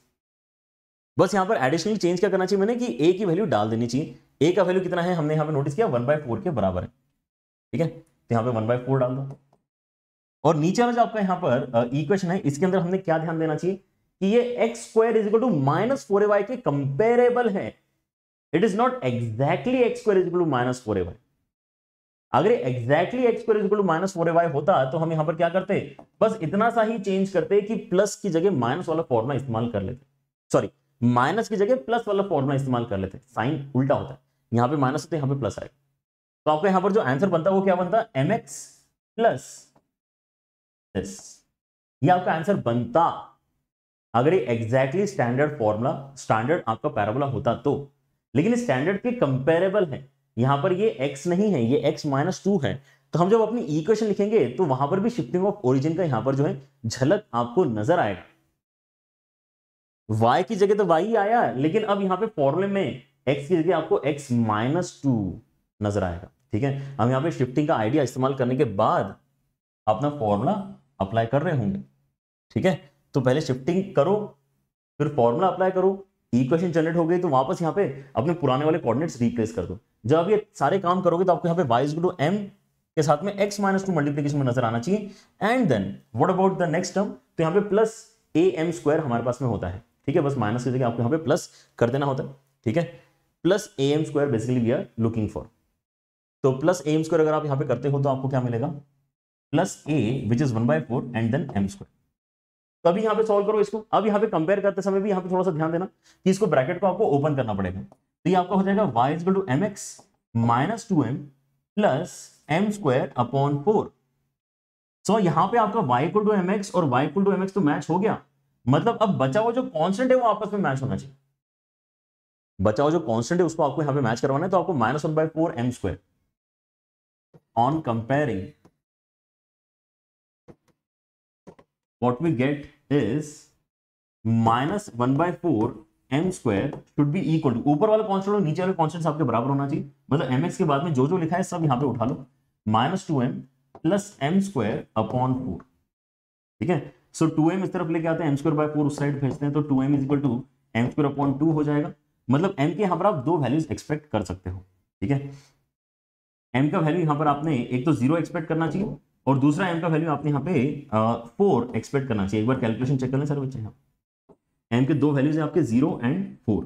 [SPEAKER 2] बस यहां पर एडिशनल चेंज क्या करना चाहिए मैंने कि ए की वैल्यू डाल देनी चाहिए ए का वैल्यू कितना है हमने यहाँ पर नोटिस किया वन बाय फोर के बराबर है ठीक है तो यहाँ पे वन बाय फोर डाल दो और नीचे वाला जो आपका यहां पर इक्वेशन है इसके अंदर हमने क्या ध्यान देना चाहिए कि ये x square is equal to minus four a y के कंपेरेबल है it is not exactly x square is equal to minus four a y अगर exactly x square is equal to minus four a y होता तो हम यहां पर क्या करते बस इतना सा ही चेंज करते कि प्लस की जगह माइनस वाला फॉर्मुला इस्तेमाल कर लेते सॉरी माइनस की जगह प्लस वाला फॉर्मुला इस्तेमाल कर लेते साइन उल्टा होता है यहां पर माइनस होते यहां पर प्लस आएगा तो आपको यहां पर जो आंसर बनता है वो क्या बनता है एम एक्स प्लस ये आपका आंसर बनता अगर ये एग्जैक्टली स्टैंडर्ड फॉर्मूला स्टैंडर्ड आपका पैराबोला होता तो लेकिन स्टैंडर्ड के कंपेरेबल है यहां पर ये x नहीं है ये x माइनस टू है तो हम जब अपनी इक्वेशन लिखेंगे तो वहां पर भी शिफ्टिंग ऑफ ओरिजिन का यहां पर जो है झलक आपको नजर आएगा y की जगह तो y ही आया लेकिन अब यहाँ पे फॉर्मुले में x की जगह आपको x माइनस टू नजर आएगा ठीक है हम यहाँ पे शिफ्टिंग का आइडिया इस्तेमाल करने के बाद अपना फॉर्मूला अप्लाई कर रहे होंगे ठीक है तो पहले शिफ्टिंग करो फिर फॉर्मूला अप्लाई करो इक्वेशन जनरेट हो गई तो वापस यहाँ पे अपने पुराने वाले कोऑर्डिनेट्स रिप्लेस कर दो जब आप ये सारे काम करोगे तो आपको यहाँ पे वाइज टू एम के साथ में एक्स माइनस टू मल्टीप्लीकेशन में नजर आना चाहिए and then what about the next term तो यहाँ पे प्लस ए एम स्क्वायर हमारे पास में होता है ठीक है बस माइनस की जगह आपको यहाँ पे प्लस कर देना होता है ठीक है plus a m square basically we are looking for तो प्लस ए एम स्क्वायर अगर आप यहाँ पे करते हो तो आपको क्या मिलेगा plus a which is one by four and then m square तो अभी यहाँ पे सोल्व करो इसको अब यहाँ पे कंपेयर करते समय भी यहाँ पे थोड़ा सा ध्यान देना कि इसको ब्रैकेट को आपको ओपन करना पड़ेगा तो ये आपका हो जाएगा y is two M x minus two m plus M square upon four so यहाँ पे आपका y equal to M x और y equal to M x तो मैच हो गया मतलब अब बचा हुआ जो कॉन्स्टेंट है वो आपस
[SPEAKER 1] में मैच होना चाहिए बचा हुआ जो कॉन्स्टेंट है उसको आपको यहाँ पे मैच करवाना है तो आपको minus one by four m square on comparing what we get is minus one by
[SPEAKER 2] four m square should be equal to ऊपर वाला कॉन्स्टेंट और नीचे वाले कॉन्स्टेंट आपके बराबर होना चाहिए मतलब एम एक्स के बाद में जो जो लिखा है सब यहाँ पे उठा लो minus two m plus M square upon four ठीक है सो टू एम इस तरफ लेके आते हैं एम स्क्वायर बाय फोर उस साइड भेजते हैं तो two m is equal to m square upon two हो जाएगा मतलब एम के यहाँ पर आप दो वैल्यूज एक्सपेक्ट कर सकते हो ठीक है एम का वैल्यू यहाँ पर आपने एक तो जीरो एक्सपेक्ट करना चाहिए और दूसरा एम का वैल्यू आपने यहाँ पे फोर एक्सपेक्ट करना चाहिए एक बार कैलकुलेशन चेक कर लें सारे बच्चे यहाँ एम के दो वैल्यूज हैं आपके जीरो एंड फोर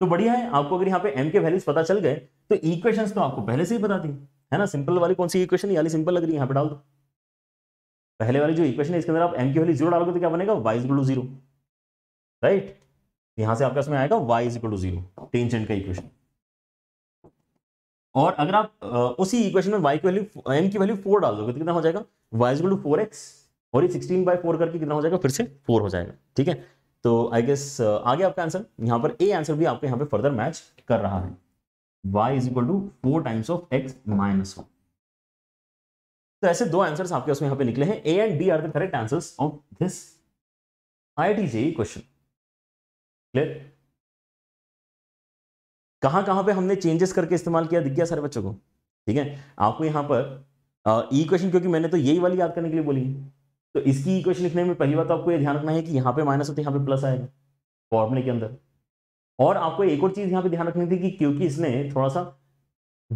[SPEAKER 2] तो बढ़िया है आपको अगर यहाँ पे एम के वैल्यूज पता चल गए तो इक्वेशंस तो आपको पहले से ही बता दी है ना सिंपल वाली कौन सी इक्वेशन यानी सिंपल लग रही है यहाँ पे डाल दो पहले वाली जो इक्वेशन है इसके अंदर आप एम की वैल्यू जीरो डालोगे तो क्या बनेगा y equal to zero right यहाँ से आपका इसमें आएगा y equal to zero tangent का इक्वेशन और अगर आप उसी इक्वेशन में वाई की वैल्यू एम की वैल्यू फोर डाल दोगे तो कितना हो जाएगा y is equal to four x और ये सिक्सटीन बाई फोर करके कितना हो जाएगा फिर से फोर हो जाएगा ठीक है तो आई गेस आ गया आपका आंसर यहाँ पर ए आंसर भी आपके यहाँ पे फर्दर मैच कर रहा है y is equal to four times of x minus one तो ऐसे दो आंसर्स आपके उसमें यहाँ पे निकले
[SPEAKER 1] हैं a and d are the correct answers of this I T question clear कहां कहां पे हमने चेंजेस करके इस्तेमाल किया
[SPEAKER 2] दिख गया सारे बच्चों को ठीक है आपको यहाँ पर ई क्वेश्चन e क्योंकि मैंने तो यही वाली याद करने के लिए बोली है तो इसकी इक्वेशन लिखने में पहली बात तो आपको यह ध्यान रखना है कि यहाँ पे माइनस होता है यहाँ पे प्लस आएगा फॉर्मले के अंदर और आपको एक और चीज़ यहाँ पे ध्यान रखनी थी कि क्योंकि इसने थोड़ा सा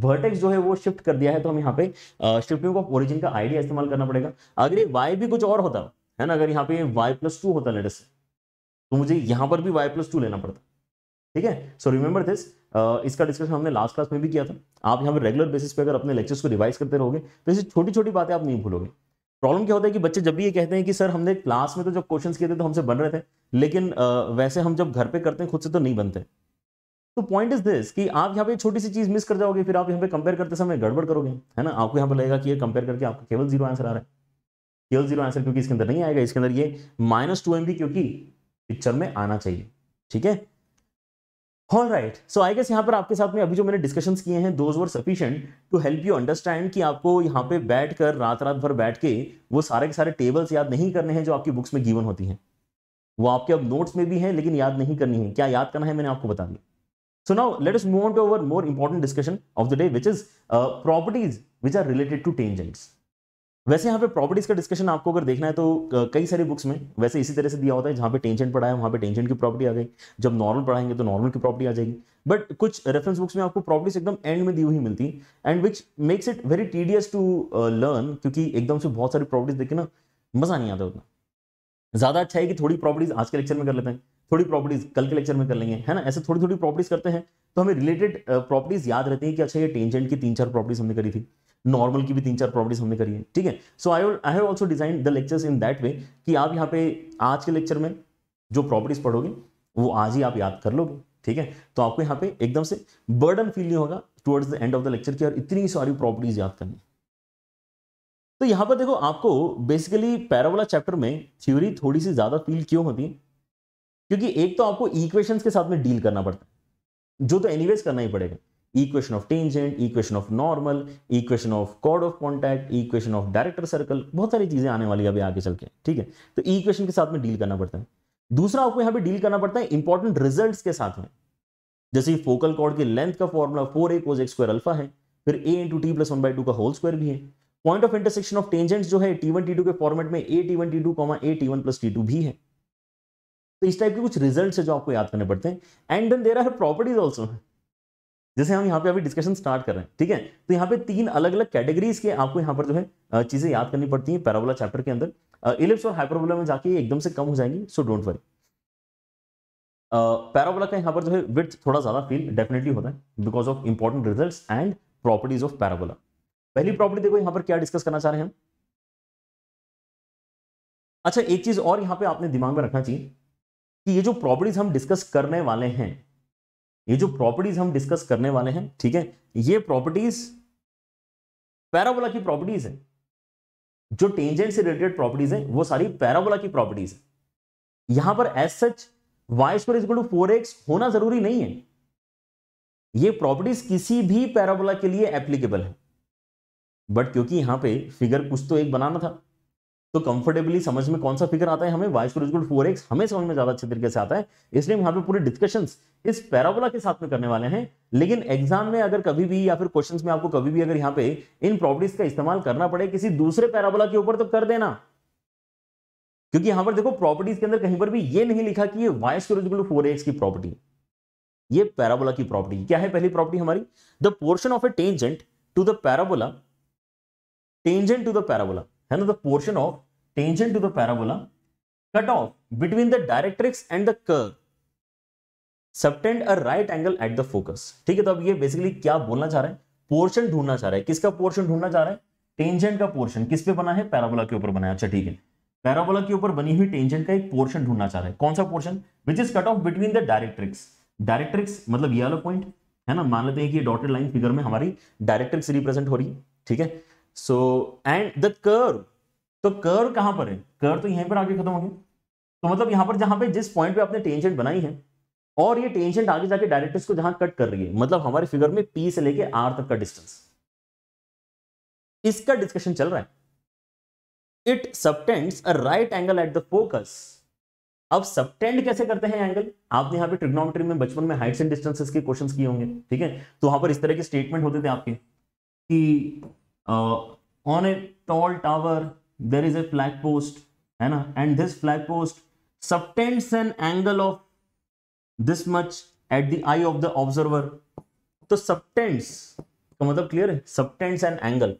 [SPEAKER 2] वर्टेक्स जो है वो शिफ्ट कर दिया है तो हम यहाँ पे शिफ्टिंग ऑफ ओरिजिन का आइडिया इस्तेमाल करना पड़ेगा अगर ये वाई भी कुछ और होता है ना अगर यहाँ पे वाई प्लस टू होता लेटेस्ट तो मुझे यहाँ पर भी वाई प्लस टू लेना पड़ता ठीक है सो रिमेंबर दिस इसका डिस्कशन हमने लास्ट क्लास में भी किया था आप यहाँ पर रेगुलर बेसिस पे अगर अपने लेक्चर्स को रिवाइज करते रहोगे तो ऐसी छोटी छोटी बातें आप नहीं भूलोगे प्रॉब्लम क्या होता है कि बच्चे जब भी ये कहते हैं कि सर हमने क्लास में तो जब क्वेश्चन किए थे तो हमसे बन रहे थे लेकिन uh, वैसे हम जब घर पे करते हैं खुद से तो नहीं बनते तो पॉइंट इज दिस कि आप यहाँ पे छोटी सी चीज मिस कर जाओगे फिर आप यहाँ पे कंपेयर करते समय गड़बड़ करोगे है ना आपको यहाँ पर लगेगा कि ये कंपेयर करके आपका केवल जीरो आंसर आ रहा है केवल जीरो आंसर क्योंकि इसके अंदर नहीं आएगा इसके अंदर ये माइनस टू एम क्योंकि पिक्चर में आना चाहिए ठीक है all right so I guess यहाँ पर आपके साथ में अभी जो मैंने डिस्कशन किए हैं those were sufficient to help you understand कि आपको यहाँ पे बैठ कर रात रात भर बैठ के वो सारे के सारे टेबल्स याद नहीं करने हैं जो आपकी बुक्स में गिवन होती हैं वो आपके अब नोट्स में भी हैं लेकिन याद नहीं करनी है क्या याद करना है मैंने आपको बता दिया so now let us move on to our more important discussion of the day which is properties which are related to tangents वैसे यहाँ पे प्रॉपर्टीज का डिस्कशन आपको अगर देखना है तो कई सारी बुक्स में वैसे इसी तरह से दिया होता है जहाँ पे टेंशन पढ़ा है वहाँ पे टेंशन की प्रॉपर्टी आ गई जब नॉर्मल पढ़ाएंगे तो नॉर्मल की प्रॉपर्टी आ जाएगी बट कुछ रेफरेंस बुक्स में आपको प्रॉपर्टीज एकदम एंड में दी हुई मिलती and which makes it very tedious to learn क्योंकि एकदम से बहुत सारी प्रॉपर्टीज देखे ना मजा नहीं आता उतना ज़्यादा अच्छा है कि थोड़ी प्रॉपर्टीज आज के लेक्चर में कर लेते हैं थोड़ी प्रॉपर्टीज कल के लेक्चर में कर लेंगे है ना ऐसे थोड़ी थोड़ी प्रॉपर्टीज करते हैं तो हमें रिलेटेड प्रॉपर्टीज याद रहती है कि अच्छा ये टेंजेंट की तीन चार प्रॉपर्टीज हमने करी थी नॉर्मल की भी तीन चार प्रॉपर्टीज हमने करी है ठीक है so I I have also design the lectures in that way कि आप यहाँ पे आज के लेक्चर में जो प्रॉपर्टीज पढ़ोगे वो आज ही आप याद कर लोगे ठीक है तो आपको यहाँ पे एकदम से बर्डन फील नहीं होगा towards the end of the lecture की और इतनी सारी प्रॉपर्टीज याद करनी तो यहाँ पर देखो आपको बेसिकली पैरावला चैप्टर में थ्योरी थोड़ी सी ज़्यादा फील क्यों होती है क्योंकि एक तो आपको इक्वेशंस के साथ में डील करना पड़ता है जो तो एनीवेज करना ही पड़ेगा equation of tangent, equation of normal, equation of chord of contact, equation of director circle बहुत सारी चीजें आने वाली है अभी आगे चल के ठीक है तो इक्वेशन के साथ में डील करना पड़ता है दूसरा आपको यहाँ पे डील करना पड़ता है इंपॉर्टेंट रिजल्ट के साथ में जैसे फोकल कॉर्ड की लेंथ का formula four a cosec square alpha है फिर a into t plus one by two का होल स्क्वायर भी है point of intersection of tangents जो है टी वन टी टू के फॉर्मेट में a T one T two comma a T one plus T two भी है तो इस टाइप के कुछ रिजल्ट्स है जो आपको याद करने पड़ते हैं and then there are properties also है जैसे हम यहाँ पे अभी डिस्कशन स्टार्ट कर रहे हैं ठीक है तो यहाँ पे तीन अलग अलग कैटेगरीज के आपको यहाँ पर जो है चीजें याद करनी पड़ती हैं पैराबोला चैप्टर के अंदर इलिप्स और हाइपरबोला में जाके एकदम से कम हो जाएंगी सो डोंट वरी पैराबोला का यहाँ पर जो है विथ थोड़ा ज्यादा फील डेफिनेटली होता है because of important result and properties of parabola पहली प्रॉपर्टी देखो यहाँ पर क्या डिस्कस करना चाह रहे हैं हम अच्छा एक चीज और यहाँ पे आपने दिमाग में रखना चाहिए कि ये जो प्रॉपर्टीज हम डिस्कस करने वाले हैं ये जो प्रॉपर्टीज हम डिस्कस करने वाले हैं ठीक है ये प्रॉपर्टीज पैराबोला की प्रॉपर्टीज है जो टेंजेंट से रिलेटेड प्रॉपर्टीज है वो सारी पैराबोला की प्रॉपर्टीज है यहां पर as such y square is to four x होना जरूरी नहीं है ये प्रॉपर्टीज किसी भी पैराबोला के लिए एप्लीकेबल है बट क्योंकि यहां पे फिगर कुछ तो एक बनाना था तो कंफर्टेबली समझ में कौन सा फिगर आता है हमें वाइस फोर एक्स हमें समझ में ज्यादा अच्छे तरीके से आता है इसलिए हम यहाँ पे पूरे डिस्कशन इस पैराबोला के साथ में करने वाले हैं लेकिन एग्जाम में अगर कभी भी या फिर क्वेश्चन में आपको कभी भी अगर यहाँ पे इन प्रॉपर्टीज का इस्तेमाल करना पड़े किसी दूसरे पैराबोला के ऊपर तो कर देना क्योंकि यहां पर देखो प्रॉपर्टीज के अंदर कहीं पर भी ये नहीं लिखा कि ये वाई स्क्वायर फोर एक्स की प्रॉपर्टी ये पैराबोला की प्रॉपर्टी क्या है पहली प्रॉपर्टी हमारी the portion of a tangent to the parabola tangent to the parabola ना the portion of tangent to the parabola cut off between the directrix and the curve subtend a right angle at the focus ठीक है तो अब ये basically क्या बोलना चाह रहा है पोर्शन ढूंढना चाह रहा है किसका पोर्शन ढूंढना चाह रहा है टेंजेंट का पोर्शन किस पे बना है पैराबोला के ऊपर बना है अच्छा ठीक है पैराबोला के ऊपर बनी हुई टेंजेंट का एक पोर्शन ढूंढना चाह रहा है कौन सा portion which is cut off between the directrix directrix मतलब ये वाला पॉइंट है ना मान लेते हैं कि डॉटेड लाइन फिगर में हमारी डायरेक्ट्रिक्स रिप्रेजेंट हो रही है ठीक है सो एंड द कर्व तो कर्व कहां पर है कर्व तो यहीं पर आगे खत्म हो गया तो मतलब यहां पर जहां पे जिस पॉइंट पे आपने टेंजेंट बनाई है और ये टेंजेंट आगे जाके डायरेक्ट को जहां कट कर रही है मतलब हमारे फिगर में पी से लेके आर तक का
[SPEAKER 1] डिस्टेंस इसका डिस्कशन चल रहा है it subtends a right angle at the focus अब सबटेंड कैसे करते हैं एंगल
[SPEAKER 2] आपने यहां पे ट्रिग्नोमेट्री में बचपन में हाइट्स एंड डिस्टेंसेस के क्वेश्चंस किए होंगे ठीक है तो वहां पर इस तरह के स्टेटमेंट होते थे आपके कि uh, on a tall tower there is a flag post hai na and this flag post subtends an angle of this much at the eye of the observer तो subtends ka matlab clear hai subtends an angle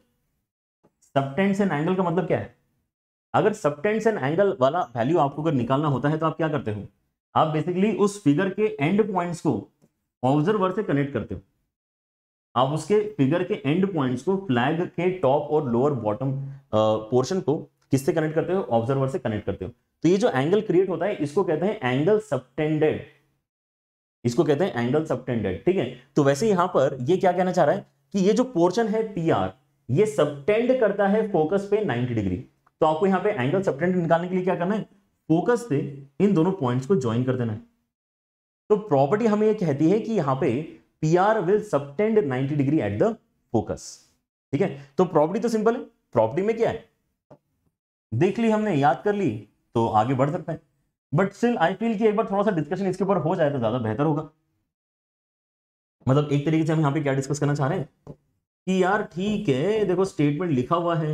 [SPEAKER 2] subtends an angle ka matlab kya hai अगर subtends and angle वाला value आपको अगर निकालना होता है तो आप क्या करते हो आप बेसिकली उस फिगर के एंड पॉइंट्स को ऑब्जर्वर से कनेक्ट करते हो आप उसके फिगर के एंड पॉइंट्स को फ्लैग के टॉप और लोअर बॉटम पोर्शन को किससे कनेक्ट करते हो ऑब्जर्वर से कनेक्ट करते हो तो ये जो एंगल क्रिएट होता है इसको कहते हैं एंगल सबटेंडेड इसको कहते हैं एंगल सबटेंडेड ठीक है तो वैसे यहां पर ये क्या कहना चाह रहा है कि ये जो पोर्शन है पी आर ये सबटेंड करता है फोकस पे 90 डिग्री तो आपको यहां पे एंगल सबटेंड निकालने के लिए क्या करना है फोकस पे इन दोनों पॉइंट्स को ज्वाइन कर देना है तो प्रॉपर्टी हमें ये कहती है कि यहां पे p r will subtend 90 degree at the focus ठीक है तो प्रॉपर्टी तो सिंपल है प्रॉपर्टी में क्या है देख ली हमने याद कर ली तो आगे बढ़ सकता है बट स्टिल आई फील कि एक बार थोड़ा सा डिस्कशन इसके ऊपर
[SPEAKER 1] हो जाए तो ज्यादा बेहतर होगा मतलब एक तरीके से हम यहाँ पे क्या डिस्कस करना चाह रहे हैं कि यार ठीक है देखो स्टेटमेंट लिखा हुआ है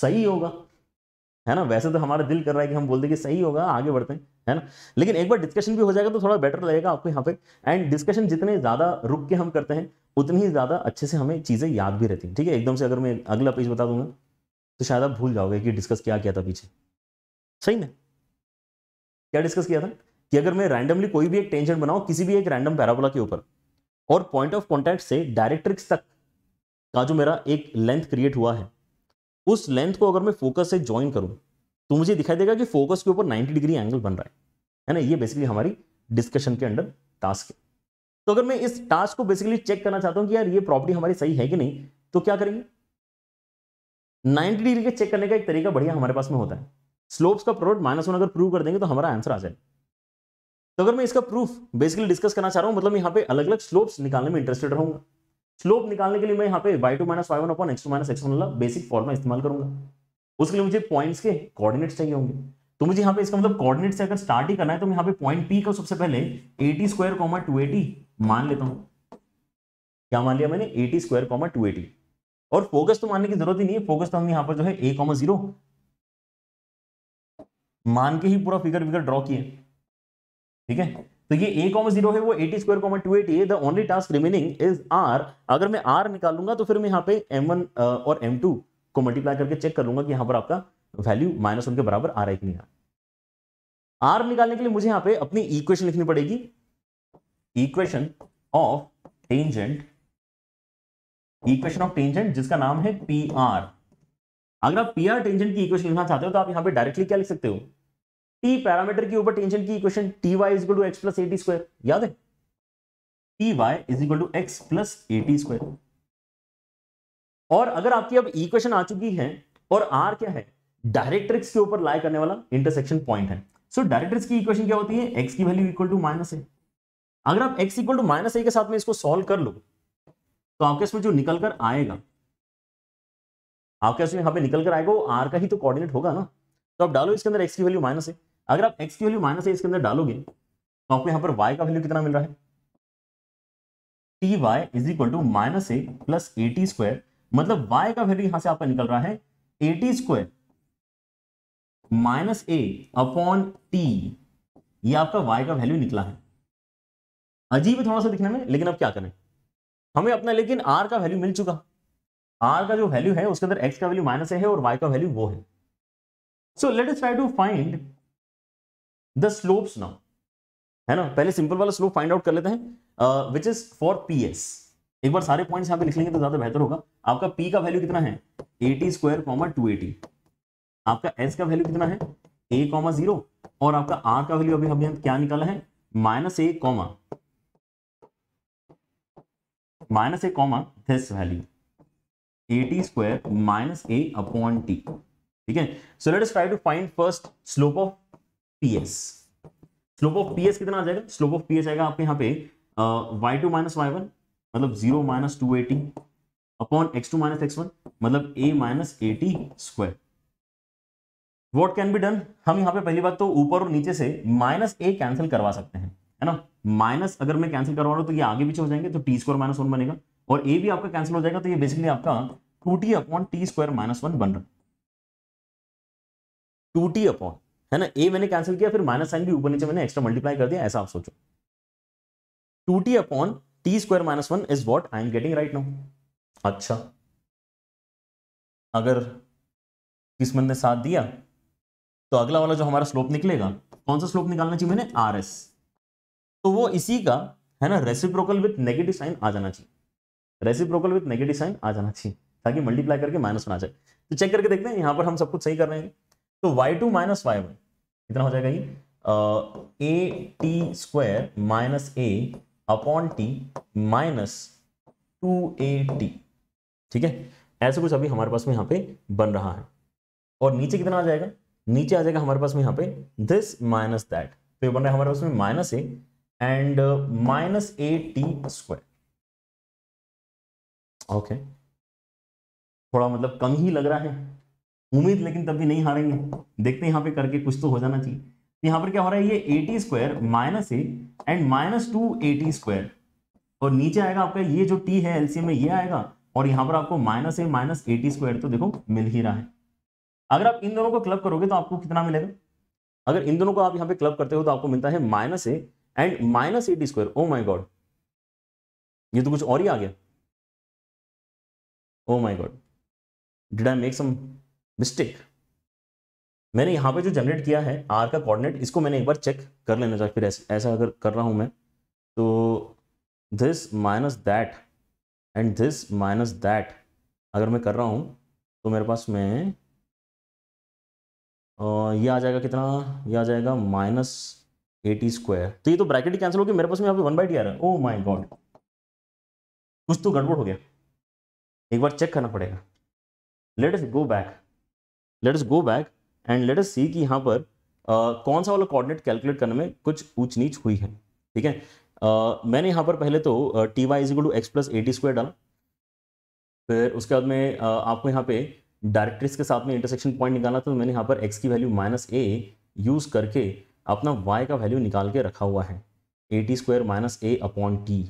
[SPEAKER 2] सही होगा है ना वैसे तो हमारा दिल कर रहा है कि हम बोल दें कि सही होगा आगे बढ़ते हैं है ना लेकिन एक बार डिस्कशन भी हो जाएगा तो थोड़ा बेटर लगेगा आपको यहाँ पे एंड डिस्कशन जितने ज़्यादा रुक के हम करते हैं उतनी ही ज़्यादा अच्छे से हमें चीज़ें याद भी रहती हैं ठीक है एकदम से अगर मैं अगला पेज बता दूंगा तो शायद आप भूल जाओगे कि डिस्कस क्या किया था पीछे सही ना क्या डिस्कस किया था कि अगर मैं रैंडमली कोई भी एक टेंशन बनाओ किसी भी एक रैंडम पैराबोला के ऊपर और पॉइंट ऑफ कॉन्टैक्ट से डायरेक्ट्रिक्स तक का जो मेरा एक लेंथ क्रिएट हुआ है उस लेंथ को अगर मैं फोकस से ज्वाइन करूँ तो मुझे दिखाई देगा कि फोकस के ऊपर 90 डिग्री एंगल बन रहा है है ना ये बेसिकली हमारी डिस्कशन के अंडर टास्क है तो अगर मैं इस टास्क को बेसिकली चेक करना चाहता हूँ कि यार ये प्रॉपर्टी हमारी सही है कि नहीं तो क्या करेंगे 90 डिग्री के चेक करने का एक तरीका बढ़िया हमारे पास में होता है स्लोप्स का प्रोडक्ट माइनस वन अगर प्रूव कर देंगे तो हमारा आंसर आ जाएगा तो अगर मैं इसका प्रूफ बेसिकली डिस्कस करना चाह रहा हूं मतलब यहां पे अलग अलग स्लोप्स निकालने में इंटरेस्टेड रहूंगा स्लोप निकालने के लिए मैं यहाँ पे Y two minus Y one upon x two minus x one वाला बेसिक फॉर्मा इस्तेमाल करूंगा उसके लिए मुझे पॉइंट्स के कोऑर्डिनेट्स चाहिए होंगे तो मुझे यहाँ पे इसका मतलब कोऑर्डिनेट्स से अगर स्टार्ट ही करना है तो मैं यहाँ पे पॉइंट पी का सबसे पहले a t square comma two a t मान लेता हूँ क्या मान लिया मैंने a t square comma two a t और फोकस तो मानने की जरूरत ही नहीं है फोकस तो हम यहाँ पर जो है ए कॉमा जीरो मान के ही पूरा फिगर विगर ड्रॉ किए ठीक है तो ये a, कॉमन जीरो है वो a t square common two a t है only task remaining is r अगर मैं r निकालूंगा तो फिर मैं यहाँ पे m1 और m2 को मल्टीप्लाई करके चेक कर लूंगा कि यहाँ पर आपका वैल्यू माइनस वन के बराबर आ रहा है कि नहीं आर निकालने के लिए मुझे यहाँ पे अपनी इक्वेशन लिखनी पड़ेगी equation of tangent equation of tangent जिसका नाम है पी आर अगर आप पी आर टेंजेंट की इक्वेशन लिखना चाहते हो तो आप यहाँ पे डायरेक्टली क्या लिख सकते हो टी पैरामीटर के ऊपर टेंशन की equation T Y is to x plus a t square याद है T Y is to x plus a t square और अगर आपकी अब इक्वेशन आ चुकी है और आर क्या है डायरेक्ट्रिक्स के ऊपर लाई करने वाला इंटरसेक्शन पॉइंट है सो so, डायरेक्ट्रिक्स की इक्वेशन क्या होती है एक्स की value equal to minus A अगर आप X equal to minus A के साथ में इसको सॉल्व कर लो तो आपके इसमें जो निकल कर आएगा आपके इसमें यहां पे निकल कर आएगा वो आर का ही तो कोऑर्डिनेट होगा ना तो आप डालो इसके अंदर एक्स की वैल्यू माइनस है अगर आप एक्स की वैल्यू माइनस एस इसके अंदर डालोगे तो आपको यहाँ पर वाई का वैल्यू कितना मिल रहा है T Y is equal to minus A plus a t square मतलब वाई का वैल्यू यहां से आपका निकल रहा है a t square minus A upon T ये आपका वाई का वैल्यू निकला है अजीब है थोड़ा सा दिखने में लेकिन अब क्या करें हमें अपना लेकिन आर का वैल्यू मिल चुका आर का जो वैल्यू है उसके अंदर एक्स का वैल्यू माइनस ए है और वाई का वैल्यू वो है so let us try to find the slopes now है ना पहले सिंपल वाला स्लोप फाइंड आउट कर लेते हैं which is for P S एक बार सारे पॉइंट्स यहां पे लिख लेंगे तो ज्यादा बेहतर होगा आपका पी का वैल्यू कितना है a t square comma two a t आपका एस का वैल्यू कितना है ए कॉमा जीरो और आपका आर का वैल्यू अभी हमने क्या निकाला है minus A comma minus A comma this value A T square minus A upon T ठीक है so let try to find first slope of P S slope of P S कितना आ जाएगा स्लोप ऑफ पीएस आएगा आपके यहाँ पे Y two minus Y one मतलब zero minus two a t upon X two minus x one मतलब A minus a t square what can be done हम यहाँ पे पहली बात तो ऊपर और नीचे से माइनस ए कैंसिल करवा सकते हैं है ना माइनस अगर मैं कैंसिल करवा रहा हूँ तो ये आगे पीछे हो जाएंगे तो टी स्क्वायर माइनस वन बनेगा और ए भी आपका कैंसिल हो जाएगा तो ये बेसिकली आपका two T upon T square minus one बन रहा है टू टी अपॉन है ना ए मैंने कैंसिल किया फिर माइनस साइन भी ऊपर नीचे मैंने एक्स्ट्रा मल्टीप्लाई कर दिया ऐसा आप सोचो two T upon T square minus one is what I am getting right now अच्छा अगर किस्मत ने साथ दिया तो अगला वाला जो हमारा स्लोप निकलेगा कौन सा स्लोप निकालना चाहिए मैंने आर एस तो वो इसी का है ना रेसिप्रोकल विथ नेगेटिव साइन आ जाना चाहिए रेसिप्रोकल विथ नेगेटिव साइन आ जाना चाहिए ताकि मल्टीप्लाई करके माइनस बना जाए तो चेक करके देखते हैं यहां पर हम सब कुछ सही कर रहे हैं तो Y two minus Y one कितना हो जाएगा ये A T square minus A upon T minus two A T ठीक है ऐसे कुछ अभी हमारे पास में यहाँ पे बन रहा है और नीचे कितना आ जाएगा नीचे आ जाएगा हमारे पास में यहाँ पे दिस माइनस दैट तो ये बन रहा है हमारे पास में minus A and minus A T square okay थोड़ा मतलब कम ही लग रहा है उम्मीद लेकिन तब भी नहीं हारेंगे देखते हैं यहाँ पे करके कुछ तो हो जाना चाहिए तो यहाँ पर क्या हो रहा है ये a t square minus A and minus two a t square और नीचे आएगा आपका ये जो टी है एलसीएम में ये आएगा और यहाँ पर आपको minus A minus a t square तो देखो मिल ही रहा है अगर आप इन दोनों को क्लब करोगे तो आपको कितना मिलेगा अगर इन दोनों को आप यहाँ पे क्लब करते
[SPEAKER 1] हो तो आपको मिलता है minus A and minus a t square oh my God ये तो कुछ और ही आ गया oh my God did I make some
[SPEAKER 2] mistake मैंने यहाँ पे जो जनरेट किया है आर का कोऑर्डिनेट इसको मैंने एक बार चेक कर लेना चाहिए फिर ऐसा अगर कर रहा हूँ मैं तो this minus that and this minus that अगर मैं कर रहा हूँ तो मेरे पास में ये आ जाएगा कितना ये आ जाएगा माइनस एटी स्क्वायर तो ये तो ब्रैकेट ही कैंसिल हो गया मेरे पास में यहाँ पे वन बाई टी आ रहा है ओ माई गॉड कुछ तो गड़बड़ हो गया एक बार चेक करना पड़ेगा let us go back let us go back and let us see कि यहाँ पर uh, कौन सा वाला कोऑर्डिनेट कैलकुलेट करने में कुछ ऊंच नीच हुई है ठीक है uh, मैंने यहाँ पर पहले तो T Y is equal to x plus A T square डाला फिर उसके बाद में uh, आपको यहाँ पे डायरेक्ट्रिक्स के साथ में इंटरसेक्शन पॉइंट निकालना था तो मैंने यहाँ पर एक्स की वैल्यू माइनस ए यूज़ करके अपना वाई का वैल्यू निकाल के रखा हुआ है A T square minus A upon T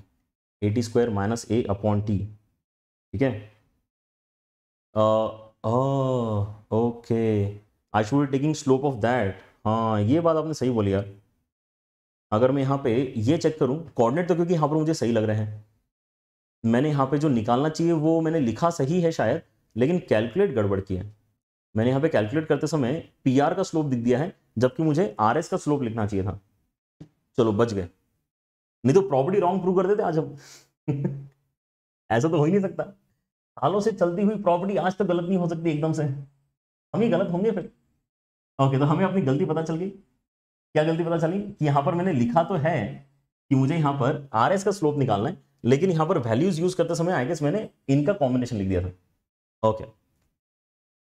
[SPEAKER 2] A T square minus A upon T ठीक है oh okay I should taking slope of that हाँ ये बात आपने सही बोली यार अगर मैं यहाँ पे ये चेक करूँ कोऑर्डिनेट तो क्योंकि यहाँ पर मुझे सही लग रहे हैं मैंने यहाँ पे जो निकालना चाहिए वो मैंने लिखा सही है शायद लेकिन कैलकुलेट गड़बड़ की है मैंने यहाँ पे कैलकुलेट करते समय पी आर का स्लोप दिख दिया है जबकि मुझे आर एस का स्लोप लिखना चाहिए था चलो बच गए नहीं तो प्रॉपर्टी रॉन्ग प्रूव कर देते आज हम ऐसा तो हो ही नहीं सकता सालों से चलती हुई प्रॉपर्टी आज तो गलत नहीं हो सकती एकदम से हम ही गलत होंगे फिर ओके तो हमें अपनी गलती पता चल गई क्या गलती पता चली कि यहाँ पर मैंने लिखा तो है कि मुझे यहाँ पर आर एस का स्लोप निकालना है लेकिन यहाँ पर वैल्यूज यूज करते समय आएगा मैंने इनका कॉम्बिनेशन लिख दिया था ओके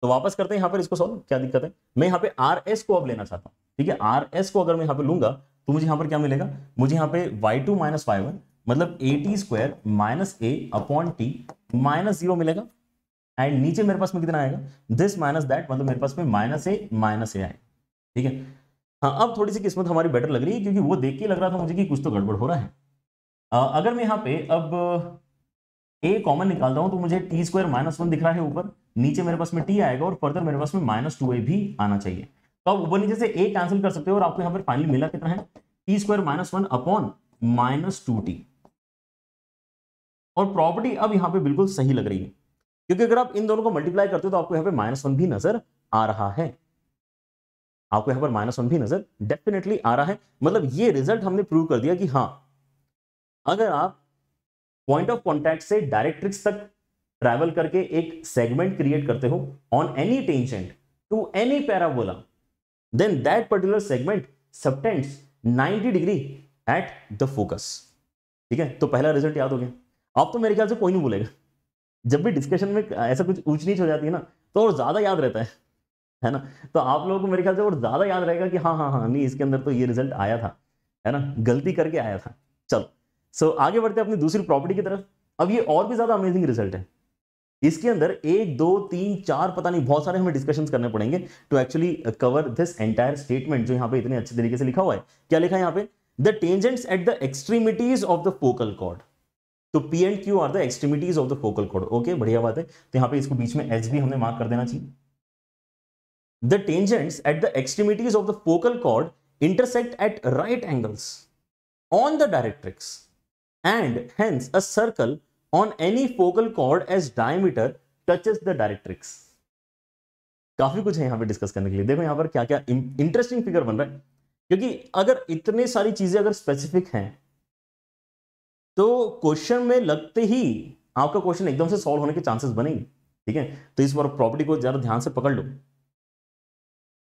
[SPEAKER 2] तो वापस करते हैं यहाँ पर इसको सॉल्व क्या दिक्कत है मैं यहाँ पे आर एस को अब लेना चाहता हूँ ठीक है आर एस को अगर मैं यहाँ पे लूंगा तो मुझे यहाँ पर क्या मिलेगा मुझे यहाँ पे Y two minus Y one मतलब A T square minus A upon T minus zero मिलेगा एंड नीचे मेरे पास में कितना आएगा दिस माइनस दैट मतलब मेरे पास में माइनस ए माइनस ए आए ठीक है हाँ अब थोड़ी सी किस्मत हमारी बेटर लग रही है क्योंकि वो देख के लग रहा था मुझे कि कुछ तो गड़बड़ हो रहा है आ, अगर मैं यहाँ पे अब ए कॉमन निकालता हूँ तो मुझे टी स्क्वायर माइनस वन दिख रहा है ऊपर नीचे मेरे पास में टी आएगा और फर्दर मेरे पास में माइनस टू ए भी आना चाहिए तो आप ऊपर नीचे से ए कैंसिल कर सकते हो और आपको यहाँ पर फाइनली मिला कितना है T square minus one upon minus two T और प्रॉपर्टी अब यहाँ पे बिल्कुल सही लग रही है क्योंकि अगर आप इन दोनों को मल्टीप्लाई करते हो तो आपको यहाँ पे माइनस वन भी नजर आ रहा है आपको यहाँ पर माइनस वन भी नजर डेफिनेटली आ रहा है मतलब ये रिजल्ट हमने प्रूव कर दिया कि हाँ अगर आप पॉइंट ऑफ कॉन्टैक्ट से डायरेक्ट्रिक्स तक ट्रैवल करके एक सेगमेंट क्रिएट करते हो on any tangent to any parabola then that particular segment subtends 90 degree at the focus ठीक है तो पहला रिजल्ट याद हो गया आप तो मेरे ख्याल से कोई नहीं भूलेगा जब भी डिस्कशन में ऐसा कुछ ऊंच नीच हो जाती है ना तो और ज़्यादा याद रहता है है ना तो आप लोगों को मेरे ख्याल से और ज़्यादा याद रहेगा कि हाँ हाँ हाँ नहीं इसके अंदर तो ये रिजल्ट आया था है ना गलती करके आया था चलो सो so, आगे बढ़ते अपनी दूसरी प्रॉपर्टी की तरफ अब ये और भी ज़्यादा अमेजिंग रिजल्ट है इसके अंदर एक दो तीन चार पता नहीं बहुत सारे हमें डिस्कशन करने पड़ेंगे to actually cover this entire statement जो यहाँ पे इतने अच्छे तरीके से लिखा हुआ है क्या लिखा है यहाँ पे the tangents at the extremities of the focal chord तो P and Q are the extremities of the focal कोड ओके बढ़िया बात है तो यहाँ पे इसको बीच में एच भी हमने मार्क कर देना चाहिए the tangents at the extremities of the focal कॉड intersect at right angles on the directrix and hence a circle on any focal chord as diameter touches the directrix काफी कुछ है यहां पर डिस्कस करने के लिए देखो यहां पर क्या क्या इंटरेस्टिंग फिगर बन रहा है क्योंकि अगर इतने सारी चीजें अगर स्पेसिफिक हैं तो क्वेश्चन में लगते ही आपका क्वेश्चन एकदम से सॉल्व होने के चांसेस बनेंगे ठीक है तो इस बार प्रॉपर्टी को जरा ध्यान से पकड़ लो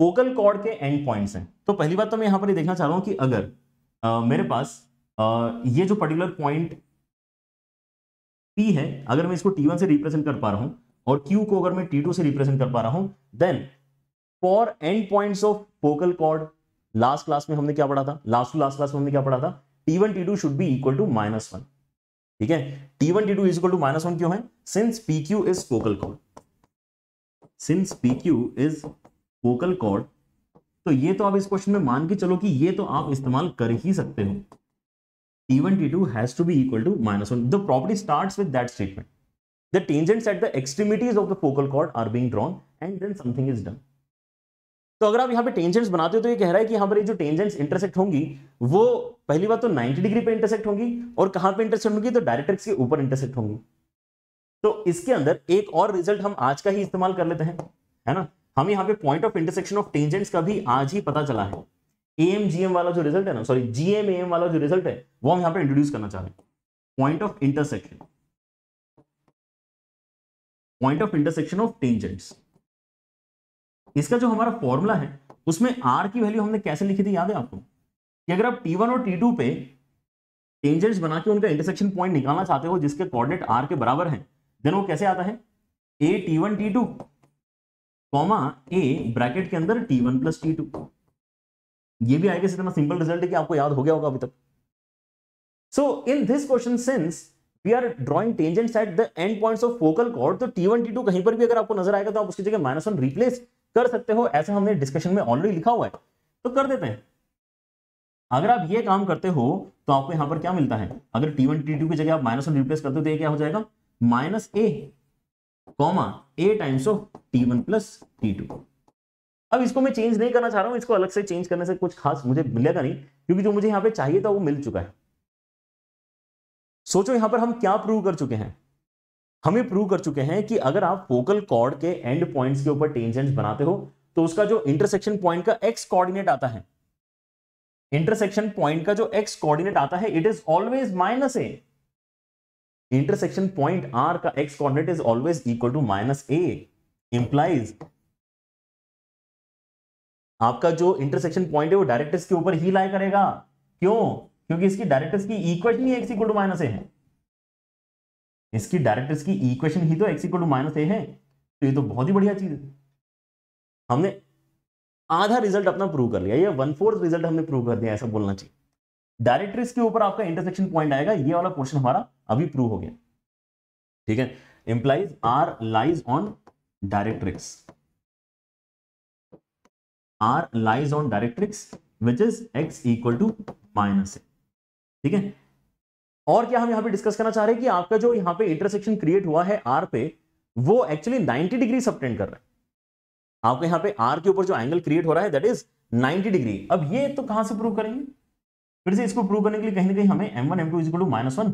[SPEAKER 2] फोकल कॉर्ड के एंड पॉइंट्स हैं तो पहली बात तो मैं यहां पर देखना चाह रहा हूं कि अगर आ, मेरे हम्म। पास आ, ये जो पर्टिकुलर पॉइंट पी है अगर मैं इसको टी वन से रिप्रेजेंट कर पा रहा हूं और क्यू को अगर मैं टी टू से रिप्रेजेंट कर पा रहा हूं then for end points of focal chord last class में हमने क्या पढ़ा था लास्ट टू लास्ट क्लास में हमने क्या पढ़ा था T one T two should be equal to minus one ठीक है T one T two is equal to minus one क्यों है since P Q is focal chord since P Q is focal chord तो ये तो आप इस question में मान के चलो कि ये तो आप इस्तेमाल कर ही सकते हो T one T two has to be equal to minus one the property start with that statement the tangents at the extremities of the focal cord are being drawn and then something is done तो अगर आप यहाँ पे tangents बनाते हो तो ये कह रहा है कि यहाँ पर ये जो टेंजेंट्स इंटरसेक्ट होंगी वो पहली बात तो 90 डिग्री पे इंटरसेक्ट होंगी और कहां पे इंटरसेक्ट होंगी तो डायरेक्ट्रिक्स के ऊपर इंटरसेक्ट होंगी तो इसके अंदर एक और रिजल्ट हम आज का ही इस्तेमाल कर लेते हैं है ना हम यहाँ पे point of intersection of tangents का भी आज ही पता चला है एम जीएम वाला जो रिजल्ट है ना सॉरी जी एम वाला जो रिजल्ट है वो हम यहाँ पे इंट्रोड्यूस करना चाह रहे हैं point of intersection
[SPEAKER 1] point of intersection of tangents इसका जो हमारा फॉर्मूला है उसमें आर की वैल्यू हमने कैसे लिखी थी याद है आपको
[SPEAKER 2] कि अगर आप T1 और T2 पे टेंजेंट्स बना के उनका इंटरसेक्शन पॉइंट निकालना चाहते हो जिसके कोऑर्डिनेट आर के बराबर हैं देन वो कैसे आता है A T one T two comma A bracket के अंदर T one plus T two ये भी आएगा इतना सिंपल रिजल्ट है कि आपको याद हो गया होगा अभी तक so in this question since we are drawing tangents at the end points of focal chord तो टी वन टी टू कहीं पर भी अगर आपको नजर आएगा तो आप उसकी जगह माइनस वन रिप्लेस कर सकते हो ऐसा हमने डिस्कशन में ऑलरेडी लिखा हुआ है तो कर देते हैं अगर आप ये काम करते हो तो आपको यहां पर क्या मिलता है अगर टी वन टी टू की जगह आप माइनस वन रिप्लेस करते हो तो ये क्या हो जाएगा minus A comma A times of T one plus T two अब इसको मैं चेंज नहीं करना चाह रहा हूं इसको अलग से चेंज करने से कुछ खास मुझे मिलेगा नहीं क्योंकि जो मुझे यहां पर चाहिए था वो मिल चुका है सोचो यहां पर हम क्या प्रूव कर चुके हैं हम ये प्रूव कर चुके हैं कि अगर आप फोकल कॉर्ड के एंड पॉइंट्स के ऊपर टेंजेंट्स बनाते हो तो उसका जो इंटरसेक्शन पॉइंट का एक्स कोऑर्डिनेट आता है इंटरसेक्शन पॉइंट का जो एक्स कोऑर्डिनेट आता है it is always minus A intersection point R का X coordinate is always equal to minus A implies आपका जो इंटरसेक्शन पॉइंट है वो डायरेक्टर्स के ऊपर ही लाई करेगा क्यों क्योंकि इसकी डायरेक्टर्स की इक्वेशन ही X equal to minus A है इसकी डायरेक्टर्स की इक्वेशन ही तो X equal to minus A है तो ये तो बहुत ही बढ़िया चीज है हमने आधा रिजल्ट अपना प्रूव कर लिया ये वन फोर्थ रिजल्ट हमने प्रूव कर दिया ऐसा बोलना चाहिए डायरेक्ट्रिक्स के ऊपर आपका इंटरसेक्शन पॉइंट आएगा ये वाला पोर्शन हमारा अभी प्रूव हो गया ठीक है implies R lies on directrix R lies on directrix which is X equal to minus ठीक है
[SPEAKER 1] और क्या हम यहां पे डिस्कस
[SPEAKER 2] करना चाह रहे हैं कि आपका जो यहां पे इंटरसेक्शन क्रिएट हुआ है आर पे वो एक्चुअली 90 डिग्री सबटेंड कर रहा है आपके यहां पे आर के ऊपर जो एंगल क्रिएट हो रहा है दैट इज 90 डिग्री अब ये तो कहां से प्रूव करेंगे फिर से इसको प्रूव करने के लिए कहीं ना कहीं हमें M one M two is equal to minus one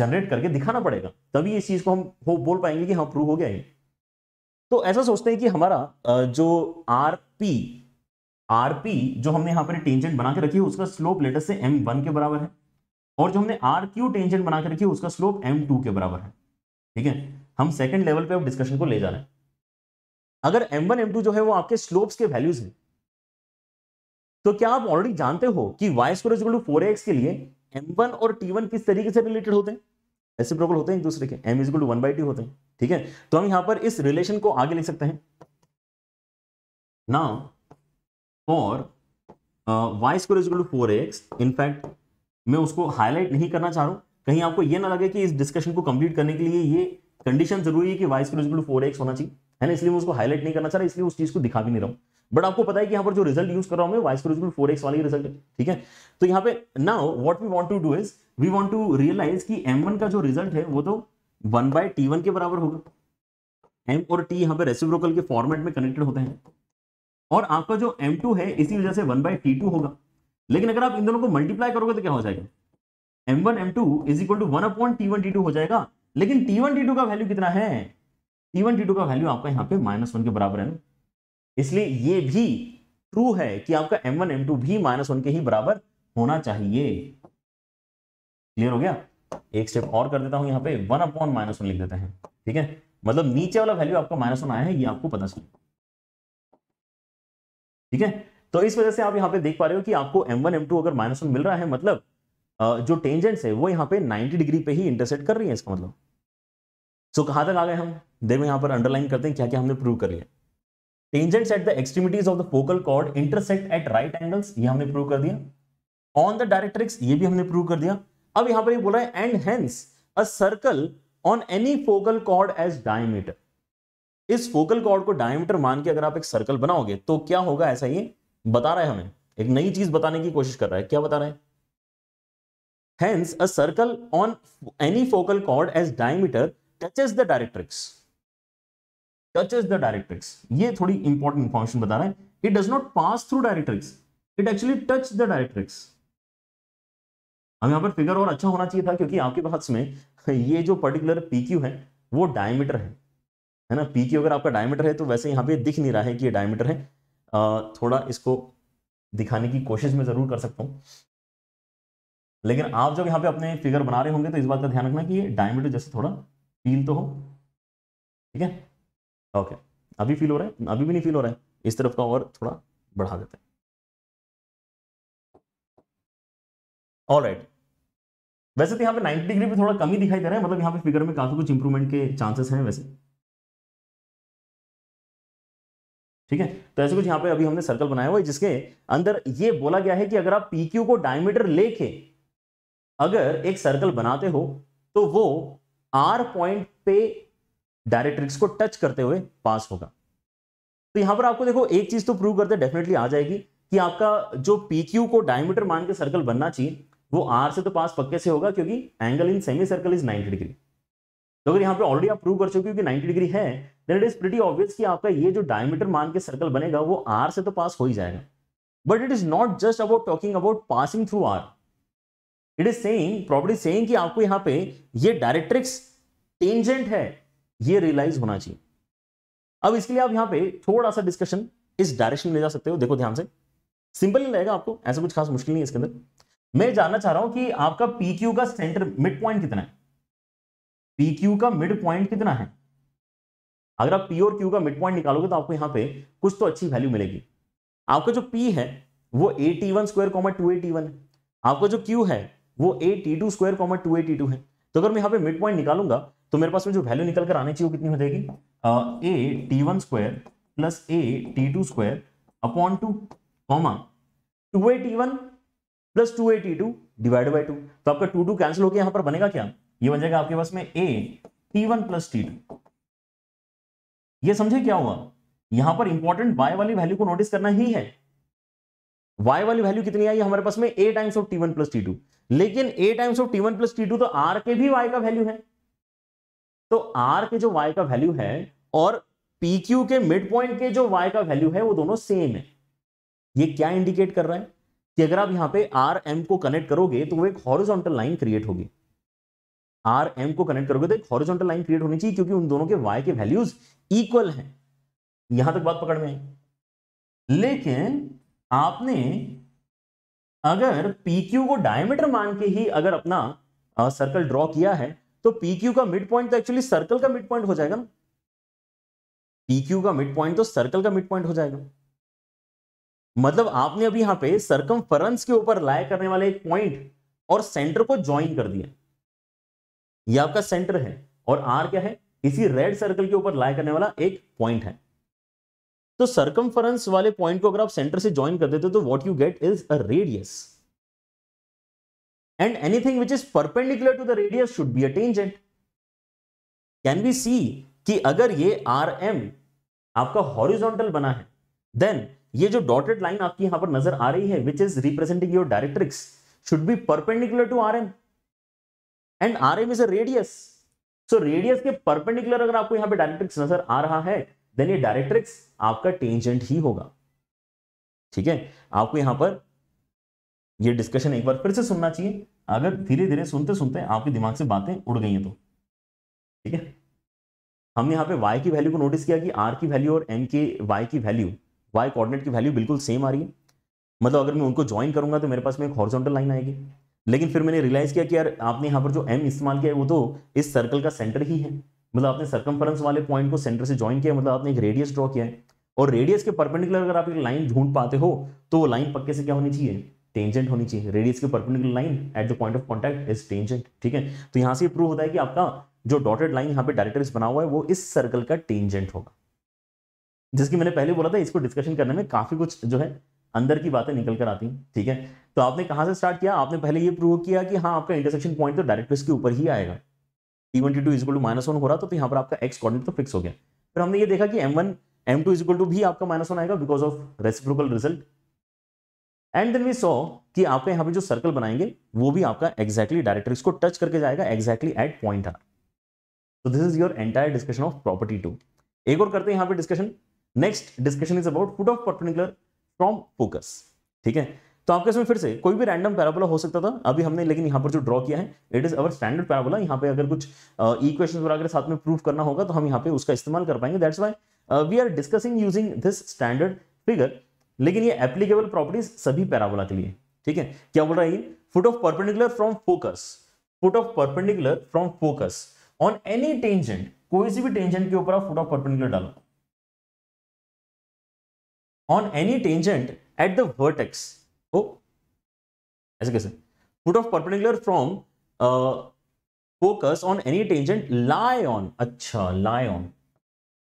[SPEAKER 2] generate करके दिखाना पड़ेगा तभी इस चीज को हम हो बोल पाएंगे कि हाँ प्रूव हो गया ये तो ऐसा सोचते हैं कि हमारा जो आर पी आर पी जो हमने यहां पर टेंजेंट बना के रखी है उसका स्लोप लेटेस्ट से एम वन के बराबर है और जो हमने आर क्यू टेंजेंट बना के रखी है उसका स्लोप एम टू के बराबर है ठीक है हम सेकंड लेवल पे अब डिस्कशन को ले जा रहे हैं अगर m1 m2 जो है वो आपके स्लोप्स के वैल्यूज हैं तो क्या आप ऑलरेडी जानते हो कि वाई स्क्वायर फोर एक्स के लिए m1 और t1 किस तरीके से रिलेटेड होते हैं ऐसे प्रोबल होते हैं एक दूसरे के m is one by T होते हैं ठीक है तो हम यहां पर इस रिलेशन को आगे लिख सकते हैं now for Y square four X in fact मैं उसको हाईलाइट नहीं करना चाह रहा हूं कहीं आपको यह ना लगे कि इस डिस्कशन को कंप्लीट करने के लिए ये कंडीशन जरूरी है कि वाई स्क्वायर फोर एक्स होना चाहिए है ना इसलिए मैं उसको हाईलाइट नहीं करना चाह रहा इसलिए उस चीज को दिखा भी नहीं रहा हूं बट आपको पता है कि यहाँ पर जो रिजल्ट यूज कर रहा हूँ वाइस प्रिंसिपल फोर एक्स वाली रिजल्ट ठीक है तो यहाँ पे now what we want to do is we want to realise की एम का जो रिजल्ट है वो तो वन बाय टी के बराबर होगा एम और टी यहाँ पे रेसिप्रोकल के फॉर्मेट में कनेक्टेड होते हैं और आपका जो m2 है इसी वजह से वन बाय टी होगा लेकिन अगर आप इन दोनों को मल्टीप्लाई करोगे तो क्या हो जाएगा m1 m2 is equal to one upon T T हो जाएगा लेकिन t1 t2 का वैल्यू कितना है टी वन टी टू का वैल्यू आपका यहाँ पे माइनस वन के बराबर है इसलिए ये भी ट्रू है कि आपका एम वन एम टू भी माइनस वन के ही बराबर होना चाहिए क्लियर हो गया एक स्टेप और कर देता हूं यहाँ पे वन अपॉन माइनस वन लिख देते हैं ठीक है मतलब नीचे वाला वैल्यू आपका माइनस वन आया है ये आपको पता चले ठीक है तो इस वजह से आप यहाँ पे देख पा रहे हो कि आपको एम वन एम टू अगर माइनस वन मिल रहा है मतलब जो टेंजेंट्स है वो यहाँ पे नाइनटी डिग्री पे ही इंटरसेट कर रही है इसका मतलब सो कहाँ तक आ गए हम देखो यहाँ पर अंडरलाइन करते हैं क्या क्या हमने प्रूव कर लिया tangents at the extremities of the focal chord intersect at right angles ये हमने प्रूव कर दिया ऑन द डायरेक्ट्रिक्स ये भी हमने प्रूव कर दिया अब यहाँ पर ये बोला है and hence a circle on any focal chord as diameter इस फोकल कॉर्ड को डायमीटर मान के अगर आप एक सर्कल बनाओगे तो क्या होगा ऐसा ये बता रहा है हमें एक नई चीज बताने की कोशिश कर रहा है क्या बता रहा है hence a circle on any focal chord as diameter touches the directrix touches the directrix ये थोड़ी इंपॉर्टेंट इंफॉर्मेशन बता रहा है it does not pass through directrix it actually touch the directrix हम यहां पर फिगर और अच्छा होना चाहिए था क्योंकि आपके पास में ये जो पर्टिकुलर पी क्यू है वो डायमीटर है है ना पी क्यू अगर आपका डायमीटर है तो वैसे यहां पे दिख नहीं रहा है कि ये डायमीटर है आ, थोड़ा इसको दिखाने की कोशिश में जरूर कर सकता हूं लेकिन आप जब यहां पे अपने फिगर बना रहे होंगे तो इस बात का ध्यान रखना कि ये
[SPEAKER 1] डायमीटर जैसे थोड़ा फील तो हो ठीक है ओके अभी फील हो रहा है अभी भी नहीं फील हो रहा है इस तरफ का और थोड़ा बढ़ा देते हैं ऑल राइट वैसे तो यहाँ पे 90 डिग्री भी थोड़ा कमी दिखाई दे रहा है मतलब यहाँ पे फिगर में काफी कुछ इंप्रूवमेंट के चांसेस हैं वैसे
[SPEAKER 2] ठीक है तो ऐसे कुछ यहाँ पे अभी हमने सर्कल बनाया हुआ है जिसके अंदर ये बोला गया है कि अगर आप पी को डायमीटर लेके अगर एक सर्कल बनाते हो तो वो आर पॉइंट पे डायरेक्ट्रिक्स को टच करते हुए पास होगा तो यहां पर आपको देखो एक चीज तो प्रूव करते डेफिनेटली आ जाएगी कि आपका जो पी क्यू को डायमीटर मान के सर्कल बनना चाहिए वो आर से तो पास पक्के से होगा क्योंकि angle in semicircle is 90 degree तो अगर यहाँ पे ऑलरेडी आप प्रूव कर चुके हो कि 90 डिग्री है then it is pretty obvious कि आपका ये जो डायमीटर मान के सर्कल बनेगा वो आर से तो पास हो ही जाएगा but it is not just about talking about passing through R it is saying property saying कि आपको यहां पे ये डायरेक्ट्रिक्स टेंजेंट है ये रियलाइज होना चाहिए अब इसके लिए आप यहां पे थोड़ा सा डिस्कशन इस डायरेक्शन में ले जा सकते हो देखो ध्यान से सिंपल ही रहेगा आपको ऐसा कुछ खास मुश्किल नहीं है इसके अंदर मैं जानना चाह रहा हूं कि आपका क्यू का सेंटर मिड पॉइंट कितना है क्यू का मिड पॉइंट कितना है अगर आप पी और क्यू का मिड पॉइंट निकालोगे तो आपको यहां पे कुछ तो अच्छी वैल्यू मिलेगी आपका जो पी है वो a T one square comma two A T one है आपका जो क्यू है वो a t two square comma two A t two है तो अगर मैं यहाँ पे मिड पॉइंट निकालूंगा तो मेरे पास में जो वैल्यू निकल कर आने चाहिए वो कितनी हो जाएगी a T one square plus A t two square upon two comma two A T one plus two A t two divide by two तो आपका टू टू कैंसिल होकर यहाँ पर बनेगा क्या ये बन जाएगा आपके पास में a T one plus T two ये समझे क्या हुआ यहां पर इंपॉर्टेंट वाई वाली वैल्यू को नोटिस करना ही है y वाली वैल्यू कितनी आई हमारे पास में a times of t1 one plus t लेकिन a times of T one plus T two तो आर के भी वाई का वैल्यू है तो आर के जो वाई का वैल्यू है और पी क्यू के मिड पॉइंट के जो वाई का वैल्यू है वो दोनों सेम है ये क्या इंडिकेट कर रहा है कि अगर आप यहां पे आर एम को कनेक्ट करोगे तो वो एक हॉरिजॉन्टल लाइन क्रिएट होगी आर एम को कनेक्ट करोगे तो एक हॉरिजॉन्टल लाइन क्रिएट होनी चाहिए क्योंकि उन दोनों के वाई के वैल्यूज इक्वल हैं यहां तक बात पकड़ में आई लेकिन आपने अगर पी क्यू को डायमीटर मान के ही अगर अपना सर्कल ड्रॉ किया है तो पी क्यू का मिड पॉइंट तो एक्चुअली सर्कल का मिड पॉइंट हो जाएगा ना पी क्यू का मिड पॉइंट तो सर्कल का मिड पॉइंट हो जाएगा मतलब आपने अभी यहां पे सर्कम के ऊपर लाया करने वाले एक पॉइंट और सेंटर को ज्वाइन कर दिया ये आपका सेंटर है और आर क्या है इसी रेड सर्कल के ऊपर लाया करने वाला एक पॉइंट है तो सर्कमफरेंस वाले पॉइंट को अगर आप सेंटर से ज्वाइन कर देते हो तो what you get is a radius and anything which is perpendicular to the radius should be a tangent can be see कि अगर ये आर एम आपका हॉरिजॉन्टल बना है देन ये जो डॉटेड लाइन आपकी यहां पर नजर आ रही है which is representing your directrix should be perpendicular to R M and R M is a radius so radius के परपेंडिकुलर अगर आपको यहां पे डायरेक्ट्रिक्स नजर आ रहा है देन ये डायरेक्ट्रिक्स आपका टेंजेंट ही होगा ठीक है आपको यहां पर ये डिस्कशन एक बार फिर से सुनना चाहिए अगर धीरे धीरे सुनते सुनते आपके दिमाग से बातें उड़ गई हैं तो ठीक है हमने यहां पे y की वैल्यू को नोटिस किया कि r की वैल्यू और m के y की वैल्यू y कोऑर्डिनेट की वैल्यू बिल्कुल सेम आ रही है मतलब अगर मैं उनको ज्वाइन करूंगा तो मेरे पास में एक हॉर्जोंटल लाइन आएगी लेकिन फिर मैंने रियलाइज किया कि यार आपने यहां पर जो m इस्तेमाल किया है वो तो इस सर्कल का सेंटर ही है मतलब आपने सर्कम्फ्रेंस वाले पॉइंट को सेंटर से ज्वाइन किया मतलब आपने एक रेडियस ड्रॉ किया है और रेडियस के परपेंडिकुलर अगर आप एक लाइन ढूंढ पाते हो तो वो लाइन पक्के से क्या होनी चाहिए टेंजेंट होनी चाहिए रेडियस के perpendicular line at the point of contact is tangent ठीक है तो यहाँ से प्रूव होता है कि आपका जो डॉटेड लाइन यहाँ पे डायरेक्टर्स बना हुआ है वो इस सर्कल का टेंजेंट होगा जिसकी मैंने पहले बोला था इसको डिस्कशन करने में काफ़ी कुछ जो है अंदर की बातें निकल कर आती हैं ठीक है तो आपने कहाँ से स्टार्ट किया आपने पहले ये प्रूव किया कि हाँ आपका इंटरसेक्शन पॉइंट तो डायरेक्टर्स के ऊपर ही आएगा t one T two equal to minus one हो रहा तो यहाँ पर आपका एक्स कॉर्डिनेट तो फिक्स हो गया फिर हमने ये देखा कि m one M two equal to भी आपका माइनस वन आएगा because of reciprocal result and then we saw कि आपके यहाँ पे जो सर्कल बनाएंगे वो भी आपका एक्जैक्टली डायरेक्ट्रिक्स इसको टच करके जाएगा एक्जैक्टली एट पॉइंट आर तो this is your entire discussion of property two एक और करते हैं यहाँ पे discussion next discussion is about foot of perpendicular from focus ठीक है तो आपके इसमें फिर से कोई भी रैंडम पैराबोला हो सकता था अभी हमने लेकिन यहाँ पर जो ड्रॉ किया है it is our standard parabola यहाँ पे अगर कुछ इक्वेशन uh, वगैरह साथ में प्रूव करना होगा तो हम यहाँ पे उसका इस्तेमाल कर पाएंगे that's why we are discussing using this standard figure लेकिन ये एप्लीकेबल प्रॉपर्टीज सभी पैराबोला के लिए ठीक है क्या बोल रहा है ये foot of perpendicular from focus foot of perpendicular from focus on any tangent कोई सी भी टेंजेंट के ऊपर आप फुट ऑफ परपेंडिकुलर डालो on any tangent at the vertex हो ऐसे कैसे foot of perpendicular from focus on any tangent lie on अच्छा lie on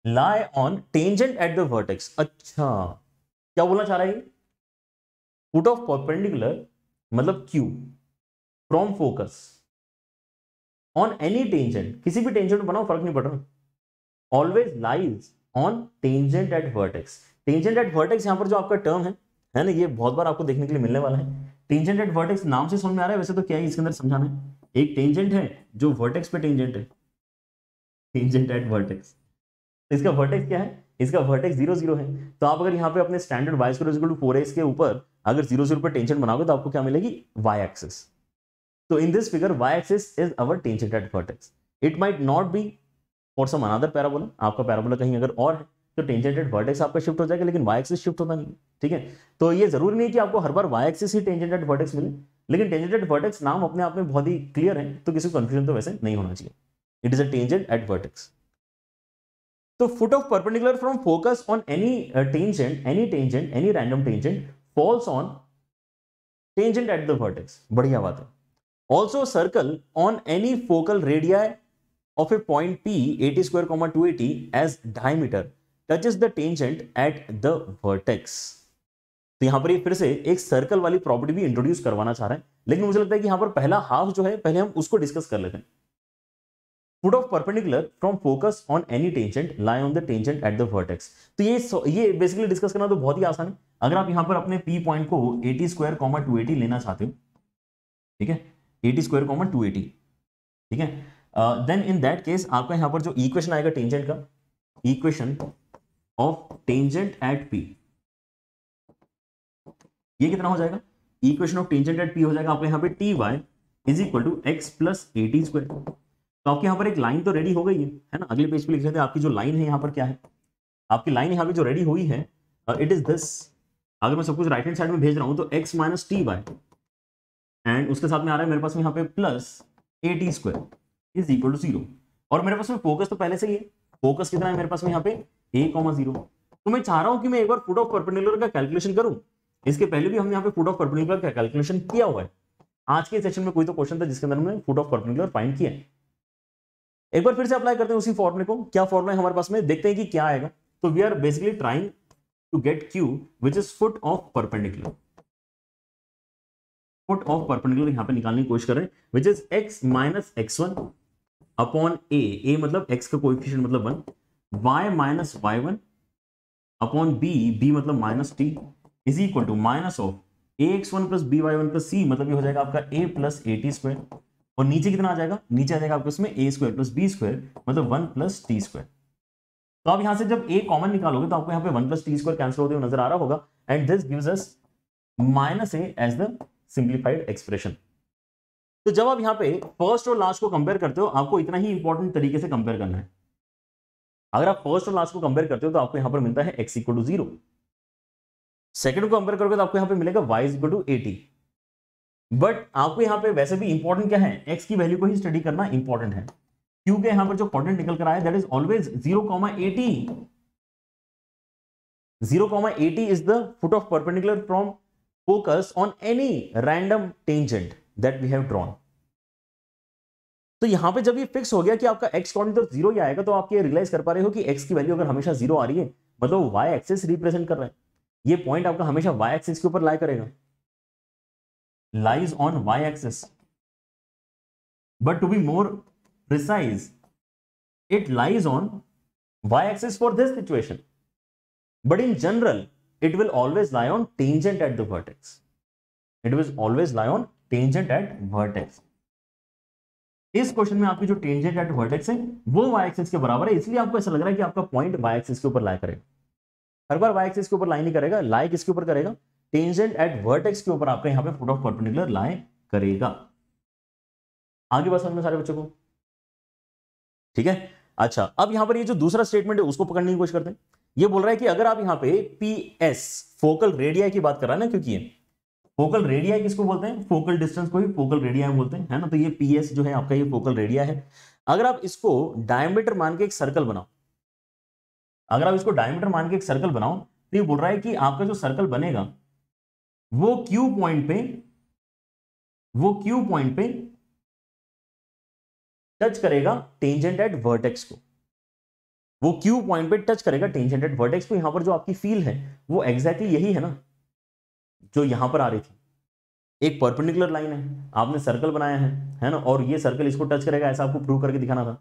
[SPEAKER 2] lie on tangent at the vertex अच्छा क्या बोलना चाह रहा है फुट ऑफ परपेंडिकुलर मतलब Q from focus on any tangent किसी भी टेंजेंट बनाओ फर्क नहीं पड़ रहा always lies on tangent at vertex tangent at vertex यहां पर जो आपका टर्म है है ना ये बहुत बार आपको देखने के लिए मिलने वाला है टेंजेंट एट वर्टेक्स नाम से समझ में आ रहा है वैसे तो क्या है इसके अंदर समझाना है एक टेंजेंट है जो वर्टेक्स पे टेंजेंट है टेंजेंट एट वर्टेक्स इसका वर्टेक्स क्या है इसका वर्टेक्स जीरो जीरो है तो आप अगर यहाँ पे अपने standard y square four x के ऊपर अगर जीरो जीरो पर टेंजेंट बनाओगे तो आपको क्या मिलेगी वाई एक्सेस तो in this figure y axis is our tangent at vertex it might not be for some another parabola आपका पैराबोला कहीं अगर और है तो टेंजेंटेड वर्टेक्स आपका शिफ्ट हो जाएगा लेकिन वाई एक्सिस शिफ्ट होता नहीं ठीक है तो ये जरूरी नहीं कि आपको हर बार वाई एक्सिस ही टेंजेंटेड वर्टेक्स मिले लेकिन टेंजेंटेड वर्टेक्स नाम अपने आप में बहुत ही क्लियर है तो किसी कंफ्यूजन तो वैसे नहीं होना चाहिए it is a tangent at vertex तो foot of perpendicular from focus on any tangent any tangent any random tangent falls on tangent at the vertex बढ़िया बात है also circle on any focal radius of a point P a t square comma two a t as diameter touches the tangent at the vertex तो यहां पर ये फिर से एक सर्कल वाली प्रॉपर्टी भी इंट्रोड्यूस करवाना चाह रहे हैं लेकिन मुझे लगता है कि यहां पर पहला हाफ जो है पहले हम उसको डिस्कस कर लेते हैं foot of perpendicular from focus on any tangent lie on the tangent at the vertex तो ये ये बेसिकली डिस्कस करना तो बहुत ही आसान है अगर आप यहां पर अपने पी पॉइंट को a t square common two a t लेना चाहते हो ठीक है a t square common two a t ठीक है देन इन दैट केस आपका यहां पर जो इक्वेशन आएगा टेंजेंट का equation of tangent at P ये कितना हो जाएगा equation of tangent at P हो जाएगा आपको यहां पे t Y is equal to x plus a t square तो आपके यहां पर एक लाइन तो रेडी हो गई है है ना अगले पेज पे लिख रहे थे आपकी जो लाइन है यहां पर क्या है आपकी लाइन यहां पे जो रेडी हुई है इट इज दिस अगर मैं सब कुछ राइट हैंड साइड में भेज रहा हूं तो x minus t y and उसके साथ में आ रहा है मेरे पास में यहाँ पे plus A T square is equal to zero और मेरे पास में फोकस तो पहले से ही है फोकस कितना है मेरे पास में यहाँ पे ए कॉमा जीरो तो मैं चाह रहा हूं कि मैं एक बार फुट ऑफ परपेंडिकुलर का कैलकुलेशन करूं इसके पहले भी हमने यहाँ पे फुट ऑफ परपेंडिकुलर का कैलकुलेशन किया हुआ है आज के सेशन में कोई तो क्वेश्चन था जिसके अंदर हमने फुट ऑफ परपेंडिकुलर फाइंड किया एक बार फिर से अप्लाई करते हैं उसी फॉर्मूले को क्या फॉर्मूला है हमारे पास में देखते हैं कि क्या आएगा तो we are basically trying to get Q which is foot of perpendicular foot of perpendicular यहाँ पे निकालने की कोशिश कर रहे हैं which is x minus x one upon a a मतलब एक्स का कोएफिशिएंट मतलब one y minus Y one upon b b मतलब minus t is equal to minus of a x one plus B Y one plus c मतलब ये हो जाएगा आपका a plus A T square और नीचे कितना आ जाएगा नीचे आ जाएगा आपको उसमें a square plus B square मतलब वन प्लस टी स्क्वायर तो आप यहां से जब ए कॉमन निकालोगे तो आपको यहाँ पे one plus t square cancel होते हुए नजर आ रहा होगा and this gives us minus a as the simplified expression तो जब आप यहाँ पे फर्स्ट और लास्ट को कंपेयर करते हो आपको इतना ही इंपॉर्टेंट तरीके से कंपेयर करना है अगर आप फर्स्ट और लास्ट को कंपेयर करते हो तो आपको यहां पर मिलता है x equal to zero second को कंपेयर करोगे तो आपको यहां पर मिलेगा y equal to a t but आपको यहां पे वैसे भी इंपॉर्टेंट क्या है एक्स की वैल्यू को ही स्टडी करना इंपॉर्टेंट है क्योंकि यहां पर जो कॉन्टेंट निकल कर आया that is always zero comma a t zero comma a t is the foot of perpendicular from focus on any random tangent that we have drawn तो यहां पे जब ये फिक्स हो गया कि आपका एक्स कोऑर्डिनेट तो जीरो ही आएगा तो आप ये रियलाइज कर पा रहे हो कि एक्स की वैल्यू अगर हमेशा जीरो आ रही है मतलब वाई एक्सिस रिप्रेजेंट कर रहा है ये पॉइंट आपका हमेशा वाई एक्सिस के ऊपर लाई करेगा
[SPEAKER 1] lies on y axis but to be more precise it lies on y axis for this situation
[SPEAKER 2] but in general it will always lie on tangent at the vertex it will always lie on tangent at vertex इस question में आपकी जो tangent at vertex है वो Y axis के बराबर है इसलिए आपको ऐसा लग रहा है कि आपका पॉइंट वाई एक्सिस के ऊपर लाई करेगा हर बार वाई एक्सिस के ऊपर लाई नहीं करेगा लाई किसके ऊपर करेगा टेंजेंट एट वर्टेक्स के ऊपर आपका यहाँ पे फुट ऑफ परपेंडिकुलर लाई करेगा आगे बस समझ सारे बच्चों को ठीक है अच्छा अब यहां पर ये जो दूसरा स्टेटमेंट है उसको पकड़ने की कोशिश करते हैं ये बोल रहा है कि अगर आप यहां पे पी एस फोकल रेडिया की बात कर रहे हैं ना क्योंकि फोकल रेडिया किसको बोलते हैं फोकल डिस्टेंस को ही फोकल रेडिया बोलते हैं है ना तो ये पी एस जो है आपका ये फोकल रेडिया है अगर आप इसको डायमीटर मान के एक सर्कल बनाओ अगर आप इसको डायमीटर मान के एक सर्कल
[SPEAKER 1] बनाओ तो ये बोल रहा है कि आपका जो सर्कल बनेगा वो क्यू पॉइंट पे वो क्यू पॉइंट पे टच करेगा टेंजेंट एट वर्टेक्स को वो क्यू पॉइंट पे टच करेगा टेंजेंट एट वर्टेक्स को यहां पर जो
[SPEAKER 2] आपकी फील है वो एग्जैक्टली exactly यही है ना जो यहां पर आ रही थी एक परपेंडिकुलर लाइन है आपने सर्कल बनाया है है ना और ये सर्कल इसको टच करेगा ऐसा आपको प्रूव करके दिखाना था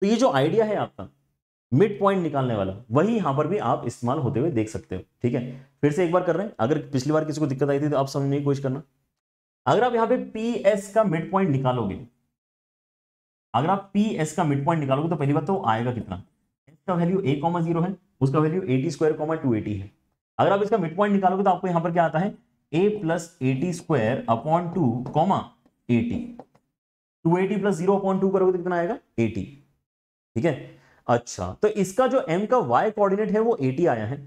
[SPEAKER 2] तो ये जो आइडिया है आपका मिड पॉइंट निकालने वाला वही यहां पर भी आप इस्तेमाल होते हुए देख सकते हो ठीक है फिर से एक बार कर रहे हैं अगर पिछली बार किसी को दिक्कत आई थी तो आप समझने की कोशिश करना अगर आप यहां पे पी एस का मिड पॉइंट निकालोगे अगर आप पी एस का मिड पॉइंट निकालोगे तो पहली बार तो आएगा कितना एस का वैल्यू ए कॉमा जीरो है उसका value a t square comma two a t है अगर आप इसका मिड पॉइंट निकालोगे तो आपको यहां पर क्या आता है a plus a t square upon two comma a t two a t plus zero upon two करोगे तो कितना आएगा एटी ठीक है अच्छा तो इसका जो एम का वाई कोऑर्डिनेट है वो एटी आया है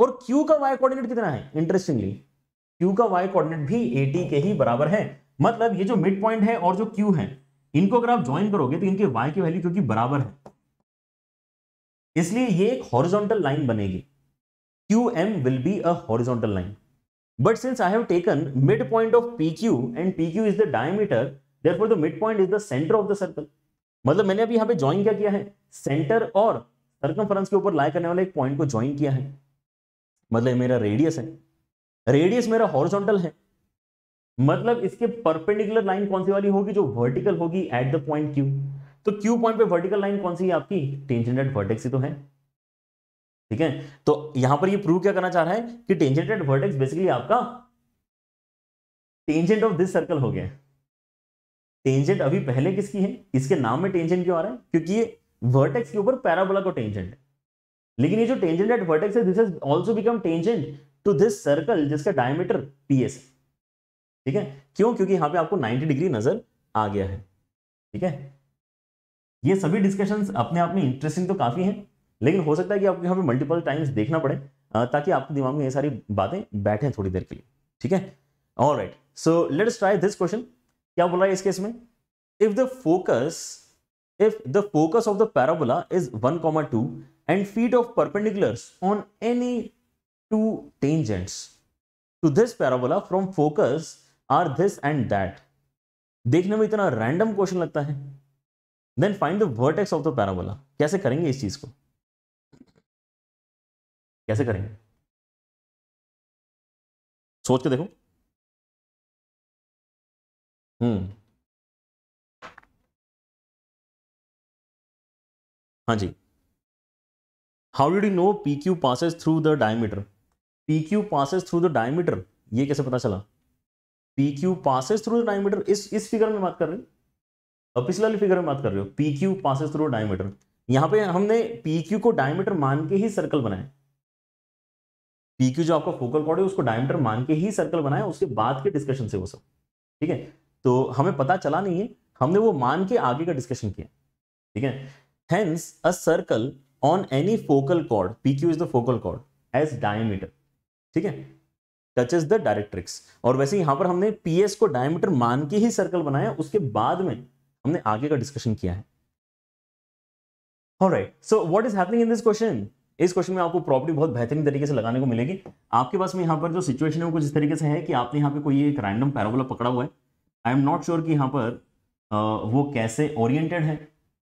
[SPEAKER 2] और क्यू का वाई कोऑर्डिनेट कितना है इंटरेस्टिंगली क्यू का वाई कोऑर्डिनेट भी एटी के ही बराबर है मतलब ये जो मिड पॉइंट है और जो क्यू है इनको अगर आप ज्वाइन करोगे तो इनके वाई की वैल्यू क्योंकि बराबर है इसलिए ये एक हॉरिजॉन्टल लाइन बनेगी Q M will be a horizontal line But since I have taken midpoint of PQ and PQ is the diameter, therefore the midpoint is the center of the circle. मतलब मैंने अभी यहाँ पे join क्या किया है centre और circumference के ऊपर लाई करने वाले एक पॉइंट को ज्वाइन किया है मतलब मेरा रेडियस है रेडियस मेरा हॉरिजॉन्टल है मतलब इसके परपेंडिकुलर लाइन कौन सी वाली होगी जो वर्टिकल होगी एट द पॉइंट क्यू तो क्यू पॉइंट पे वर्टिकल लाइन कौन सी है आपकी टेंजेंट वर्टेक्स ही तो है ठीक है तो यहां पर ये प्रूव क्या करना चाह रहा है कि टेंजेंट एंड वर्टेक्स बेसिकली आपका टेंजेंट ऑफ दिस सर्कल हो गया टेंजेंट अभी पहले किसकी है इसके नाम में टेंजेंट क्यों आ रहा है क्योंकि ये वर्टेक्स के ऊपर पैराबोला को टेंजेंट है लेकिन ये जो टेंजेंट एट वर्टेक्स है this has also become tangent to this circle जिसका डायमीटर पीएस ठीक है क्यों क्योंकि यहां पे आपको 90 डिग्री नजर आ गया है ठीक है ये सभी डिस्कशंस अपने आप में इंटरेस्टिंग तो काफी हैं लेकिन हो सकता है कि आपको यहाँ पे मल्टीपल टाइम्स देखना पड़े ताकि आपके दिमाग में ये सारी बातें बैठे थोड़ी देर के लिए ठीक है all right so let's try this question क्या बोल रहा है इस केस में if the focus if the focus of the parabola is one comma two and feet of perpendicular on any two tangents to this parabola from focus are this and that देखने में इतना random question लगता है then find the vertex
[SPEAKER 1] of the parabola कैसे करेंगे इस चीज को कैसे करेंगे सोच के देखो हम्म हाँ जी how did you know P Q passes through the
[SPEAKER 2] diameter P Q passes through the diameter ये कैसे पता चला P Q passes through the diameter इस इस फिगर में बात कर रहे हो अब पिछले वाली फिगर में बात कर रहे हो P Q passes through diameter यहां पे हमने पी क्यू को डायमीटर मान के ही सर्कल बनाया पी क्यू जो आपका फोकल कॉर्ड है उसको डायमीटर मान के ही सर्कल बनाया उसके बाद के डिस्कशन से वो सब ठीक है तो हमें पता चला नहीं है हमने वो मान के आगे का डिस्कशन किया ठीक है hence a circle on any focal chord P Q is the focal chord as diameter ठीक है टच इज द डायरेक्ट्रिक्स और वैसे यहां पर हमने पी एस को डायमीटर मान के ही सर्कल बनाया उसके बाद में हमने आगे का डिस्कशन किया है All right. So what is happening in this question? इस क्वेश्चन में आपको प्रॉपर्टी बहुत बेहतरीन तरीके से लगाने को मिलेगी आपके पास में यहाँ पर जो सिचुएशन है वो कुछ इस तरीके से है कि आपने यहाँ पे कोई एक रैंडम पैराबोला पकड़ा हुआ है आई एम नॉट श्योर कि यहाँ पर वो कैसे ओरिएंटेड है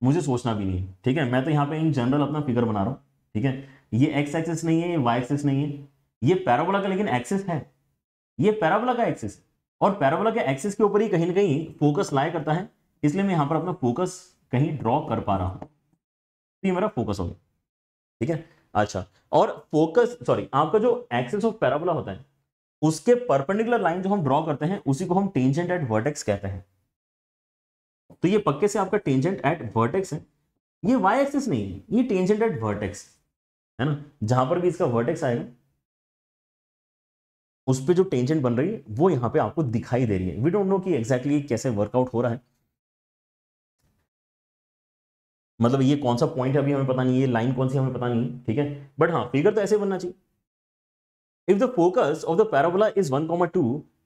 [SPEAKER 2] मुझे सोचना भी नहीं है ठीक है मैं तो यहाँ पे इन जनरल अपना फिगर बना रहा हूँ ठीक है ये एक्स एक्सेस नहीं है वाई एक्सेस नहीं है ये पैराबोला का लेकिन एक्सेस है ये पैराबोला का एक्सेस है और पैराबोला के एक्सेस के ऊपर ही कहीं ना कहीं फोकस लाया करता है इसलिए मैं यहाँ पर अपना फोकस कहीं ड्रॉ कर पा रहा हूँ तो ये मेरा फोकस हो गया ठीक है अच्छा और फोकस सॉरी आपका जो एक्सेस ऑफ पैराबोला होता है उसके परपेंडिकुलर लाइन जो हम ड्रॉ करते हैं उसी को हम टेंजेंट एट वर्टेक्स कहते हैं तो ये पक्के से आपका टेंजेंट एट वर्टेक्स है ये वाई एक्सेस नहीं है ये टेंजेंट एट वर्टेक्स है ना जहां पर भी इसका वर्टेक्स आएगा
[SPEAKER 1] उस पर जो टेंजेंट बन रही है वो यहाँ पे आपको दिखाई दे रही है वी डोंट नो कि एग्जैक्टली exactly कैसे वर्कआउट हो रहा है
[SPEAKER 2] मतलब ये कौन सा पॉइंट है अभी हमें पता नहीं ये लाइन कौन सी हमें पता नहीं ठीक है बट हाँ फिगर तो ऐसे बनना चाहिए if the focus of the parabola is one comma two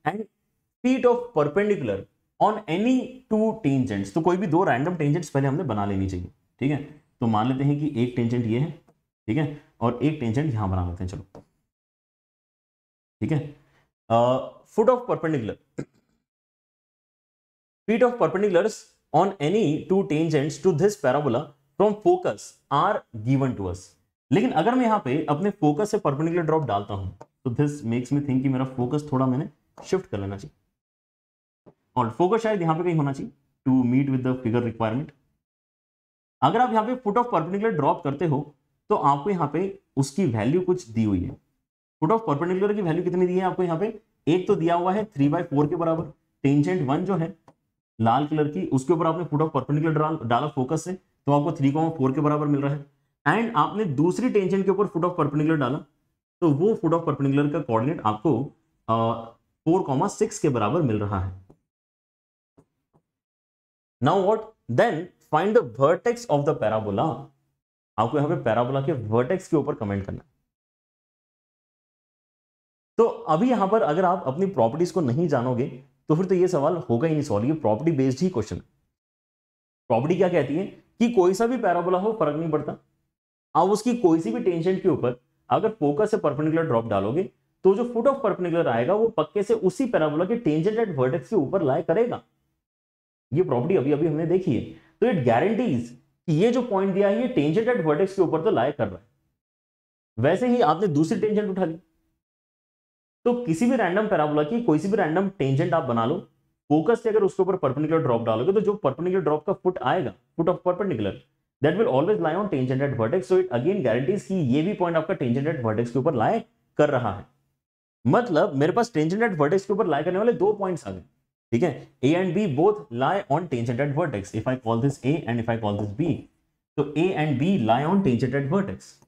[SPEAKER 2] and feet of perpendicular on any two tangents तो कोई भी दो रैंडम टेंजेंट्स पहले हमने बना लेनी चाहिए ठीक है तो मान लेते हैं कि एक टेंजेंट ये है ठीक है और एक टेंजेंट यहां बना लेते हैं चलो ठीक है foot of perpendicular feet of perpendicular on any two tangents to this parabola from focus are given to us. लेकिन अगर मैं यहाँ पे अपने फोकस से परपेंडिकुलर ड्रॉप डालता हूँ तो दिस मेक्स मी थिंक कि मेरा फोकस थोड़ा मैंने शिफ्ट कर लेना चाहिए और फोकस शायद यहां पे कहीं होना चाहिए to meet with the figure requirement अगर आप यहाँ पे फुट ऑफ परपेंडिकुलर ड्रॉप करते हो तो आपको यहाँ पे उसकी वैल्यू कुछ दी हुई है फुट ऑफ परपेंडिकुलर की वैल्यू कितनी दी है आपको यहाँ पे एक तो दिया हुआ है थ्री बाय फोर के बराबर टेंजेंट वन जो है लाल कलर की उसके ऊपर आपने फुट ऑफ परपेंडिकुलर डाला फोकस से तो आपको थ्री कॉमा फोर के बराबर मिल रहा है एंड आपने दूसरी टेंशन के ऊपर फुट ऑफ परपेंडिकुलर डाला तो वो फुट ऑफ परपेंडिकुलर का कोऑर्डिनेट आपको फोर कॉमा सिक्स के बराबर मिल रहा है now what then find the vertex of the parabola आपको यहां पे पैराबोला के वर्टेक्स के ऊपर कमेंट करना है तो अभी यहां पर अगर आप अपनी प्रॉपर्टीज को नहीं जानोगे तो फिर तो ये सवाल होगा ही नहीं सॉल्व ये प्रॉपर्टी बेस्ड ही क्वेश्चन है प्रॉपर्टी क्या कहती है कि कोई सा भी पैराबोला हो फर्क नहीं पड़ता आप उसकी कोई सी भी टेंशन के ऊपर अगर फोकस से परपेंडिकुलर ड्रॉप डालोगे तो जो फुट ऑफ परपेंडिकुलर आएगा वो पक्के से उसी पैराबोला के टेंजेंट एट वर्टेक्स के ऊपर लाए करेगा ये प्रॉपर्टी अभी अभी हमने देखी है तो इट गारंटीज कि ये जो पॉइंट दिया है ये टेंजेंट एट वर्टेक्स के ऊपर तो लाए कर रहा है वैसे ही आपने दूसरी टेंजेंट उठा ली तो किसी भी रैंडम पैराबोला की कोई सी भी रैंडम टेंजेंट आप बना लो फोकस से अगर उसके ऊपर परपेंडिकुलर ड्रॉप डालोगे तो जो परपेंडिकुलर ड्रॉप का फुट आएगा foot of perpendicular that will always lie on tangent at vertex so it again guarantees की ये भी पॉइंट आपका टेंजेंट एट वर्टेक्स के ऊपर लाए कर रहा है मतलब मेरे पास टेंजेंट एट वर्टेक्स के ऊपर लाए करने वाले दो पॉइंट्स आ गए ठीक है A and B both lie on tangent at vertex if I call this A and if I call this B
[SPEAKER 1] तो A and B lie on tangent at vertex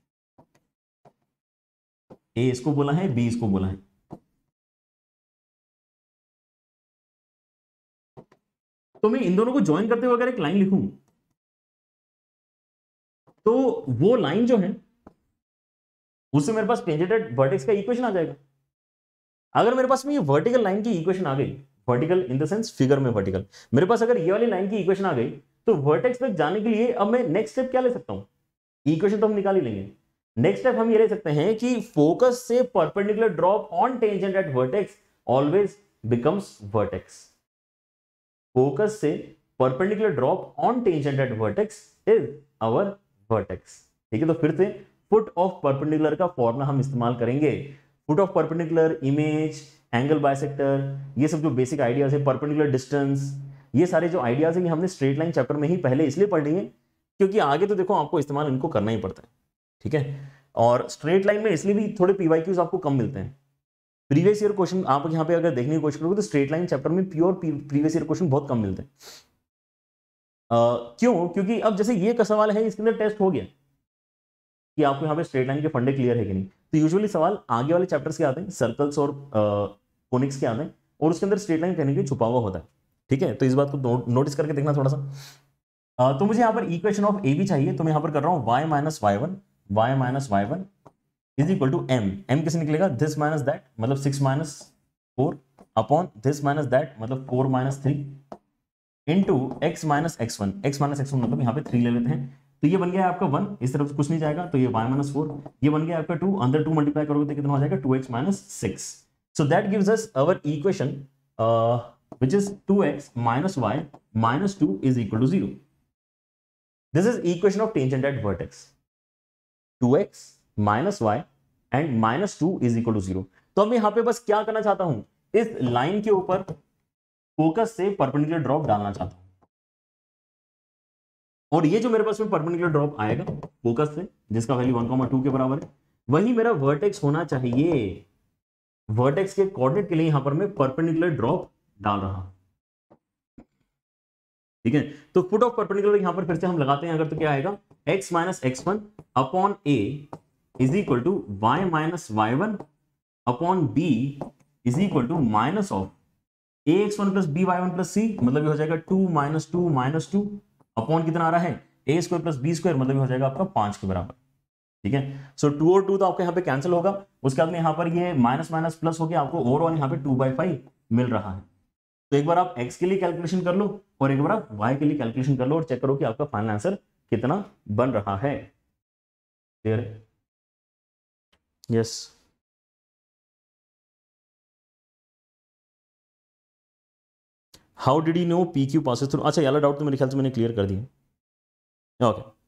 [SPEAKER 1] A इसको बोला है बी इसको बोला है तो मैं इन दोनों को ज्वाइन करते हुए अगर एक लाइन लिखूं तो वो लाइन जो है उससे मेरे पास टेंजेटेड
[SPEAKER 2] वर्टिक्स का इक्वेशन आ जाएगा अगर मेरे पास में ये वर्टिकल लाइन की इक्वेशन आ गई vertical in the sense figure में वर्टिकल मेरे पास अगर ये वाली लाइन की इक्वेशन आ गई तो वर्टेक्स तक जाने के लिए अब मैं नेक्स्ट स्टेप क्या ले सकता हूं इक्वेशन तो हम निकाल ही लेंगे नेक्स्ट स्टेप हम ये ले सकते हैं कि फोकस से perpendicular drop on tangent at vertex always becomes vertex focus से perpendicular drop on tangent at vertex is our vertex ठीक है तो फिर से फुट ऑफ परपेंडिकुलर का फॉर्मूला हम इस्तेमाल करेंगे foot of perpendicular image angle bisector ये सब जो बेसिक आइडियाज है परपेंडिकुलर डिस्टेंस ये सारे जो आइडियाज है ये हमने स्ट्रेट लाइन चैप्टर में ही पहले इसलिए पढ़ लिए क्योंकि आगे तो देखो आपको इस्तेमाल इनको करना ही पड़ता है ठीक है और स्ट्रेट लाइन में इसलिए भी थोड़े पीवाईक्यूज आपको कम मिलते हैं प्रीवियस ईयर क्वेश्चन आप यहाँ पे अगर देखने की कोशिश करोगे तो स्ट्रेट लाइन चैप्टर में प्योर प्रीवियस ईयर क्वेश्चन बहुत कम मिलते हैं uh, क्यों क्योंकि अब जैसे ये का सवाल है इसके अंदर टेस्ट हो गया कि आपको यहाँ पे स्ट्रेट लाइन के फंडे क्लियर है कि नहीं तो यूजुअली सवाल आगे वाले चैप्टर्स के आते हैं सर्कल्स और कोनिक्स uh, के आते हैं और उसके अंदर स्ट्रेट लाइन कहने के छुपा हुआ होता है ठीक है तो इस बात को नोटिस करके देखना थोड़ा सा uh, तो मुझे यहाँ पर इक्वेशन ऑफ ए भी चाहिए तो मैं यहाँ पर कर रहा हूँ y minus Y one y minus Y one is equal to m m किस निकलेगा दिस माइनस दैट मतलब six minus four upon this minus that मतलब four minus three into x minus x one x minus x one मतलब यहाँ पे three ले लेते हैं तो ये बन गया आपका वन इस तरफ कुछ नहीं जाएगा तो ये वाई माइनस फोर ये बन गया आपका टू अंदर टू मल्टीप्लाई करोगे तो कितना हो जाएगा two x minus six so that gives us our equation which is to x minus y minus two is equal to zero this is equation of tangent at vertex two x minus y and minus two is equal to zero तो अब यहां पे बस क्या करना चाहता हूं इस लाइन के ऊपर फोकस से परपेंडिकुलर ड्रॉप डालना चाहता हूं और ये जो मेरे पास में परपेंडिकुलर ड्रॉप आएगा फोकस से जिसका वैल्यू वन कॉमा टू के बराबर है वही मेरा वर्टेक्स होना चाहिए वर्टेक्स के कोऑर्डिनेट के लिए यहां पर मैं परपेंडिकुलर ड्रॉप डाल रहा हूं ठीक है तो फुट ऑफ परपेंडिकुलर यहां पर फिर से हम लगाते हैं अगर तो क्या आएगा x minus x one upon a is equal to y minus Y one upon b is equal to minus of a x one plus B Y one plus c मतलब ये हो जाएगा two minus two minus two upon कितना आ रहा है a square plus B square मतलब हो जाएगा आपका पांच के बराबर ठीक है सो टू और टू तो आपके यहाँ पे कैंसिल होगा उसके बाद में यहाँ पर ये माइनस माइनस प्लस हो गया आपको ओवरऑल यहाँ पे टू बाई फाइव मिल रहा है तो एक बार आप एक्स के लिए कैलकुलेशन कर लो और एक बार आप वाई के लिए कैलकुलेशन कर लो और चेक करो कि आपका फाइनल आंसर कितना
[SPEAKER 1] बन रहा है क्लियर है Yes. How did you know P Q passes through अच्छा वाला डाउट तो मेरे ख्याल से मैंने क्लियर कर दिया okay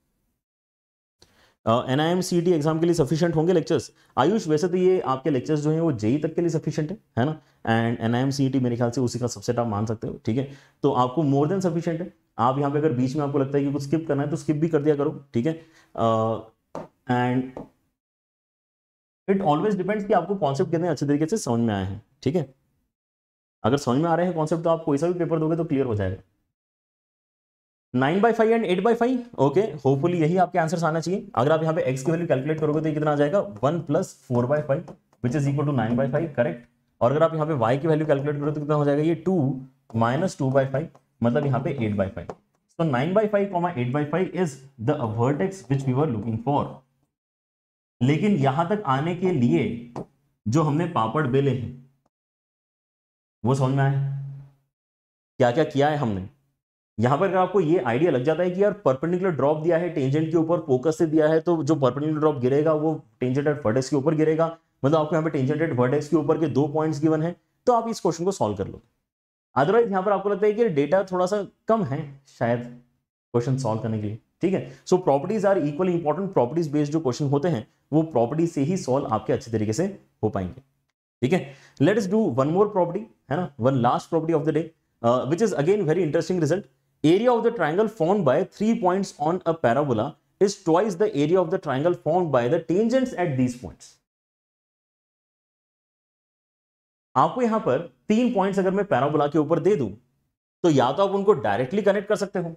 [SPEAKER 2] N I M C T exam के लिए सफिशियंट होंगे लेक्चर्स आयुष वैसे तो ये आपके लेक्चर्स जो हैं वो जेई e तक के लिए सफिशियंट है है ना and N I M C T मेरे ख्याल से उसी का सबसेट आप मान सकते हो ठीक है तो आपको मोर देन सफिशियंट है आप यहाँ पे अगर बीच में आपको लगता है कि कुछ स्किप करना है तो स्किप भी कर दिया करो ठीक है and uh, it always depends कि आपको कॉन्सेप्ट कितने अच्छे तरीके से समझ में आए हैं ठीक है अगर समझ में आ रहे हैं कॉन्सेप्ट तो आप कोई सा भी पेपर दोगे तो क्लियर हो जाएगा nine by five and eight by five okay hopefully यही आपके आंसर आना चाहिए अगर आप यहाँ पे एक्स की वैल्यू कैलकुलेट करोगे तो ये कितना आ जाएगा one plus four by five which is equal to nine by five correct और अगर आप यहाँ पे वाई की वैल्यू कैलकुलेट करोगे तो कितना हो जाएगा ये two minus two by five मतलब यहाँ पे eight by five so nine by five comma eight by five is the vertex which we were looking for लेकिन यहां तक आने के लिए जो हमने पापड़ बेले हैं वो समझ में आए क्या क्या किया है हमने यहां पर अगर आपको ये आइडिया लग जाता है कि यार परपेंडिकुलर ड्रॉप दिया है टेंजेंट के ऊपर फोकस से दिया है तो जो परपेंडिकुलर ड्रॉप गिरेगा वो टेंजेंट एट वर्टेक्स के ऊपर गिरेगा मतलब आपको यहाँ पे टेंजेंट एट वर्टेक्स के ऊपर के दो पॉइंट्स गिवन है तो आप इस क्वेश्चन को सॉल्व कर लो अदरवाइज यहाँ पर आपको लगता है कि डेटा थोड़ा सा कम है शायद क्वेश्चन सॉल्व करने के लिए ठीक है so properties are equally important properties based जो क्वेश्चन होते हैं वो प्रॉपर्टी से ही सॉल्व आपके अच्छे तरीके से हो पाएंगे ठीक है लेट इस डू वन मोर प्रॉपर्टी है ना one last property of the day which is again very interesting result area of the triangle form by three point on a parabola is twice the area of the triangle form by the tangents at these points. आपको यहां पर तीन points अगर मैं parabola के ऊपर दे दूं तो या तो आप उनको डायरेक्टली कनेक्ट कर सकते हो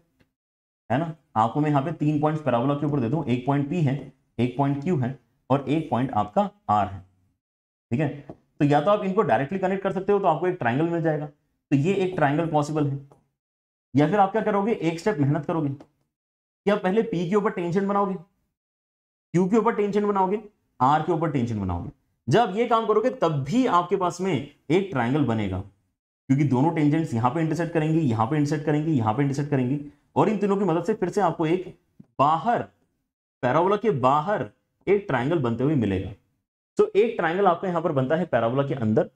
[SPEAKER 2] है ना आपको मैं यहां पे तीन पॉइंट्स पैराबोला के ऊपर दे दूं एक पॉइंट पी है एक पॉइंट क्यू है और एक पॉइंट आपका आर है ठीक है तो या तो आप इनको डायरेक्टली कनेक्ट कर सकते हो तो आपको एक ट्राइंगल मिल जाएगा तो ये एक ट्राइंगल पॉसिबल है या फिर आप क्या करोगे एक स्टेप मेहनत करोगे कि आप पहले पी के ऊपर टेंशन बनाओगे क्यू के ऊपर टेंशन बनाओगे आर के ऊपर टेंशन बनाओगे जब ये काम करोगे तब भी आपके पास में एक ट्राइंगल बनेगा क्योंकि दोनों टेंजेंट्स यहाँ पे इंटरसेट करेंगे यहाँ पे इंटरसेट करेंगे यहाँ पे इंटरसेट करेंगे और इन तीनों की मदद से फिर से आपको एक बाहर पैराबोला के बाहर एक ट्राइंगल बनते हुए मिलेगा तो एक ट्राइंगल आपको यहाँ पर बनता है पैराबोला के अंदर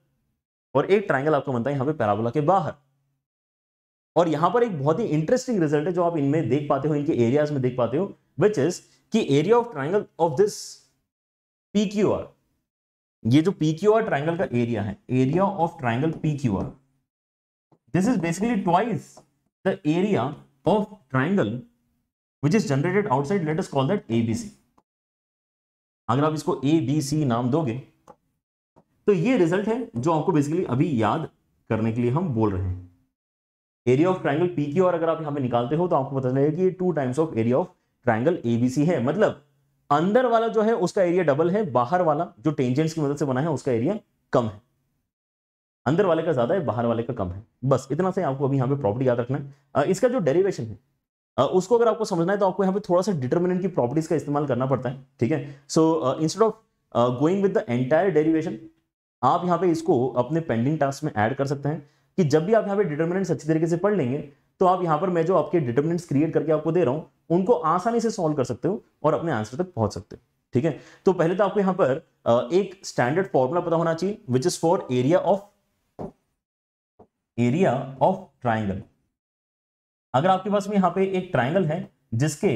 [SPEAKER 2] और एक ट्राइंगल आपको बनता है यहाँ पे पैराबोला के बाहर और यहाँ पर एक बहुत ही इंटरेस्टिंग रिजल्ट है जो आप इनमें देख पाते हो इनके एरियाज में देख पाते हो विच इज कि area of triangle of this P Q R ये जो पी क्यू आर ट्राइंगल का एरिया है area of triangle P Q R this is basically twice the area of triangle which is generated outside let us call that ABC अगर आप इसको A B C नाम दोगे तो ये result है जो आपको बेसिकली अभी याद करने के लिए हम बोल रहे हैं एरिया ऑफ ट्राइंगल पी की और अगर आप यहां पे निकालते हो तो आपको पता चलेगा कि ये two times of area of triangle ABC है मतलब अंदर वाला जो है उसका एरिया डबल है बाहर वाला जो टेंजेंट्स की मदद से बना है उसका एरिया कम है अंदर वाले का ज्यादा है बाहर वाले का कम है बस इतना से आपको अभी यहाँ पे प्रॉपर्टी याद रखना है इसका जो डेरिवेशन है उसको अगर आपको समझना है तो आपको यहाँ पे थोड़ा सा डिटर्मिनेंट की प्रॉपर्टीज का इस्तेमाल करना पड़ता है ठीक है so instead of going with the entire derivation आप यहाँ पे इसको अपने पेंडिंग टास्क में ऐड कर सकते हैं कि जब भी आप यहाँ पे डिटर्मिनेंट्स अच्छी तरीके से पढ़ लेंगे तो आप यहाँ पर मैं जो आपके डिटर्मिनेंट्स क्रिएट करके आपको दे रहा हूँ उनको आसानी से सॉल्व कर सकते हो और अपने आंसर तक पहुँच सकते हो ठीक है तो पहले तो आपको यहाँ पर एक स्टैंडर्ड फॉर्मूला पता होना चाहिए which is for area of area of triangle अगर आपके पास में यहाँ पे एक ट्राइंगल है जिसके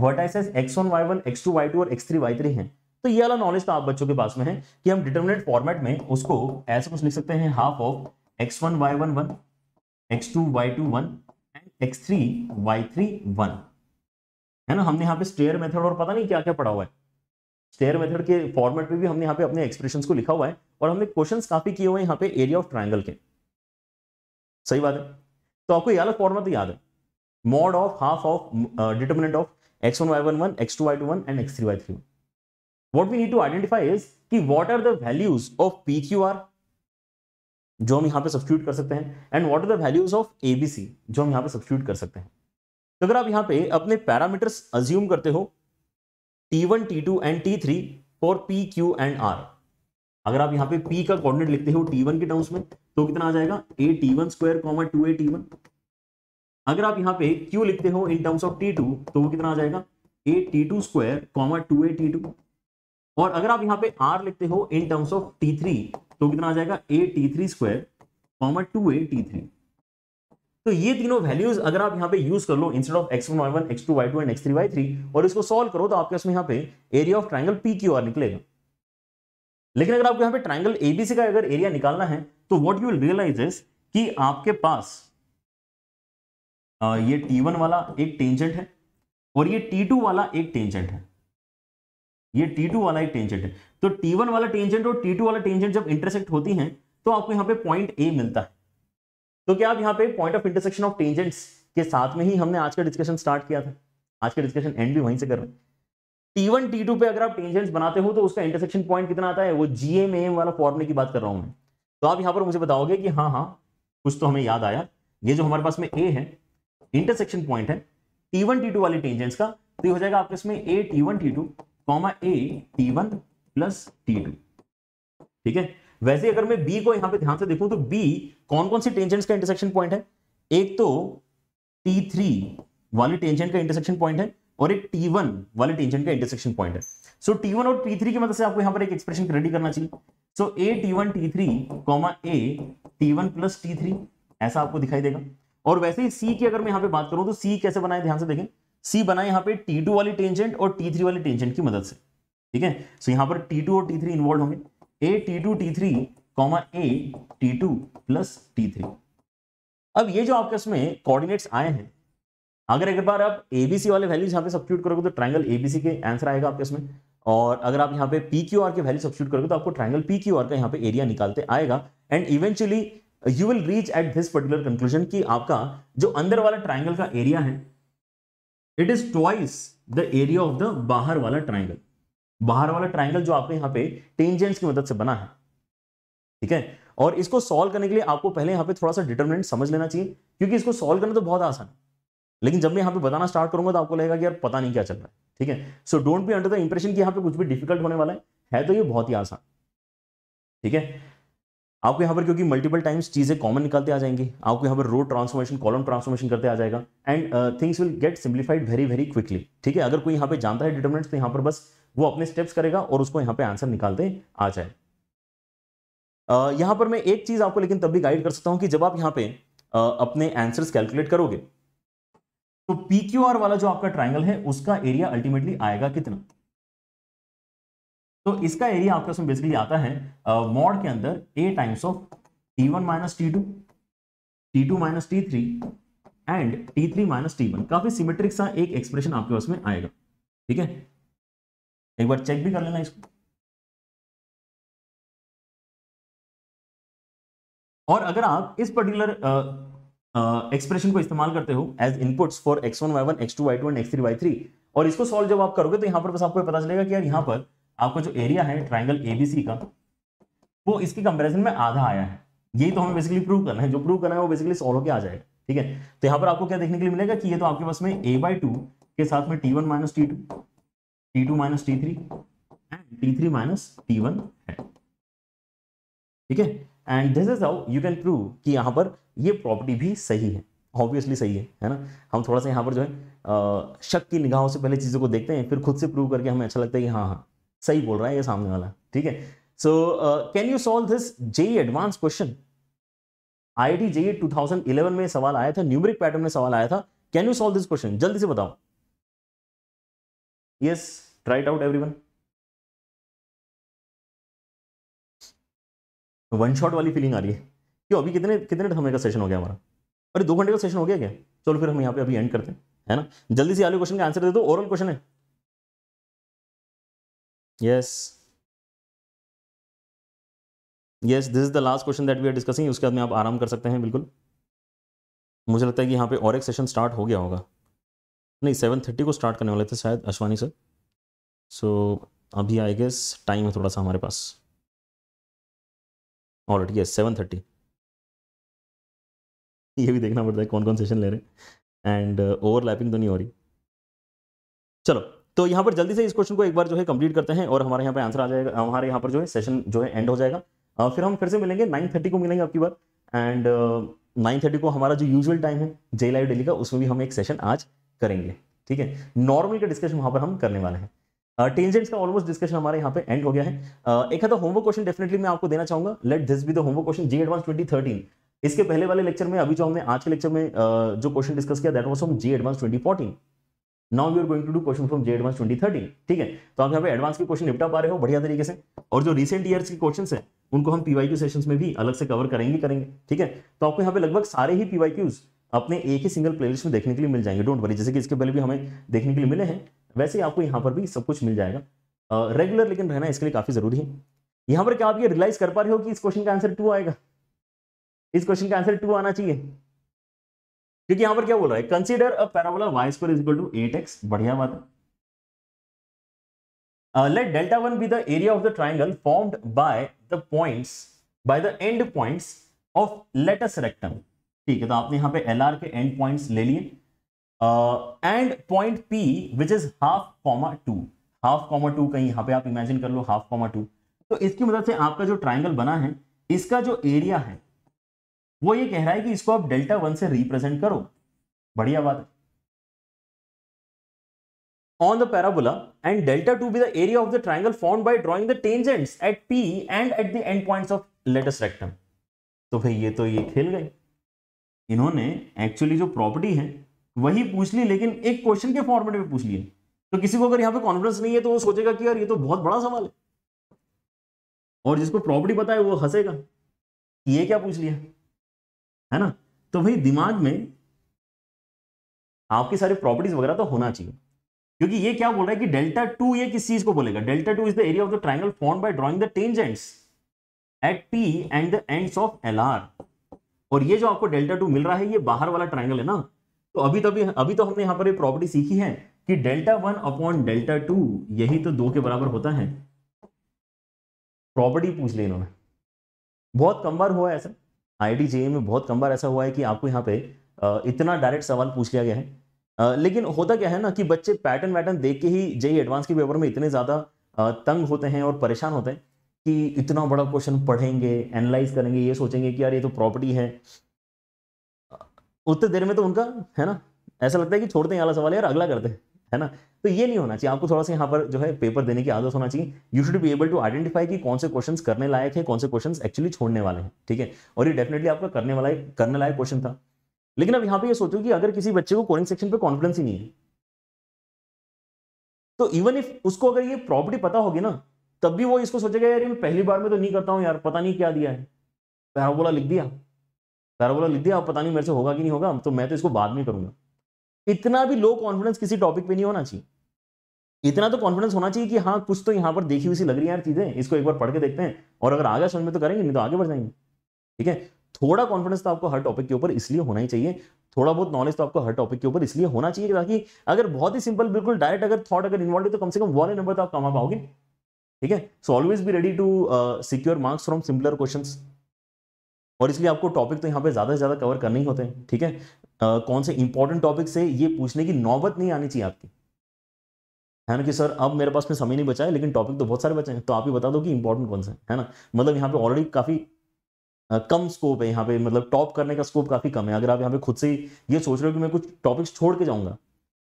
[SPEAKER 2] vertices x one y one x two y two और एक्स थ्री वाई थ्री हैं तो ये वाला नॉलेज तो आप बच्चों के पास में है कि हम डिटर्मिनेट फॉर्मेट में उसको ऐसे कुछ लिख सकते हैं half of x one y one one x two y two one and x three y three one है ना हमने यहाँ पे स्टेयर मेथड और पता नहीं क्या क्या पढ़ा हुआ है स्टेयर मेथड के फॉर्मेट में भी हमने यहाँ पे अपने एक्सप्रेशन को लिखा हुआ है और हमने क्वेश्चन काफी किए हुए हैं यहाँ पे एरिया ऑफ ट्राइंगल के सही बात है तो आपको ये वाला फॉर्मेट तो याद है mod of half of uh, determinant of x1 y11 x2 y21 and x3 y31 what we need to identify is कि what are the values of pqr जो हम यहाँ पे सब्सिट्यूट कर सकते हैं and what are the values of ABC जो हम यहाँ पे सब्सिट्यूट कर सकते हैं तो अगर आप यहाँ पे अपने पैरामीटर्स अज्यूम करते हो T1, T2 and T3 for P, Q and R अगर आप यहाँ पे P का कोऑर्डिनेट लिखते हो T1 के टर्म्स में तो कितना आ जाएगा a T one square comma two A T one अगर आप यहाँ पे Q लिखते हो इन टर्म्स ऑफ T2 तो वो कितना आ जाएगा a t two square comma two A t two और अगर आप यहाँ पे R लिखते हो इन टर्म्स ऑफ T3 तो कितना आ जाएगा a t three square comma two A t three तो ये तीनों वैल्यूज अगर आप यहाँ पे यूज कर लो instead of x one y one x two y two and x three y three और इसको सॉल्व करो तो आपके उसमें यहाँ पे area of triangle P Q R निकलेगा लेकिन अगर आपको यहाँ पे ट्राइंगल एबीसी का अगर एरिया निकालना है तो वॉट यू रियलाइज कि आपके पास ये टी वन वाला एक टेंजेंट है और ये टी टू वाला एक टेंजेंट है ये टी टू वाला एक टेंजेंट है तो T1 वाला टेंजेंट और T2 वाला टेंजेंट जब इंटरसेक्ट होती हैं तो आपको यहाँ पे पॉइंट ए मिलता है तो क्या आप यहाँ पे point of intersection of tangents के साथ में ही हमने आज का डिस्कशन स्टार्ट किया था आज का डिस्कशन एंड भी वहीं से कर रहे हैं टी वन टी टू पे अगर आप टेंजेंट्स बनाते हो तो उसका इंटरसेक्शन पॉइंट कितना आता है वो जी एम एम वाला फॉर्मूले की बात कर रहा हूँ मैं तो आप यहाँ पर मुझे बताओगे कि हाँ हाँ कुछ तो हमें याद आया ये जो हमारे पास में ए है इंटरसेक्शन पॉइंट है टी वन टी टू वाली टेंजेंस का तो ये हो जाएगा आपके इसमें a T one T two comma a T one plus T two ठीक है वैसे अगर मैं बी को यहां पे ध्यान से देखूं तो बी कौन कौन सी टेंजेंट्स का इंटरसेक्शन पॉइंट है एक तो टी थ्री वाली टेंजेंट का इंटरसेक्शन पॉइंट है और एक टी वन वाले टेंजेंट का इंटरसेक्शन पॉइंट है सो टी वन और टी थ्री की मदद से आपको यहां पर एक एक्सप्रेशन रेडी करना चाहिए so a T one t three comma a T one plus t three ऐसा आपको दिखाई देगा और वैसे ही सी की अगर मैं यहाँ पे बात करूं तो सी कैसे बनाए ध्यान से देखें सी बनाए यहाँ पे टी टू वाली टेंजेंट और टी थ्री वाली टेंजेंट की मदद से ठीक है सो यहाँ पर टी टू और टी थ्री इन्वॉल्व होंगे a t two t three comma a t two plus t three अब ये जो आपके इसमें कोऑर्डिनेट्स आए हैं अगर एक बार आप एबीसी वाले वैल्यूज यहाँ पे सब्सिट्यूट करोगे तो ट्राइंगल एबीसी के आंसर आएगा आपके इसमें और अगर आप यहाँ पे पी क्यू आर के वैल्यू सब्सिट्यूट करोगे तो आपको ट्राइंगल पी क्यू आर का यहाँ पे एरिया निकालते आएगा and eventually you will reach at this particular conclusion कि आपका जो अंदर वाला ट्राइंगल का एरिया है it is twice the area of the बाहर वाला ट्राइंगल बाहर वाला ट्राइंगल जो आपके यहाँ पे टेंजेंट्स की मदद से बना है ठीक है और इसको सॉल्व करने के लिए आपको पहले यहाँ पे थोड़ा सा डिटर्मिनेंट समझ लेना चाहिए क्योंकि इसको सॉल्व करना तो बहुत आसान है लेकिन जब मैं यहाँ पे बताना स्टार्ट करूंगा तो आपको लगेगा कि यार पता नहीं क्या चल रहा है ठीक है so don't be under the impression कि यहाँ पे कुछ भी डिफिकल्ट होने वाला है है तो ये बहुत ही आसान ठीक है आपको यहाँ पर क्योंकि मल्टीपल टाइम्स चीज़ें कॉमन निकालते आ जाएंगी आपको यहाँ पर रो ट्रांसफॉर्मेशन कॉलम ट्रांसफॉर्मेशन करते आ जाएगा and things will get simplified very very quickly ठीक है अगर कोई यहाँ पे जानता है डिटर्मेंट्स तो यहाँ पर बस वो अपने स्टेप्स करेगा और उसको यहाँ पे आंसर निकालते आ जाए uh, यहाँ पर मैं एक चीज़ आपको लेकिन तब भी गाइड कर सकता हूँ कि जब आप यहाँ पे uh, अपने आंसर कैलकुलेट करोगे तो पी वाला जो आपका ट्राइंगल है उसका एरिया अल्टीमेटली आएगा कितना तो इसका एरिया आपके उसमें बेसिकली आता है मॉड uh, के अंदर a times of T one minus t two t two minus t three and t three minus t one काफी सिमेट्रिक सा एक एक्सप्रेशन आपके पास में आएगा
[SPEAKER 1] ठीक है एक बार चेक भी कर लेना इसको और अगर आप इस पर्टिकुलर
[SPEAKER 2] एक्सप्रेशन को इस्तेमाल करते हो as inputs for x one y one x two y two and x three y three और इसको सॉल्व जब आप करोगे तो यहां पर बस आपको पता चलेगा कि यार यहां पर आपका जो एरिया है ट्राइंगल एबीसी का वो इसके कंपेरिजन में आधा आया है यही तो हमें बेसिकली प्रूव करना है जो प्रूव करना है वो बेसिकली सॉल्व होकर आ जाएगा ठीक है तो यहाँ पर आपको क्या देखने के लिए मिलेगा कि ये तो आपके पास में ए बाई टू के साथ में t one minus t two t two minus t three and t three minus t one है ठीक है and this is how you can prove कि यहाँ पर ये प्रॉपर्टी भी सही है ऑब्वियसली सही है है ना हम थोड़ा सा यहाँ पर जो है शक की निगाहों से पहले चीज़ों को देखते हैं फिर खुद से प्रूव करके हमें अच्छा लगता है कि हाँ हाँ सही बोल रहा है ये सामने वाला ठीक है so can you solve this JEE advance question I T JEE 2011 में
[SPEAKER 1] सवाल आया था न्यूमरिक पैटर्न में सवाल आया था can you solve this question जल्दी से बताओ yes right out every one shot वाली फीलिंग आ रही है क्यों अभी कितने कितने समय का सेशन हो गया हमारा अरे दो घंटे का सेशन हो गया क्या चलो फिर हम यहाँ पे अभी एंड करते हैं है ना जल्दी से आलू क्वेश्चन का आंसर दे दो ओरल क्वेश्चन है yes yes this is the last question that we are discussing उसके बाद में आप आराम कर सकते हैं बिल्कुल
[SPEAKER 2] मुझे लगता है कि यहाँ पे और एक सेशन स्टार्ट हो गया होगा नहीं सेवन थर्टी को स्टार्ट करने वाले थे शायद
[SPEAKER 1] अश्वानी सर सो so, अभी आई गेस टाइम है थोड़ा सा हमारे पास all right yes seven thirty ये भी देखना पड़ता है कौन कौन सेशन ले रहे हैं एंड ओवरलैपिंग uh, तो नहीं हो रही चलो
[SPEAKER 2] तो यहाँ पर जल्दी से इस क्वेश्चन को एक बार जो है कंप्लीट करते हैं और हमारे यहाँ पर आंसर आ जाएगा हमारे यहाँ पर जो है सेशन जो है एंड हो जाएगा और फिर हम फिर से मिलेंगे नाइन थर्टी को मिलेंगे आपकी बार एंड नाइन थर्टी को हमारा जो यूजुअल टाइम है जे लाइव डेली का उसमें भी हम एक सेशन आज करेंगे ठीक है नॉर्मल का डिस्कशन वहाँ पर हम करने वाले हैं टेंजेंट्स का ऑलमोस्ट डिस्कशन हमारे यहाँ पे एंड हो गया है एक है तो होमवर्क क्वेश्चन डेफिनेटली मैं आपको देना चाहूंगा let this be the homework question JEE advance twenty thirteen इसके पहले वाले लेक्चर में अभी जो हमने आज के लेक्चर में जो क्वेश्चन डिस्कस किया that was from JEE advance twenty fourteen now you are going to do question from JEE advance twenty thirteen ठीक है तो आप यहाँ पे एडवांस के क्वेश्चन निपटा पा रहे हो बढ़िया तरीके से और जो रिसेंट ईयर्स के क्वेश्चन है उनको हम पीवाई सेशन में भी अलग से कवर करेंगे करेंगे ठीक है तो आपको यहाँ पे लगभग सारे ही पीवाई क्यूज अपने एक ही सिंगल प्लेलिस्ट में देखने के लिए मिल जाएंगे डोंट वरी जैसे कि इसके पहले भी हमें देखने के लिए मिले हैं वैसे ही आपको यहाँ पर भी सब कुछ मिल जाएगा रेगुलर uh, लेकिन रहना इसके लिए काफ़ी ज़रूरी है यहाँ पर क्या आप ये रियलाइज कर पा रहे हो कि इस क्वेश्चन का आंसर टू आएगा इस क्वेश्चन का आंसर टू आना चाहिए क्योंकि यहां पर क्या बोल रहा है consider a parabola Y square is equal to eight x बढ़िया बात है let delta one be the area of the triangle formed by the points by the end points of of lattice rectum ठीक है तो आपने यहां पे L R के एंड पॉइंट्स ले लिए end point P which is half comma two half comma two कहीं यहां पे आप इमेजिन कर लो हाफ कॉमा टू तो इसकी मदद मतलब से आपका
[SPEAKER 1] जो ट्राइंगल बना है इसका जो एरिया है वो ये कह रहा है कि इसको आप डेल्टा वन से रिप्रेजेंट करो बढ़िया बात है on the
[SPEAKER 2] parabola and delta two be the area of the triangle form by drawing the tangents at P and at the end point of latus rectum तो भाई ये तो ये खेल गए इन्होंने एक्चुअली जो प्रॉपर्टी है वही पूछ ली लेकिन एक क्वेश्चन के फॉर्मेट में पूछ लिया तो किसी को अगर यहाँ पे कॉन्फिडेंस नहीं है तो वो सोचेगा कि यार ये तो बहुत बड़ा सवाल है और जिसको प्रॉपर्टी पता है वो हंसेगा ये क्या पूछ लिया है ना तो भाई दिमाग में आपके सारे प्रॉपर्टीज वगैरह तो होना चाहिए क्योंकि ये क्या बोल रहा है कि डेल्टा टू ये किस चीज को बोलेगा delta two is the area of the triangle form by drawing the tangents at P and the ends of L R और ये जो आपको डेल्टा टू मिल रहा है ये बाहर वाला ट्राइंगल है ना तो अभी तो अभी अभी तो हमने यहाँ पर प्रॉपर्टी सीखी है कि delta one upon delta two यही तो दो के बराबर होता है प्रॉपर्टी पूछ ली इन्होंने बहुत कम बार हुआ है ऐसा आई में बहुत कम बार ऐसा हुआ है कि आपको यहाँ पे इतना डायरेक्ट सवाल पूछ लिया गया है लेकिन होता क्या है ना कि बच्चे पैटर्न वैटर्न देख के ही जई एडवांस के पेपर में इतने ज़्यादा तंग होते हैं और परेशान होते हैं कि इतना बड़ा क्वेश्चन पढ़ेंगे एनालाइज करेंगे ये सोचेंगे कि यार ये तो प्रॉपर्टी है उतने देर में तो उनका है ना ऐसा लगता है कि छोड़ते हैं अला सवाल यार अगला करते हैं है ना तो ये नहीं होना चाहिए आपको थोड़ा सा यहाँ पर जो है पेपर देने की आदत होना चाहिए you should be able to identify कि कौन से क्वेश्चन करने लायक है कौन से क्वेश्चन एक्चुअली छोड़ने वाले हैं ठीक है और ये डेफिनेटली आपका करने वाला करने लायक क्वेश्चन था लेकिन अब यहाँ पे ये सोचो कि अगर किसी बच्चे को कोरिंग सेक्शन पे कॉन्फिडेंस ही नहीं है तो इवन इफ उसको अगर ये प्रॉपर्टी पता होगी ना तब भी वो इसको सोचेगा यार मैं पहली बार में तो नहीं करता हूँ यार पता नहीं क्या दिया है पैराबोला लिख दिया पैराबोला लिख दिया पता नहीं मेरे से होगा कि नहीं होगा तो मैं तो इसको बाद में करूंगा इतना भी लो कॉन्फिडेंस किसी टॉपिक पे नहीं होना चाहिए इतना तो कॉन्फिडेंस होना चाहिए कि हाँ कुछ तो यहाँ पर देखी हुई सी लग रही है यार चीज़ें इसको एक बार पढ़ के देखते हैं और अगर आगे समझ में तो करेंगे नहीं तो आगे बढ़ जाएंगे ठीक है थोड़ा कॉन्फिडेंस तो आपको हर टॉपिक के ऊपर इसलिए होना ही चाहिए थोड़ा बहुत नॉलेज तो आपको हर टॉपिक के ऊपर इसलिए होना चाहिए ताकि अगर बहुत ही सिंपल बिल्कुल डायरेक्ट अगर थॉट अगर इन्वॉल्व है तो कम से कम वाले नंबर तो आप कमा पाओगे ठीक है so always be ready to secure marks from simpler question और इसलिए आपको टॉपिक तो यहाँ पे ज़्यादा से ज़्यादा कवर करने ही होते हैं ठीक है कौन से इंपॉर्टेंट टॉपिक से ये पूछने की नौबत नहीं आनी चाहिए आपकी है ना कि सर अब मेरे पास में समय नहीं बचा है लेकिन टॉपिक तो बहुत सारे बचे हैं तो आप ही बता दो कि इंपॉर्टेंट कौन से है ना मतलब यहाँ पे ऑलरेडी काफ़ी कम स्कोप है यहाँ पे मतलब टॉप करने का स्कोप काफ़ी कम है अगर आप यहाँ पे खुद से ये सोच रहे हो कि मैं कुछ टॉपिक्स छोड़ के जाऊँगा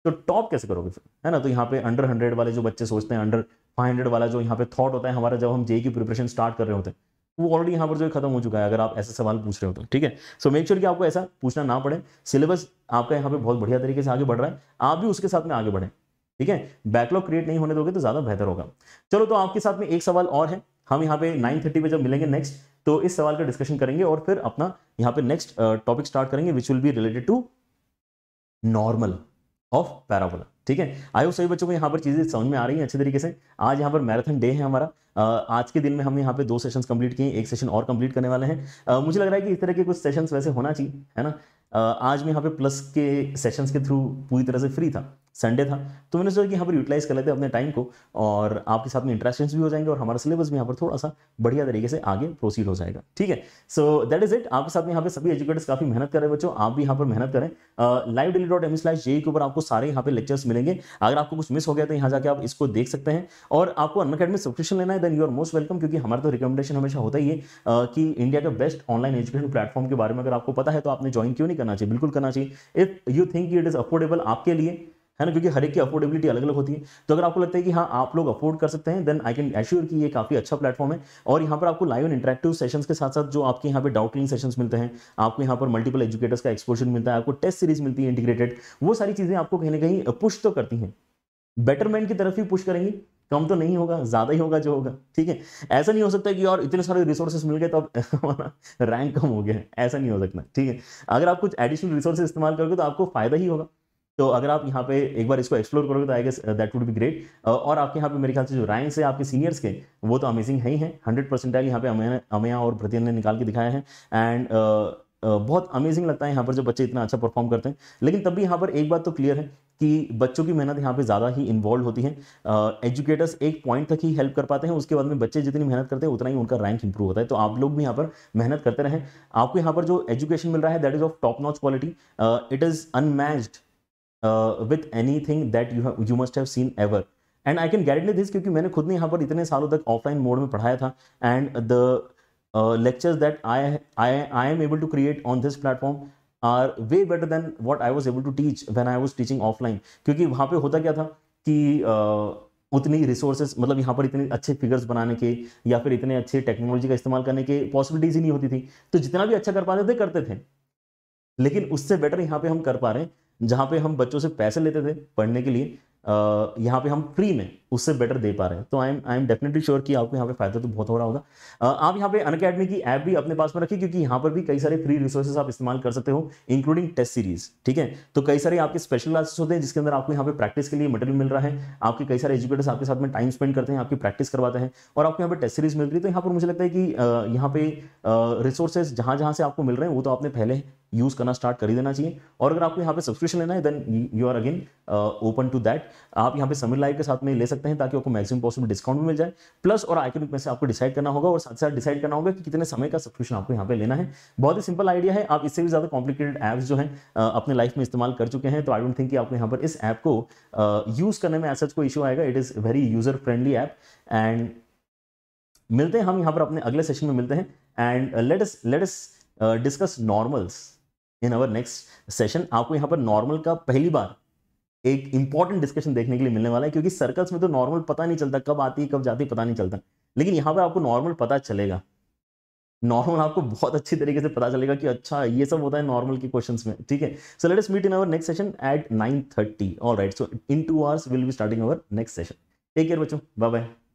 [SPEAKER 2] तो टॉप कैसे करोगे फिर है ना तो यहाँ पे अंडर हंड्रेड वाले जो बच्चे सोचते हैं अंडर फाइव हंड्रेड वाला जो यहाँ पे थॉट होता है हमारा जब हम जे की प्रिपरेशन स्टार्ट कर रहे होते हैं वो ऑलरेडी यहाँ पर जो खत्म हो चुका है अगर आप ऐसे सवाल पूछ रहे हो तो ठीक है सो मेक श्योर कि आपको ऐसा पूछना ना पड़े सिलेबस आपका यहाँ पे बहुत बढ़िया तरीके से आगे बढ़ रहा है आप भी उसके साथ में आगे बढ़ें ठीक है बैकलॉग क्रिएट नहीं होने दोगे तो ज़्यादा बेहतर होगा चलो तो आपके साथ में एक सवाल और है हम यहाँ पे नाइन थर्टी जब मिलेंगे नेक्स्ट तो इस सवाल का डिस्कशन करेंगे और फिर अपना यहाँ पे नेक्स्ट टॉपिक स्टार्ट करेंगे which will be related to normal of parabola ठीक है आयो सभी बच्चों को यहाँ पर चीज़ें समझ में आ रही है अच्छे तरीके से आज यहाँ पर मैराथन डे है हमारा आज के दिन में हमने यहाँ पे दो सेशन कंप्लीट किए एक सेशन और कंप्लीट करने वाले हैं मुझे लग रहा है कि इस तरह के कुछ सेशन वैसे होना चाहिए है ना आज मैं यहाँ पे प्लस के सेशंस के थ्रू पूरी तरह से फ्री था संडे था तो मैंने सोचा कि यहाँ पर यूटिलाइज कर लेते हैं अपने टाइम को और आपके साथ में इंटरेक्शन भी हो जाएंगे और हमारा सिलेबस भी यहाँ पर थोड़ा सा बढ़िया तरीके से आगे प्रोसीड हो जाएगा ठीक है सो दैट इज इट आपके साथ में यहाँ पर सभी एजुकेटर्स काफी मेहनत कर रहे हैं बच्चों आप भी यहाँ पर मेहनत करें live daily dot M slash J के ऊपर आपको सारे यहाँ पे लेक्चर्स मिलेंगे अगर आपको कुछ मिस हो गया तो यहाँ जाकर आप इसको देख सकते हैं और आपको अन अकेडमी सब्सक्रिप्शन लेना है then you are most welcome क्योंकि हमारा तो रिकमेंडेशन हमेशा होता ही है कि इंडिया का बेस्ट ऑनलाइन एजुकेशन प्लेटफॉर्म के बारे में अगर आपको पता है तो आपने ज्वाइन क्यों नहीं करना चाहिए बिल्कुल करना चाहिए if you think it is affordable आपके लिए है ना क्योंकि हर एक की अफोर्डेबिलिटी अलग अलग होती है तो अगर आपको लगता है कि हाँ आप लोग अफोर्ड कर सकते हैं देन आई कैन एश्योर कि ये काफ़ी अच्छा प्लेटफॉर्म है और यहाँ पर आपको लाइव एंड इंटरेक्टिव सेशन के साथ साथ जो आपके यहाँ पे डाउट क्लिंग सेशन मिलते हैं आपको यहाँ पर मल्टीपल एजुकेटर्स का एक्सपोजर मिलता है आपको टेस्ट सीरीज मिलती है इंटीग्रेटेड वो सारी चीज़ें आपको कहीं ना कहीं पुश तो करती हैं बेटरमेंट की तरफ ही पुश करेंगी कम तो नहीं होगा ज़्यादा ही होगा जो होगा ठीक है ऐसा नहीं हो सकता कि और इतने सारे रिसोर्सेस मिल गए तो अब हमारा रैंक कम हो गया ऐसा नहीं हो सकता ठीक है अगर आप कुछ एडिशनल रिसोर्सेज इस्तेमाल करोगे तो आपको फायदा ही होगा तो अगर आप यहाँ पे एक बार इसको एक्सप्लोर करोगे तो I guess that would be great और आपके यहाँ पे मेरे ख्याल से जो रैंक्स है आपके सीनियर्स के वो तो अमेजिंग है ही है हंड्रेड परसेंट यहाँ पे अमया और भ्रतियन ने निकाल के दिखाया है एंड uh, uh, बहुत अमेजिंग लगता है यहाँ पर जो बच्चे इतना अच्छा परफॉर्म करते हैं लेकिन तब भी यहाँ पर एक बात तो क्लियर है कि बच्चों की मेहनत यहाँ पे ज़्यादा ही इन्वॉल्व होती है एजुकेटर्स uh, एक पॉइंट तक ही हेल्प कर पाते हैं उसके बाद में बच्चे जितनी मेहनत करते हैं उतना ही उनका रैंक इंप्रूव होता है तो आप लोग भी यहाँ पर मेहनत करते रहें आपको यहाँ पर जो एजुकेशन मिल रहा है that is of top notch quality it is unmatched uh, with anything that you have you must have seen ever and i can guarantee this kyunki maine khud ne yahan par itne saalon tak offline mode mein padhaya tha and the uh, lectures that I, I, I am able to create on this platform are way better than what I was able to teach when I was teaching offline. kyunki wahan pe hota kya tha ki uh, उतनी resources मतलब यहाँ पर इतने अच्छे figures बनाने के या फिर इतने अच्छे टेक्नोलॉजी का इस्तेमाल करने के पॉसिबिलिटीज ही नहीं होती थी तो जितना भी अच्छा कर पाते थे करते थे लेकिन उससे बेटर यहाँ पे हम कर पा रहे हैं जहाँ पे हम बच्चों से पैसे लेते थे पढ़ने के लिए यहाँ पे हम फ्री में उससे बेटर दे पा रहे हैं तो I am I am definitely sure कि आपको यहाँ पे फायदा तो बहुत हो रहा होगा आप यहाँ पे अन की ऐप भी अपने पास में रखिए क्योंकि यहाँ पर भी कई सारे फ्री रिसोर्सेज आप इस्तेमाल कर सकते हो इंक्लूडिंग टेस्ट सीरीज ठीक है तो कई सारे आपके स्पेशल क्लासेस होते हैं जिसके अंदर आपको यहाँ पे प्रैक्टिस के लिए मटेरियल मिल रहा है आपके कई सारे एजुकेटर्स आपके साथ में टाइम स्पेंड करते हैं आपकी प्रैक्टिस करवाते हैं और आपको यहाँ पे टेस्ट सीरीज मिल रही है तो यहाँ पर मुझे लगता है कि यहाँ पे रिसोर्सेज जहाँ जहाँ से आपको मिल रहे हैं वो तो आपने पहले यूज़ करना स्टार्ट कर ही देना चाहिए और अगर आपको यहाँ पे सब्सक्रिप्शन लेना है then you are again open to that आप यहाँ पे समिर लाइव के साथ में ले सकते सकते हैं ताकि आपको मैक्सिमम पॉसिबल डिस्काउंट मिल जाए प्लस और आइकोनिक में से आपको डिसाइड करना होगा और साथ साथ डिसाइड करना होगा कि कितने समय का सब्सक्रिप्शन आपको यहाँ पे लेना है बहुत ही सिंपल आइडिया है आप इससे भी ज़्यादा कॉम्प्लिकेटेड ऐप्स जो है अपने लाइफ में इस्तेमाल कर चुके हैं तो आई डोंट थिंक आपको यहाँ पर इस ऐप को यूज़ करने में ऐसा कोई इशू आएगा it is very user friendly app and मिलते हैं हम यहाँ पर अपने अगले सेशन में मिलते हैं and let's let's discuss normals in our next session आपको यहाँ पर नॉर्मल का पहली बार एक इंपॉर्टेंट डिस्कशन देखने के लिए मिलने वाला है क्योंकि सर्कल्स में तो नॉर्मल पता नहीं चलता कब आती है कब जाती है पता नहीं चलता लेकिन यहाँ पे आपको नॉर्मल पता चलेगा नॉर्मल आपको बहुत अच्छी तरीके से पता चलेगा कि अच्छा ये सब होता है नॉर्मल के क्वेश्चंस में ठीक है so let us meet in our next session at nine thirty all right so in two hours will be starting our next session take care बच्चों बाय बाय